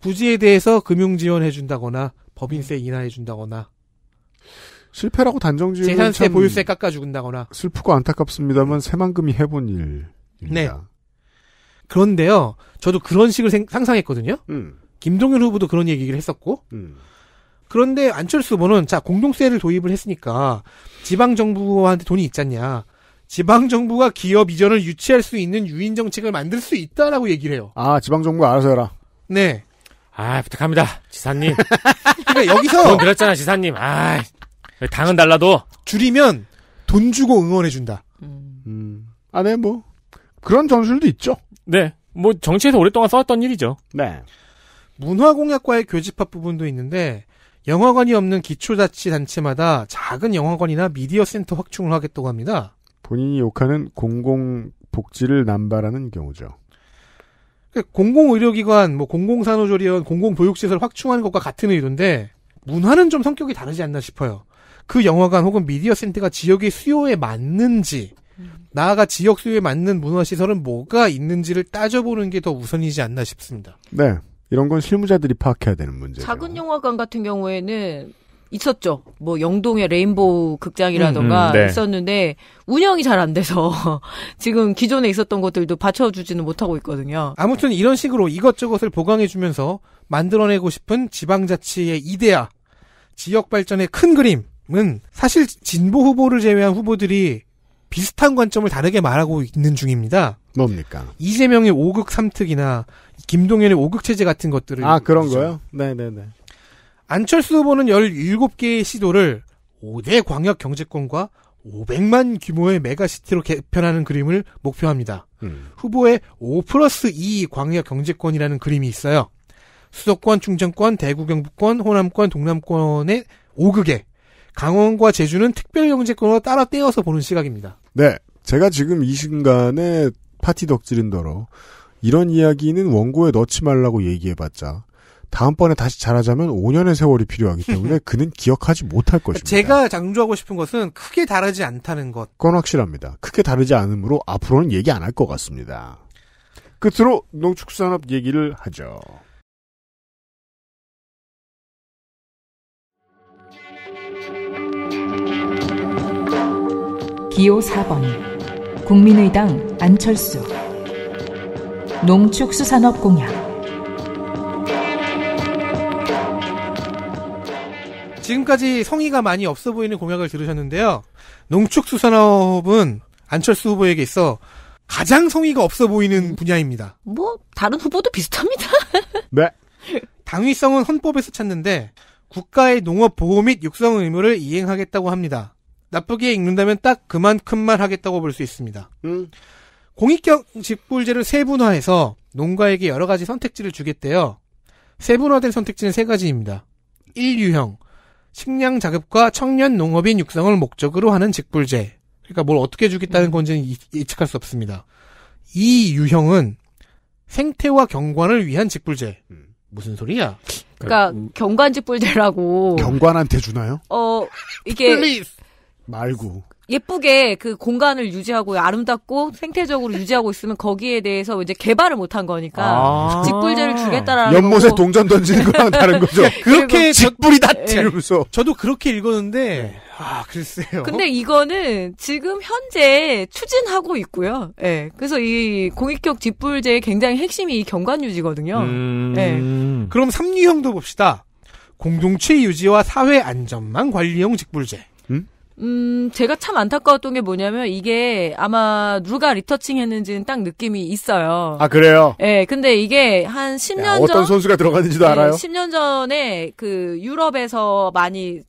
부지에 대해서 금융 지원해 준다거나 법인세 인하해 준다거나 실패라고 단정 지으면 재산세 보유세 깎아 준다거나 슬프고 안타깝습니다만 새만금이 해본 네. 일입니다. 네. 그런데요. 저도 그런 식을 상상했거든요. 음. 김동연 후보도 그런 얘기를 했었고 음. 그런데 안철수 후보는 자 공동세를 도입을 했으니까 지방 정부한테 돈이 있잖냐. 지방 정부가 기업 이전을 유치할 수 있는 유인 정책을 만들 수 있다라고 얘기를 해요. 아 지방 정부가 알아서 해라. 네. 아 부탁합니다, 지사님. (laughs) 그러니까 여기서 돈 들었잖아, 지사님. 아 당은 달라도 줄이면 돈 주고 응원해 준다. 음. 음. 아네 뭐 그런 전술도 있죠. 네. 뭐 정치에서 오랫동안 써왔던 일이죠. 네. 문화공약과의 교집합 부분도 있는데 영화관이 없는 기초자치단체마다 작은 영화관이나 미디어 센터 확충을 하겠다고 합니다. 본인이 욕하는 공공복지를 남발하는 경우죠. 그 공공의료기관, 뭐 공공산후조리원, 공공보육시설 확충하는 것과 같은 의도인데 문화는 좀 성격이 다르지 않나 싶어요. 그 영화관 혹은 미디어 센터가 지역의 수요에 맞는지 음. 나아가 지역 수요에 맞는 문화시설은 뭐가 있는지를 따져보는 게 더 우선이지 않나 싶습니다. 네. 이런 건 실무자들이 파악해야 되는 문제죠. 작은 영화관 같은 경우에는 있었죠. 뭐 영동의 레인보우 극장이라던가 음, 음, 네. 있었는데 운영이 잘 안 돼서 (laughs) 지금 기존에 있었던 것들도 받쳐주지는 못하고 있거든요. 아무튼 이런 식으로 이것저것을 보강해주면서 만들어내고 싶은 지방자치의 이데아, 지역 발전의 큰 그림은 사실 진보 후보를 제외한 후보들이 비슷한 관점을 다르게 말하고 있는 중입니다. 뭡니까? 이재명의 5극 3특이나 김동연의 5극 체제 같은 것들을 아 그런 거요? 네네네. 안철수 후보는 17개의 시도를 5대 광역 경제권과 500만 규모의 메가시티로 개편하는 그림을 목표합니다. 음. 후보의 5 플러스 2 광역 경제권이라는 그림이 있어요. 수도권, 충청권, 대구, 경북권, 호남권, 동남권의 5극에 강원과 제주는 특별경제권으로 따라 떼어서 보는 시각입니다. 네. 제가 지금 이 순간에 파티 덕질은더러 이런 이야기는 원고에 넣지 말라고 얘기해봤자 다음번에 다시 잘하자면 5년의 세월이 필요하기 때문에 (laughs) 그는 기억하지 못할 것입니다. 제가 장조하고 싶은 것은 크게 다르지 않다는 것. 그건 확실합니다. 크게 다르지 않으므로 앞으로는 얘기 안 할 것 같습니다. 끝으로 농축산업 얘기를 하죠. 기호 4번 국민의당 안철수 농축수산업공약 지금까지 성의가 많이 없어 보이는 공약을 들으셨는데요. 농축수산업은 안철수 후보에게 있어 가장 성의가 없어 보이는 분야입니다. 뭐 다른 후보도 비슷합니다. (laughs) 네. 당위성은 헌법에서 찾는데 국가의 농업 보호 및 육성 의무를 이행하겠다고 합니다. 나쁘게 읽는다면 딱 그만큼만 하겠다고 볼 수 있습니다. 음. 공익형 직불제를 세분화해서 농가에게 여러 가지 선택지를 주겠대요. 세분화된 선택지는 세 가지입니다. 1유형, 식량 자급과 청년 농업인 육성을 목적으로 하는 직불제. 그러니까 뭘 어떻게 주겠다는 음. 건지는 예측할 수 없습니다. 2유형은 생태와 경관을 위한 직불제. 음. 무슨 소리야? 그러니까 음. 경관 직불제라고 경관한테 주나요? 어 이게 (laughs) 말고 예쁘게 그 공간을 유지하고 아름답고 생태적으로 유지하고 있으면 거기에 대해서 이제 개발을 못한 거니까 아~ 직불제를 주겠다라는 연못에 거고. 동전 던지는 거랑 다른 거죠. (laughs) 그렇게 직불이다 예. 이러면서 저도 그렇게 읽었는데 네. 아 글쎄요. 근데 이거는 지금 현재 추진하고 있고요. 예. 그래서 이 공익격 직불제의 굉장히 핵심이 이 경관 유지거든요. 음... 예. 그럼 삼류형도 봅시다. 공동체 유지와 사회 안전망 관리형 직불제. 음? 음, 제가 참 안타까웠던 게 뭐냐면 이게 아마 누가 리터칭 했는지는 딱 느낌이 있어요. 아, 그래요? 예, 네, 근데 이게 한 10년 야, 전. 어떤 선수가 들어갔는지도 네, 알아요? 10년 전에 그 유럽에서 많이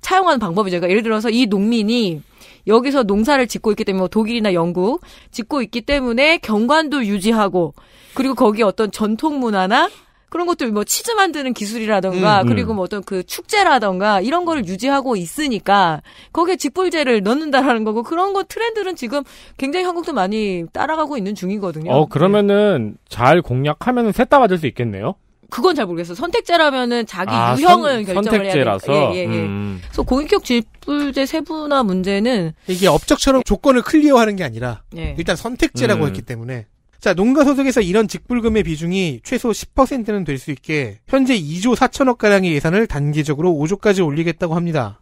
차용하는 방법이죠. 그러니까 예를 들어서 이 농민이 여기서 농사를 짓고 있기 때문에 뭐 독일이나 영국 짓고 있기 때문에 경관도 유지하고 그리고 거기 어떤 전통 문화나 그런 것들 뭐 치즈 만드는 기술이라던가 음, 음, 그리고 뭐 어떤 그 축제라던가 이런 거를 유지하고 있으니까 거기에 직불제를 넣는다라는 거고 그런 거 트렌드는 지금 굉장히 한국도 많이 따라가고 있는 중이거든요. 어 네. 그러면은 네. 잘 공략하면 셋 다 맞을 수 있겠네요. 그건 잘 모르겠어. 선택제라면은 자기 아, 유형을 선, 결정을 선택제라서? 해야 돼. 예, 예, 예. 음. 그래서 공익격 질불제 세분화 문제는 이게 업적처럼 조건을 클리어하는 게 아니라 예. 일단 선택제라고 음. 했기 때문에 자, 농가 소득에서 이런 직불금의 비중이 최소 10%는 될 수 있게 현재 2조 4천억 가량의 예산을 단기적으로 5조까지 올리겠다고 합니다.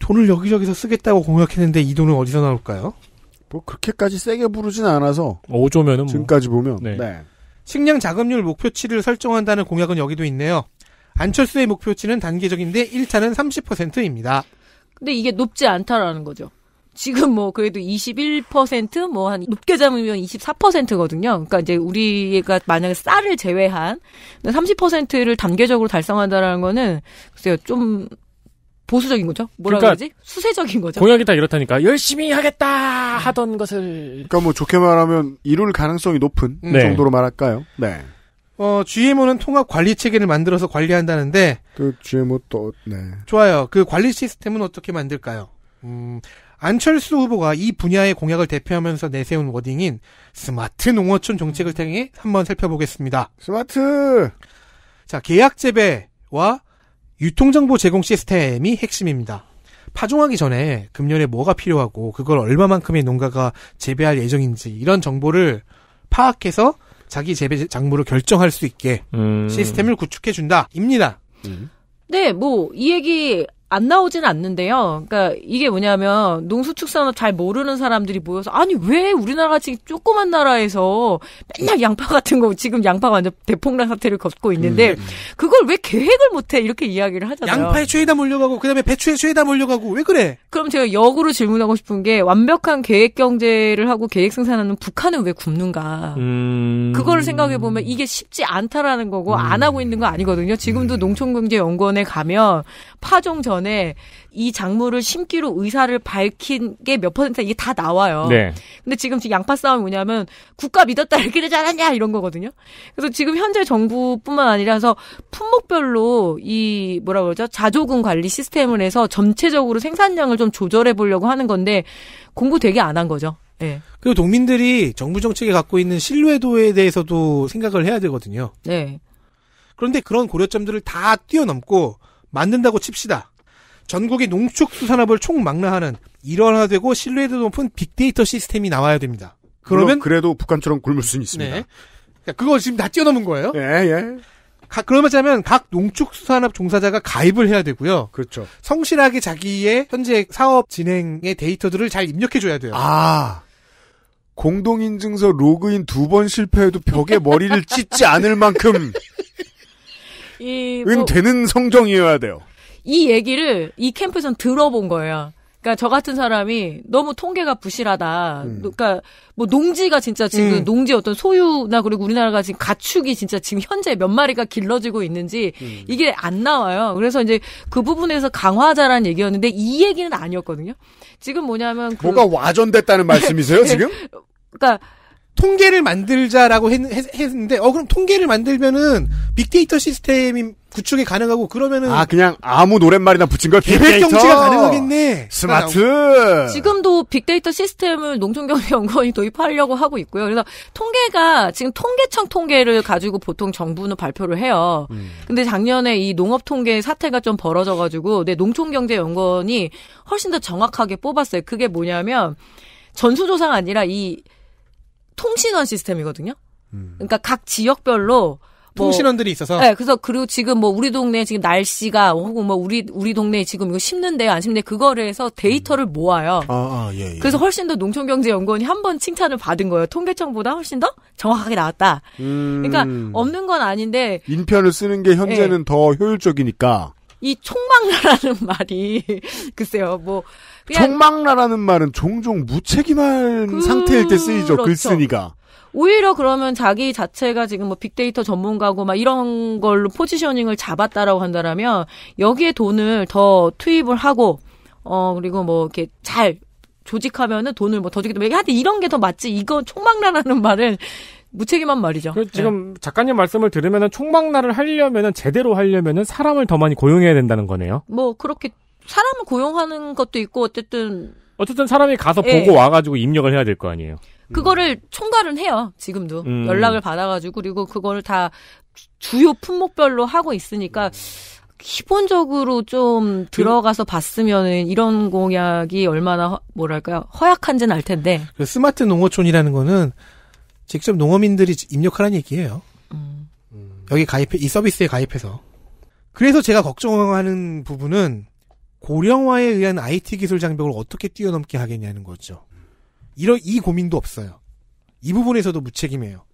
돈을 여기저기서 쓰겠다고 공약했는데 이 돈은 어디서 나올까요? 뭐 그렇게까지 세게 부르진 않아서 5조면은 뭐 지금까지 보면 네. 네. 식량 자급률 목표치를 설정한다는 공약은 여기도 있네요. 안철수의 목표치는 단기적인데 1차는 30%입니다. 근데 이게 높지 않다라는 거죠. 지금 뭐 그래도 21%뭐 한 높게 잡으면 24%거든요. 그러니까 이제 우리가 만약에 쌀을 제외한 30%를 단계적으로 달성한다라는 거는 글쎄요 좀 보수적인 거죠. 뭐라 그러니까 그러지? 수세적인 거죠. 공약이 다 이렇다니까 열심히 하겠다 하던 것을. 그러니까 뭐 좋게 말하면 이룰 가능성이 높은 음. 네. 네. 정도로 말할까요? 네. 어, GMO는 통합 관리 체계를 만들어서 관리한다는데. 그 GMO 또 네. 좋아요. 그 관리 시스템은 어떻게 만들까요? 음, 안철수 후보가 이 분야의 공약을 대표하면서 내세운 워딩인 스마트 농어촌 정책을 음. 통해 한번 살펴보겠습니다. 스마트! 자, 계약 재배와 유통정보 제공 시스템이 핵심입니다. 파종하기 전에 금년에 뭐가 필요하고 그걸 얼마만큼의 농가가 재배할 예정인지 이런 정보를 파악해서 자기 재배 작물을 결정할 수 있게 음. 시스템을 구축해 준다입니다. 음. 네, 뭐 이 얘기 안 나오진 않는데요. 그러니까 이게 뭐냐면 농수축산업 잘 모르는 사람들이 모여서 아니 왜 우리나라 지금 조그만 나라에서 맨날 양파 같은 거 지금 양파 완전 대폭락 사태를 겪고 있는데 음, 음. 그걸 왜 계획을 못해 이렇게 이야기를 하잖아요. 양파에 죄다 몰려가고 그다음에 배추에 죄다 몰려가고 왜 그래? 그럼 제가 역으로 질문하고 싶은 게 완벽한 계획 경제를 하고 계획 생산하는 북한은 왜 굶는가? 음. 그거를 생각해 보면 이게 쉽지 않다라는 거고 음. 안 하고 있는 거 아니거든요. 지금도 음. 농촌경제연구원에 가면 파종 전 전에 이 작물을 심기로 의사를 밝힌 게 몇 퍼센트 이게 다 나와요. 네. 근데 지금 양파 싸움이 뭐냐면 국가 믿었다 이렇게 되지 않았냐 이런 거거든요. 그래서 지금 현재 정부뿐만 아니라서 품목별로 이 뭐라 그러죠? 자조금 관리 시스템을 해서 전체적으로 생산량을 좀 조절해 보려고 하는 건데 공부 되게 안 한 거죠. 네. 그리고 농민들이 정부 정책에 갖고 있는 신뢰도에 대해서도 생각을 해야 되거든요. 네. 그런데 그런 고려점들을 다 뛰어넘고 만든다고 칩시다. 전국의 농축수산업을 총망라하는 일원화되고 신뢰도 높은 빅데이터 시스템이 나와야 됩니다. 그러면 그래도 북한처럼 굶을 수는 있습니다. 네. 그러니까 그거 지금 다 뛰어넘은 거예요? 예, 예. 각, 그러면 각 농축수산업 종사자가 가입을 해야 되고요. 그렇죠. 성실하게 자기의 현재 사업 진행의 데이터들을 잘 입력해줘야 돼요. 아. 공동인증서 로그인 두 번 실패해도 벽에 머리를 찢지 않을 만큼. (laughs) 이, 뭐, 은 되는 성정이어야 돼요. 이 얘기를 이캠프에서 들어본 거예요. 그러니까 저 같은 사람이 너무 통계가 부실하다. 음. 그러니까 뭐 농지가 진짜 지금 음. 농지 어떤 소유나 그리고 우리나라가 지금 가축이 진짜 지금 현재 몇 마리가 길러지고 있는지 음. 이게 안 나와요. 그래서 이제 그 부분에서 강화자라는 얘기였는데 이 얘기는 아니었거든요. 지금 뭐냐면 그 뭐가 와전됐다는 말씀이세요 (laughs) 지금? 그러니까 통계를 만들자라고 했, 했는데 어 그럼 통계를 만들면은 빅데이터 시스템이 구축이 가능하고 그러면은 아 그냥 아무 노랫말이나 붙인 걸 개별 경제가 가능하겠네 스마트 지금도 빅데이터 시스템을 농촌경제연구원이 도입하려고 하고 있고요 그래서 통계가 지금 통계청 통계를 가지고 보통 정부는 발표를 해요 음. 근데 작년에 이 농업 통계 사태가 좀 벌어져가지고 내 네, 농촌경제연구원이 훨씬 더 정확하게 뽑았어요 그게 뭐냐면 전수조사가 아니라 이 통신원 시스템이거든요. 음. 그러니까 각 지역별로 뭐, 통신원들이 있어서. 네, 그래서 그리고 지금 뭐 우리 동네 지금 날씨가 혹은 뭐 우리 우리 동네 지금 이거 심는데 안 심는데 그거를 해서 데이터를 음. 모아요. 아, 아 예, 예. 그래서 훨씬 더 농촌경제연구원이 한 번 칭찬을 받은 거예요. 통계청보다 훨씬 더 정확하게 나왔다. 음... 그러니까 없는 건 아닌데 인편을 쓰는 게 현재는 예. 더 효율적이니까. 이 총망라라는 (laughs) 말이 글쎄요 뭐 총망라라는 말은 종종 무책임한 그... 상태일 때 쓰이죠 그렇죠. 글쓰니가 오히려 그러면 자기 자체가 지금 뭐 빅데이터 전문가고 막 이런 걸로 포지셔닝을 잡았다라고 한다라면 여기에 돈을 더 투입을 하고 어 그리고 뭐 이렇게 잘 조직하면은 돈을 뭐 더 주기도 뭐 하여튼 이런 게 더 맞지 이거 총망라라는 말은 무책임한 말이죠. 그 지금 네. 작가님 말씀을 들으면 총망라를 하려면 제대로 하려면 사람을 더 많이 고용해야 된다는 거네요. 뭐 그렇게 사람을 고용하는 것도 있고 어쨌든 어쨌든 사람이 가서 예. 보고 와가지고 입력을 해야 될 거 아니에요. 그거를 총괄은 해요. 지금도 음. 연락을 받아가지고 그리고 그걸 다 주요 품목별로 하고 있으니까 기본적으로 좀 들어가서 봤으면 이런 공약이 얼마나 뭐랄까요 허약한지는 알 텐데 그 스마트 농어촌이라는 거는 직접 농어민들이 입력하라는 얘기예요. 음. 음. 여기 가입해 이 서비스에 가입해서. 그래서 제가 걱정하는 부분은 고령화에 의한 IT 기술 장벽을 어떻게 뛰어넘게 하겠냐는 거죠. 이런 이 고민도 없어요. 이 부분에서도 무책임해요.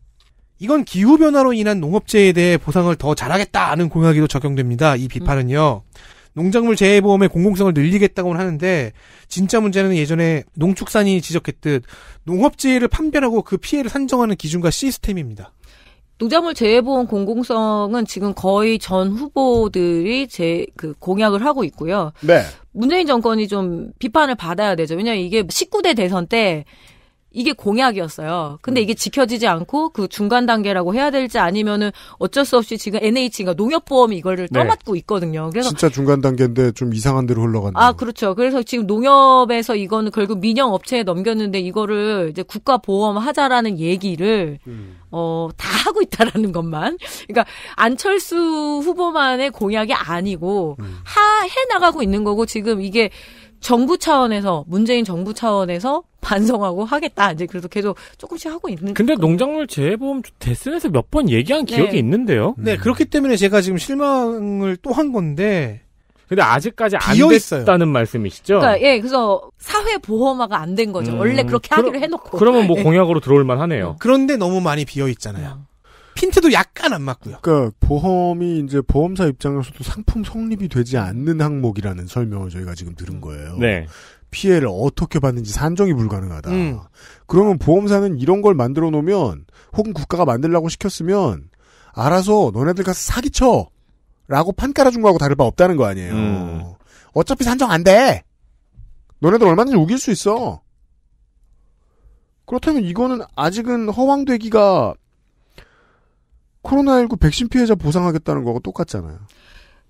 이건 기후 변화로 인한 농업재해에 대해 보상을 더 잘하겠다는 공약에도 적용됩니다. 이 비판은요. 음. 농작물 재해보험의 공공성을 늘리겠다고는 하는데 진짜 문제는 예전에 농축산이 지적했듯 농업재해를 판별하고 그 피해를 산정하는 기준과 시스템입니다. 농작물 재해보험 공공성은 지금 거의 전 후보들이 제 그 공약을 하고 있고요. 네. 문재인 정권이 좀 비판을 받아야 되죠. 왜냐하면 이게 19대 대선 때 이게 공약이었어요. 근데 음. 이게 지켜지지 않고 그 중간 단계라고 해야 될지 아니면은 어쩔 수 없이 지금 NH가 농협보험이 이거를 네. 떠맡고 있거든요. 그래서 진짜 중간 단계인데 좀 이상한 데로 흘러간다. 아 그렇죠. 그래서 지금 농협에서 이거는 결국 민영 업체에 넘겼는데 이거를 이제 국가 보험 하자라는 얘기를 음. 어다 하고 있다라는 것만. 그러니까 안철수 후보만의 공약이 아니고 음. 하, 해 나가고 있는 거고 지금 이게. 정부 차원에서 문재인 정부 차원에서 반성하고 하겠다 이제 그래서 계속 조금씩 하고 있는. 근데 거거든요. 농작물 재해보험 대선에서 몇 번 얘기한 네. 기억이 있는데요. 네 음. 그렇기 때문에 제가 지금 실망을 또 한 건데. 근데 아직까지 안 됐다는 말씀이시죠? 그러니까 예, 그래서 사회 보험화가 안 된 거죠. 음. 원래 그렇게 하기로 해놓고. 그러면 뭐 네. 공약으로 들어올 만하네요. 그런데 너무 많이 비어 있잖아요. 음. 핀트도 약간 안 맞고요. 그러니까 보험이 이제 보험사 입장에서도 상품 성립이 되지 않는 항목이라는 설명을 저희가 지금 들은 거예요. 네. 피해를 어떻게 받는지 산정이 불가능하다. 음. 그러면 보험사는 이런 걸 만들어 놓으면 혹은 국가가 만들라고 시켰으면 알아서 너네들 가서 사기쳐. 라고 판 깔아준 거하고 다를 바 없다는 거 아니에요. 음. 어차피 산정 안 돼. 너네들 얼마든지 우길 수 있어. 그렇다면 이거는 아직은 허황되기가 코로나19 백신 피해자 보상하겠다는 거하고 똑같잖아요.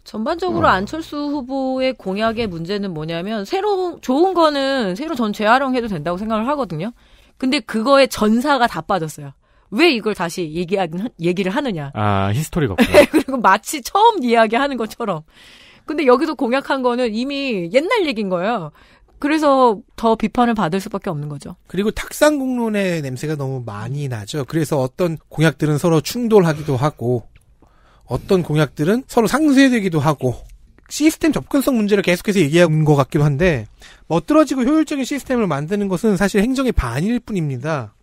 전반적으로 어. 안철수 후보의 공약의 문제는 뭐냐면 새로 좋은 거는 새로 전 재활용해도 된다고 생각을 하거든요. 근데 그거에 전사가 다 빠졌어요. 왜 이걸 다시 얘기하 얘기를 하느냐? 아 히스토리가 (laughs) 없고 그리고 마치 처음 이야기하는 것처럼. 근데 여기서 공약한 거는 이미 옛날 얘기인 거예요. 그래서 더 비판을 받을 수밖에 없는 거죠. 그리고 탁상공론의 냄새가 너무 많이 나죠. 그래서 어떤 공약들은 서로 충돌하기도 하고 어떤 공약들은 서로 상쇄되기도 하고 시스템 접근성 문제를 계속해서 얘기한 것 같기도 한데 멋들어지고 효율적인 시스템을 만드는 것은 사실 행정의 반일 뿐입니다.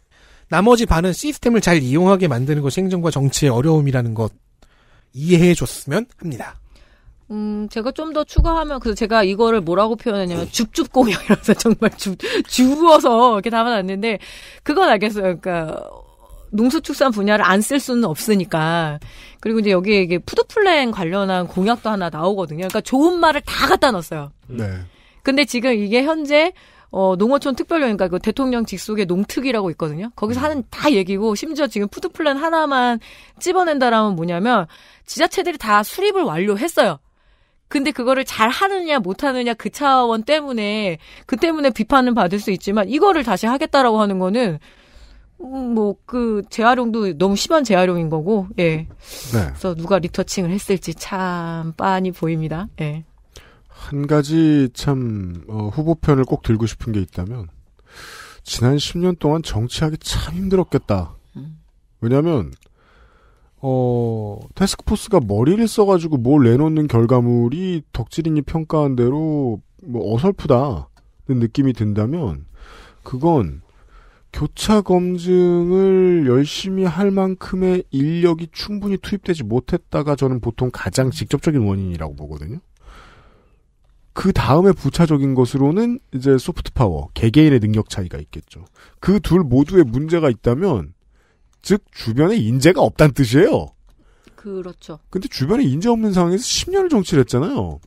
나머지 반은 시스템을 잘 이용하게 만드는 것이 행정과 정치의 어려움이라는 것 이해해 줬으면 합니다. 음, 제가 좀 더 추가하면, 그래서 제가 이거를 뭐라고 표현했냐면, 줍줍공이라서 (laughs) 약 정말 주, 주어서 이렇게 담아놨는데, 그건 알겠어요. 그러니까, 농수축산 분야를 안 쓸 수는 없으니까. 그리고 이제 여기에 이게 푸드플랜 관련한 공약도 하나 나오거든요. 그러니까 좋은 말을 다 갖다 놨어요 네. 근데 지금 이게 현재, 어, 농어촌 특별령, 그러니그 대통령 직속의 농특이라고 있거든요. 거기서 하는 다 얘기고, 심지어 지금 푸드플랜 하나만 찝어낸다라면 뭐냐면, 지자체들이 다 수립을 완료했어요. 근데 그거를 잘 하느냐 못 하느냐 그 차원 때문에 그 때문에 비판을 받을 수 있지만 이거를 다시 하겠다라고 하는 거는 음, 뭐그 재활용도 너무 심한 재활용인 거고 예. 네. 그래서 누가 리터칭을 했을지 참 빤히 보입니다. 예. 한 가지 참 어, 후보편을 꼭 들고 싶은 게 있다면 지난 10년 동안 정치하기 참 힘들었겠다. 음. 왜냐하면 어, 테스크포스가 머리를 써가지고 뭘 내놓는 결과물이 덕질인이 평가한 대로 뭐 어설프다는 느낌이 든다면 그건 교차 검증을 열심히 할 만큼의 인력이 충분히 투입되지 못했다가 저는 보통 가장 직접적인 원인이라고 보거든요. 그 다음에 부차적인 것으로는 이제 소프트 파워, 개개인의 능력 차이가 있겠죠. 그 둘모두의 문제가 있다면 즉 주변에 인재가 없다는 뜻이에요. 그렇죠. 근데 주변에 인재 없는 상황에서 10년을 정치를 했잖아요.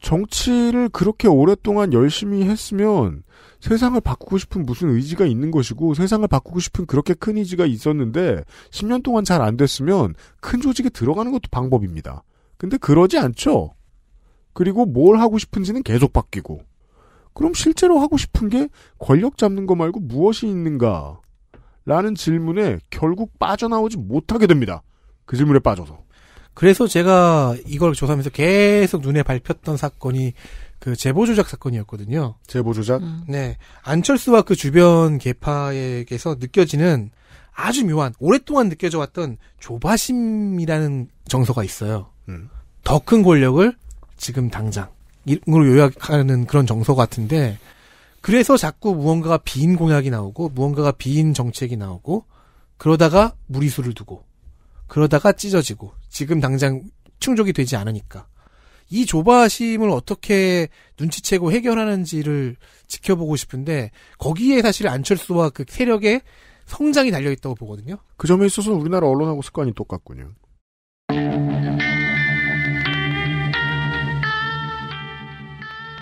정치를 그렇게 오랫동안 열심히 했으면 세상을 바꾸고 싶은 무슨 의지가 있는 것이고 세상을 바꾸고 싶은 그렇게 큰 의지가 있었는데 10년 동안 잘 안 됐으면 큰 조직에 들어가는 것도 방법입니다. 근데 그러지 않죠. 그리고 뭘 하고 싶은지는 계속 바뀌고 그럼 실제로 하고 싶은 게 권력 잡는 거 말고 무엇이 있는가? 라는 질문에 결국 빠져나오지 못하게 됩니다. 그 질문에 빠져서. 그래서 제가 이걸 조사하면서 계속 눈에 밟혔던 사건이 그 제보 조작 사건이었거든요. 제보 조작? 음. 네. 안철수와 그 주변 계파에게서 느껴지는 아주 묘한 오랫동안 느껴져 왔던 조바심이라는 정서가 있어요. 음. 더큰 권력을 지금 당장 이 으로 요약하는 그런 정서 같은데 그래서 자꾸 무언가가 빈 공약이 나오고 무언가가 빈 정책이 나오고 그러다가 무리수를 두고 그러다가 찢어지고 지금 당장 충족이 되지 않으니까 이 조바심을 어떻게 눈치채고 해결하는지를 지켜보고 싶은데 거기에 사실 안철수와 그 세력의 성장이 달려 있다고 보거든요. 그 점에 있어서 우리나라 언론하고 습관이 똑같군요.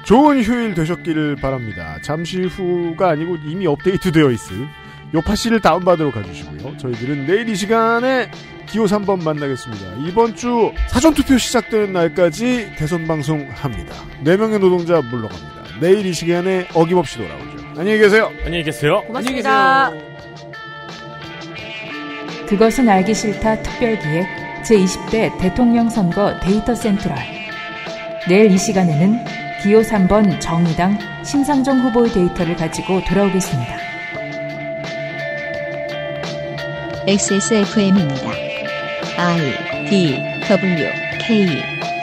좋은 휴일 되셨기를 바랍니다. 잠시 후가 아니고 이미 업데이트 되어 있을 요파 씨를 다운받으러 가주시고요. 저희들은 내일 이 시간에 기호 3번 만나겠습니다. 이번 주 사전투표 시작되는 날까지 대선방송 합니다. 4명의 노동자 물러갑니다. 내일 이 시간에 어김없이 돌아오죠. 안녕히 계세요. 안녕히 계세요. 고맙습니다. 그것은 알기 싫다 특별기획 제20대 대통령 선거 데이터 센트럴. 내일 이 시간에는 기호 3번 정의당 심상정 후보의 데이터를 가지고 돌아오겠습니다. XSFM입니다. I D W K